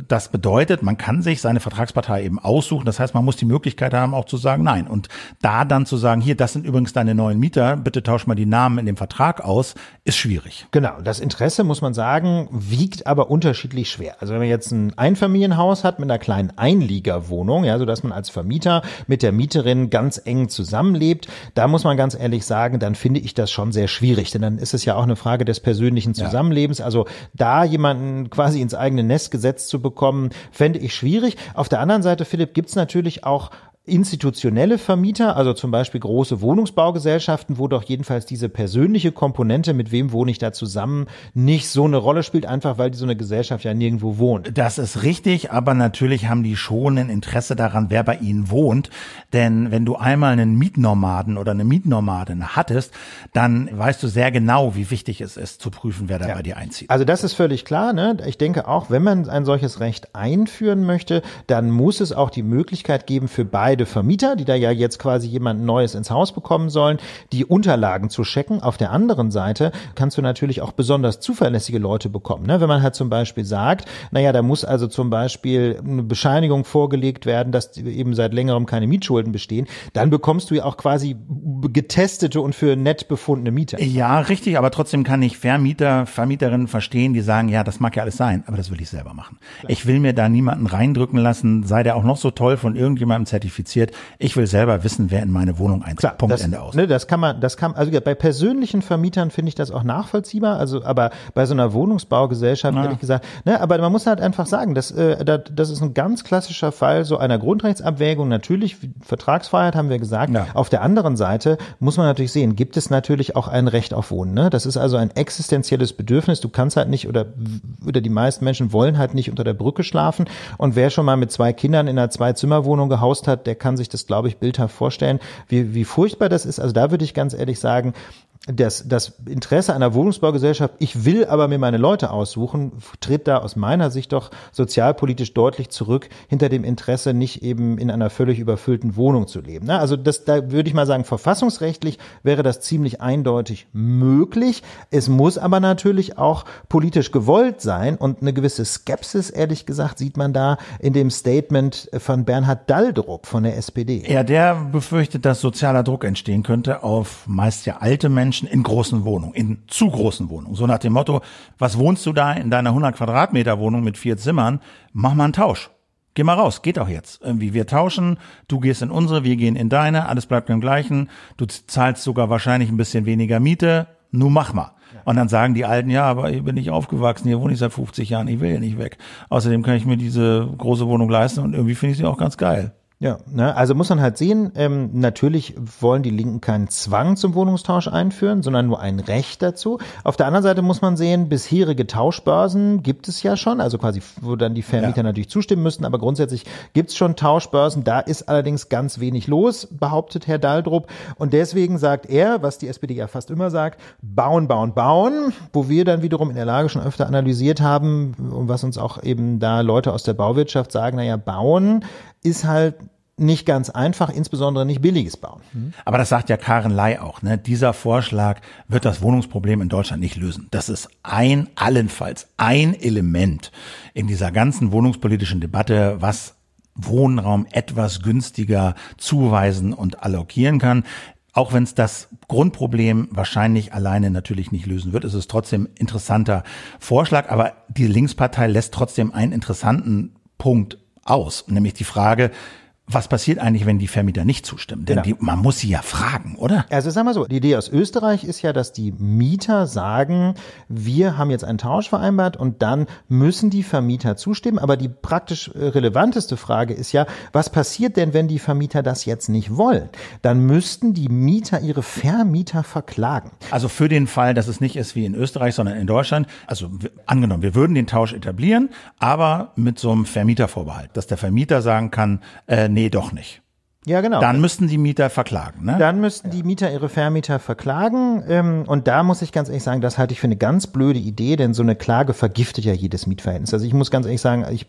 Das bedeutet, man kann sich seine Vertragspartei eben aussuchen. Das heißt, man muss die Möglichkeit haben, auch zu sagen Nein. Und da dann zu sagen, hier, das sind übrigens deine neuen Mieter, bitte tausch mal die Namen in dem Vertrag aus, ist schwierig. Genau. Das Interesse, muss man sagen, wiegt aber unterschiedlich schwer. Also wenn man jetzt ein Einfamilienhaus hat mit einer kleinen Einliegerwohnung, ja, so dass man als Vermieter mit der Mieterin ganz eng zusammenlebt, da muss man ganz ehrlich sagen, dann finde ich das schon sehr schwierig. Denn dann ist es ja auch eine Frage des persönlichen Zusammenlebens. Ja. Also da jemanden quasi ins eigene Nest gesetzt zu bekommen, fände ich schwierig. Auf der anderen Seite, Philipp, gibt es natürlich auch institutionelle Vermieter, also zum Beispiel große Wohnungsbaugesellschaften, wo doch jedenfalls diese persönliche Komponente, mit wem wohne ich da zusammen, nicht so eine Rolle spielt, einfach weil so eine Gesellschaft ja nirgendwo wohnt. Das ist richtig, aber natürlich haben die schon ein Interesse daran, wer bei ihnen wohnt. Denn wenn du einmal einen Mietnomaden oder eine Mietnomadin hattest, dann weißt du sehr genau, wie wichtig es ist, zu prüfen, wer da ja. bei dir einzieht. Also das ist völlig klar. Ne? Ich denke auch, wenn man ein solches Recht einführen möchte, dann muss es auch die Möglichkeit geben, für beide beide Vermieter, die da ja jetzt quasi jemand Neues ins Haus bekommen sollen, die Unterlagen zu checken. Auf der anderen Seite kannst du natürlich auch besonders zuverlässige Leute bekommen. Ne? Wenn man halt zum Beispiel sagt, naja, da muss also zum Beispiel eine Bescheinigung vorgelegt werden, dass eben seit längerem keine Mietschulden bestehen, dann bekommst du ja auch quasi getestete und für nett befundene Mieter. Ja, richtig, aber trotzdem kann ich Vermieter, Vermieterinnen verstehen, die sagen, ja, das mag ja alles sein, aber das will ich selber machen. Klar. Ich will mir da niemanden reindrücken lassen, sei der auch noch so toll von irgendjemandem zertifiziert identifiziert. Ich will selber wissen, wer in meine Wohnung einzieht. Punkt, das, Ende aus. Ne, das kann man, das kann, also bei persönlichen Vermietern finde ich das auch nachvollziehbar, also aber bei so einer Wohnungsbaugesellschaft ja. ehrlich gesagt, ne, aber man muss halt einfach sagen, das, äh, das, das ist ein ganz klassischer Fall so einer Grundrechtsabwägung. Natürlich, Vertragsfreiheit haben wir gesagt. Ja. Auf der anderen Seite muss man natürlich sehen, gibt es natürlich auch ein Recht auf Wohnen. Ne? Das ist also ein existenzielles Bedürfnis. Du kannst halt nicht oder, oder die meisten Menschen wollen halt nicht unter der Brücke schlafen. Und wer schon mal mit zwei Kindern in einer Zwei-Zimmer-Wohnung gehaust hat, der kann sich das, glaube ich, bildhaft vorstellen, wie, wie furchtbar das ist. Also da würde ich ganz ehrlich sagen, das, das Interesse einer Wohnungsbaugesellschaft, ich will aber mir meine Leute aussuchen, tritt da aus meiner Sicht doch sozialpolitisch deutlich zurück hinter dem Interesse, nicht eben in einer völlig überfüllten Wohnung zu leben. also das, da würde ich mal sagen, verfassungsrechtlich wäre das ziemlich eindeutig möglich. Es muss aber natürlich auch politisch gewollt sein und eine gewisse Skepsis, ehrlich gesagt, sieht man da in dem Statement von Bernhard Daldrup von der SPD. Ja, der befürchtet, dass sozialer Druck entstehen könnte auf meist ja alte Menschen, Menschen in großen Wohnungen, in zu großen Wohnungen. So nach dem Motto, was wohnst du da in deiner 100 Quadratmeter Wohnung mit vier Zimmern? Mach mal einen Tausch. Geh mal raus, geht auch jetzt. Irgendwie wir tauschen, du gehst in unsere, wir gehen in deine, alles bleibt beim gleichen. Du zahlst sogar wahrscheinlich ein bisschen weniger Miete. Nun mach mal. Und dann sagen die Alten, ja, aber hier bin ich aufgewachsen, hier wohne ich seit 50 Jahren, ich will hier nicht weg. Außerdem kann ich mir diese große Wohnung leisten und irgendwie finde ich sie auch ganz geil. Ja, ne, also muss man halt sehen, ähm, natürlich wollen die Linken keinen Zwang zum Wohnungstausch einführen, sondern nur ein Recht dazu. Auf der anderen Seite muss man sehen, bisherige Tauschbörsen gibt es ja schon, also quasi, wo dann die Vermieter ja. natürlich zustimmen müssen, aber grundsätzlich gibt's schon Tauschbörsen, da ist allerdings ganz wenig los, behauptet Herr Daldrup. Und deswegen sagt er, was die SPD ja fast immer sagt, bauen, bauen, bauen, wo wir dann wiederum in der Lage schon öfter analysiert haben und was uns auch eben da Leute aus der Bauwirtschaft sagen, naja, bauen ist halt nicht ganz einfach, insbesondere nicht billiges Bauen. Mhm. Aber das sagt ja Karen Ley auch. Ne? Dieser Vorschlag wird das Wohnungsproblem in Deutschland nicht lösen. Das ist ein, allenfalls ein Element in dieser ganzen wohnungspolitischen Debatte, was Wohnraum etwas günstiger zuweisen und allokieren kann. Auch wenn es das Grundproblem wahrscheinlich alleine natürlich nicht lösen wird, ist es trotzdem interessanter Vorschlag. Aber die Linkspartei lässt trotzdem einen interessanten Punkt aus, nämlich die Frage, was passiert eigentlich, wenn die Vermieter nicht zustimmen? Denn genau. die, man muss sie ja fragen, oder? Also sagen wir so, die Idee aus Österreich ist ja, dass die Mieter sagen, wir haben jetzt einen Tausch vereinbart und dann müssen die Vermieter zustimmen. Aber die praktisch äh, relevanteste Frage ist ja, was passiert denn, wenn die Vermieter das jetzt nicht wollen? Dann müssten die Mieter ihre Vermieter verklagen. Also für den Fall, dass es nicht ist wie in Österreich, sondern in Deutschland. Also angenommen, wir würden den Tausch etablieren, aber mit so einem Vermietervorbehalt, dass der Vermieter sagen kann, äh, nee, doch nicht. Ja, genau. Dann müssten die Mieter verklagen, ne? Dann müssten ja. die Mieter ihre Vermieter verklagen. Ähm, und da muss ich ganz ehrlich sagen, das halte ich für eine ganz blöde Idee, denn so eine Klage vergiftet ja jedes Mietverhältnis. Also ich muss ganz ehrlich sagen, ich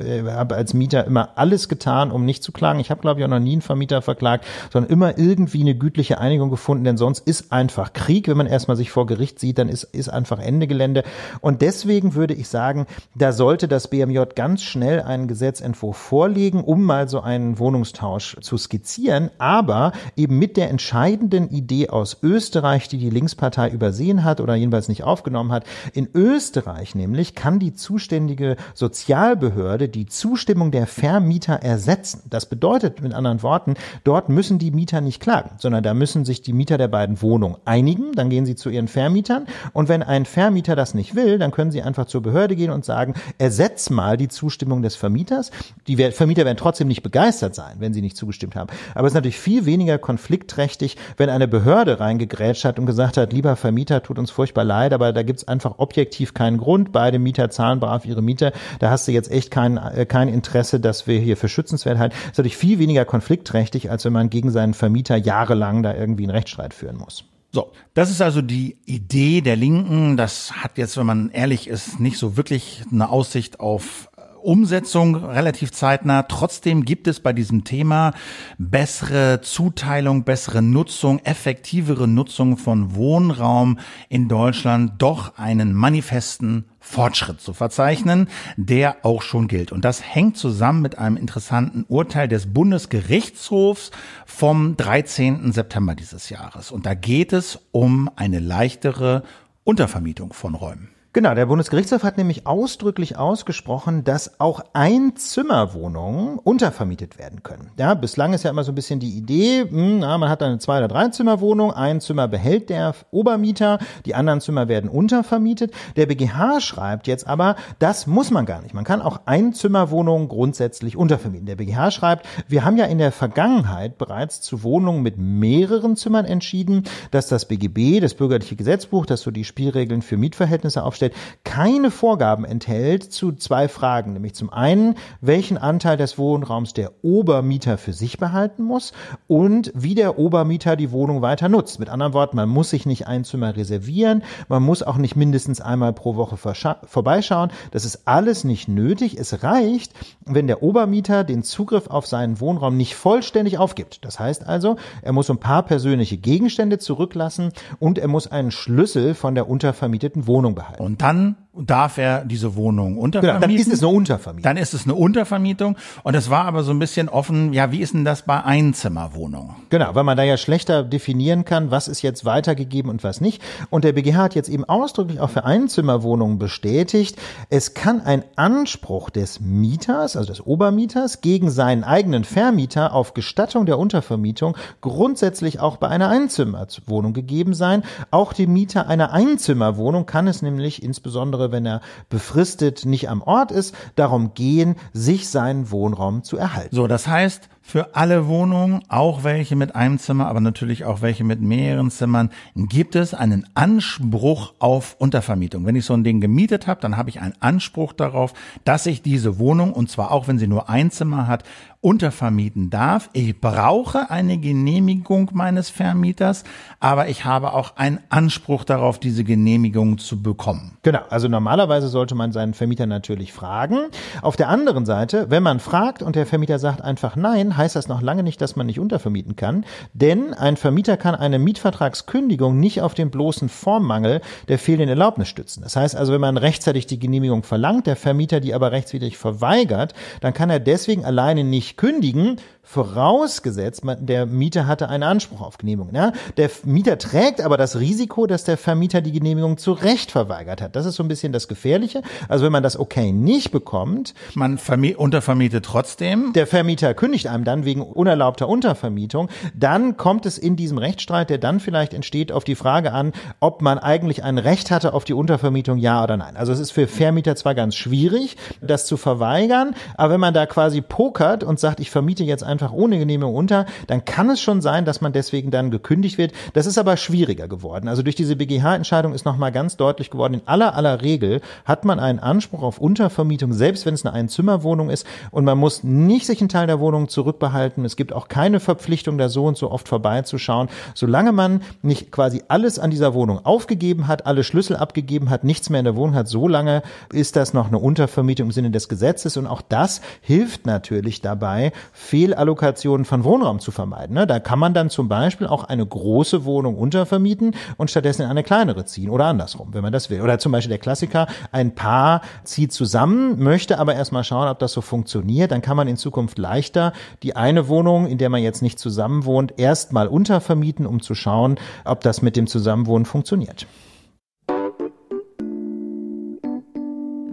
äh, habe als Mieter immer alles getan, um nicht zu klagen. Ich habe, glaube ich, auch noch nie einen Vermieter verklagt, sondern immer irgendwie eine gütliche Einigung gefunden, denn sonst ist einfach Krieg. Wenn man erstmal sich vor Gericht sieht, dann ist, ist einfach Ende Gelände. Und deswegen würde ich sagen, da sollte das BMJ ganz schnell einen Gesetzentwurf vorlegen, um mal so einen Wohnungstausch zu zu skizzieren, aber eben mit der entscheidenden Idee aus Österreich, die die Linkspartei übersehen hat oder jedenfalls nicht aufgenommen hat. In Österreich nämlich kann die zuständige Sozialbehörde die Zustimmung der Vermieter ersetzen. Das bedeutet mit anderen Worten, dort müssen die Mieter nicht klagen, sondern da müssen sich die Mieter der beiden Wohnungen einigen, dann gehen sie zu ihren Vermietern und wenn ein Vermieter das nicht will, dann können sie einfach zur Behörde gehen und sagen, ersetz mal die Zustimmung des Vermieters. Die Vermieter werden trotzdem nicht begeistert sein, wenn sie nicht zugestimmt abgestimmt haben. Aber es ist natürlich viel weniger konfliktträchtig, wenn eine Behörde reingegrätscht hat und gesagt hat, lieber Vermieter, tut uns furchtbar leid, aber da gibt's einfach objektiv keinen Grund. Beide Mieter zahlen brav ihre Mieter. Da hast du jetzt echt kein, äh, kein Interesse, dass wir hier für schützenswert halten. Das ist natürlich viel weniger konfliktträchtig, als wenn man gegen seinen Vermieter jahrelang da irgendwie einen Rechtsstreit führen muss. So, das ist also die Idee der Linken. Das hat jetzt, wenn man ehrlich ist, nicht so wirklich eine Aussicht auf Umsetzung relativ zeitnah. Trotzdem gibt es bei diesem Thema bessere Zuteilung, bessere Nutzung, effektivere Nutzung von Wohnraum in Deutschland doch einen manifesten Fortschritt zu verzeichnen, der auch schon gilt. Und das hängt zusammen mit einem interessanten Urteil des Bundesgerichtshofs vom 13. September dieses Jahres. Und da geht es um eine leichtere Untervermietung von Räumen. Genau, der Bundesgerichtshof hat nämlich ausdrücklich ausgesprochen, dass auch Einzimmerwohnungen untervermietet werden können. Ja, bislang ist ja immer so ein bisschen die Idee, mh, hm, na, man hat eine Zwei- oder Dreizimmerwohnung, ein Zimmer behält der Obermieter, die anderen Zimmer werden untervermietet. Der BGH schreibt jetzt aber, das muss man gar nicht. Man kann auch Einzimmerwohnungen grundsätzlich untervermieten. Der BGH schreibt, wir haben ja in der Vergangenheit bereits zu Wohnungen mit mehreren Zimmern entschieden, dass das BGB, das bürgerliche Gesetzbuch, dass so die Spielregeln für Mietverhältnisse aufstellt, aufstellt, keine Vorgaben enthält zu zwei Fragen, nämlich zum einen, welchen Anteil des Wohnraums der Obermieter für sich behalten muss und wie der Obermieter die Wohnung weiter nutzt. Mit anderen Worten, man muss sich nicht ein Zimmer reservieren, man muss auch nicht mindestens einmal pro Woche vorbeischauen. Das ist alles nicht nötig. Es reicht, wenn der Obermieter den Zugriff auf seinen Wohnraum nicht vollständig aufgibt. Das heißt also, er muss ein paar persönliche Gegenstände zurücklassen und er muss einen Schlüssel von der untervermieteten Wohnung behalten. Und und dann darf er diese Wohnung untervermieten. Genau, dann ist es eine Untervermietung. Dann ist es eine Untervermietung. Und es war aber so ein bisschen offen, ja, wie ist denn das bei Einzimmerwohnungen? Genau, weil man da ja schlechter definieren kann, was ist jetzt weitergegeben und was nicht. Und der BGH hat jetzt eben ausdrücklich auch für Einzimmerwohnungen bestätigt, es kann ein Anspruch des Mieters, also des Obermieters, gegen seinen eigenen Vermieter auf Gestattung der Untervermietung grundsätzlich auch bei einer Einzimmerwohnung gegeben sein. Auch dem Mieter einer Einzimmerwohnung kann es nämlich insbesondere insbesondere wenn er befristet nicht am Ort ist, darum gehen, sich seinen Wohnraum zu erhalten. So, das heißt, für alle Wohnungen, auch welche mit einem Zimmer, aber natürlich auch welche mit mehreren Zimmern, gibt es einen Anspruch auf Untervermietung. Wenn ich so ein Ding gemietet habe, dann habe ich einen Anspruch darauf, dass ich diese Wohnung, und zwar auch wenn sie nur ein Zimmer hat, untervermieten darf. Ich brauche eine Genehmigung meines Vermieters, aber ich habe auch einen Anspruch darauf, diese Genehmigung zu bekommen. Genau, also normalerweise sollte man seinen Vermieter natürlich fragen. Auf der anderen Seite, wenn man fragt und der Vermieter sagt einfach nein, heißt das noch lange nicht, dass man nicht untervermieten kann. Denn ein Vermieter kann eine Mietvertragskündigung nicht auf den bloßen Formmangel der fehlenden Erlaubnis stützen. Das heißt also, wenn man rechtzeitig die Genehmigung verlangt, der Vermieter die aber rechtswidrig verweigert, dann kann er deswegen alleine nicht kündigen, vorausgesetzt, der Mieter hatte einen Anspruch auf Genehmigung. Ja? Der Mieter trägt aber das Risiko, dass der Vermieter die Genehmigung zu Recht verweigert hat. Das ist so ein bisschen das Gefährliche. Also wenn man das okay nicht bekommt. Man untervermietet trotzdem. Der Vermieter kündigt einem dann wegen unerlaubter Untervermietung. Dann kommt es in diesem Rechtsstreit, der dann vielleicht entsteht, auf die Frage an, ob man eigentlich ein Recht hatte auf die Untervermietung, ja oder nein. Also es ist für Vermieter zwar ganz schwierig, das zu verweigern, aber wenn man da quasi pokert und sagt, ich vermiete jetzt ein einfach ohne Genehmigung unter, dann kann es schon sein, dass man deswegen dann gekündigt wird. Das ist aber schwieriger geworden. Also durch diese BGH-Entscheidung ist nochmal ganz deutlich geworden, in aller aller Regel hat man einen Anspruch auf Untervermietung, selbst wenn es eine Einzimmerwohnung ist und man muss nicht sich einen Teil der Wohnung zurückbehalten. Es gibt auch keine Verpflichtung, da so und so oft vorbeizuschauen. Solange man nicht quasi alles an dieser Wohnung aufgegeben hat, alle Schlüssel abgegeben hat, nichts mehr in der Wohnung hat, so lange ist das noch eine Untervermietung im Sinne des Gesetzes und auch das hilft natürlich dabei, Fehler Allokationen von Wohnraum zu vermeiden. Ne? Da kann man dann zum Beispiel auch eine große Wohnung untervermieten und stattdessen in eine kleinere ziehen oder andersrum, wenn man das will. Oder zum Beispiel der Klassiker, ein Paar zieht zusammen, möchte aber erstmal schauen, ob das so funktioniert. Dann kann man in Zukunft leichter die eine Wohnung, in der man jetzt nicht zusammen wohnt, erstmal untervermieten, um zu schauen, ob das mit dem Zusammenwohnen funktioniert.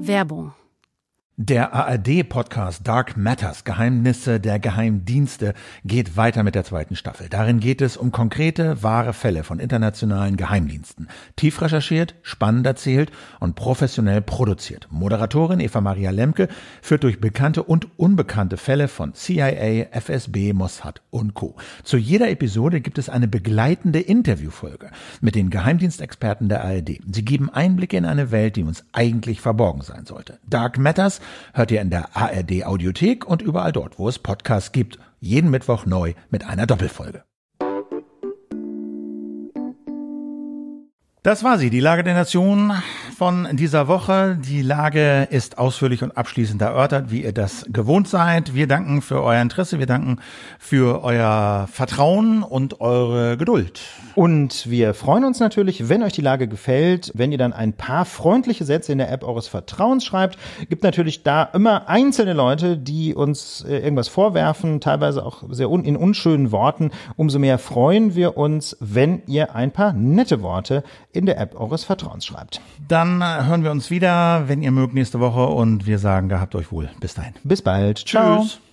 Werbung der ARD-Podcast Dark Matters Geheimnisse der Geheimdienste geht weiter mit der zweiten Staffel. Darin geht es um konkrete, wahre Fälle von internationalen Geheimdiensten. Tief recherchiert, spannend erzählt und professionell produziert. Moderatorin Eva Maria Lemke führt durch bekannte und unbekannte Fälle von CIA, FSB, Mossad und Co. Zu jeder Episode gibt es eine begleitende Interviewfolge mit den Geheimdienstexperten der ARD. Sie geben Einblicke in eine Welt, die uns eigentlich verborgen sein sollte. Dark Matters hört ihr in der ARD Audiothek und überall dort, wo es Podcasts gibt. Jeden Mittwoch neu mit einer Doppelfolge. Das war sie, die Lage der Nation von dieser Woche. Die Lage ist ausführlich und abschließend erörtert, wie ihr das gewohnt seid. Wir danken für euer Interesse, wir danken für euer Vertrauen und eure Geduld. Und wir freuen uns natürlich, wenn euch die Lage gefällt, wenn ihr dann ein paar freundliche Sätze in der App eures Vertrauens schreibt. Gibt natürlich da immer einzelne Leute, die uns äh, irgendwas vorwerfen, teilweise auch sehr un in unschönen Worten. Umso mehr freuen wir uns, wenn ihr ein paar nette Worte in der App eures Vertrauens schreibt. Dann äh, hören wir uns wieder, wenn ihr mögt, nächste Woche und wir sagen, gehabt euch wohl. Bis dahin. Bis bald. Tschüss. Ciao.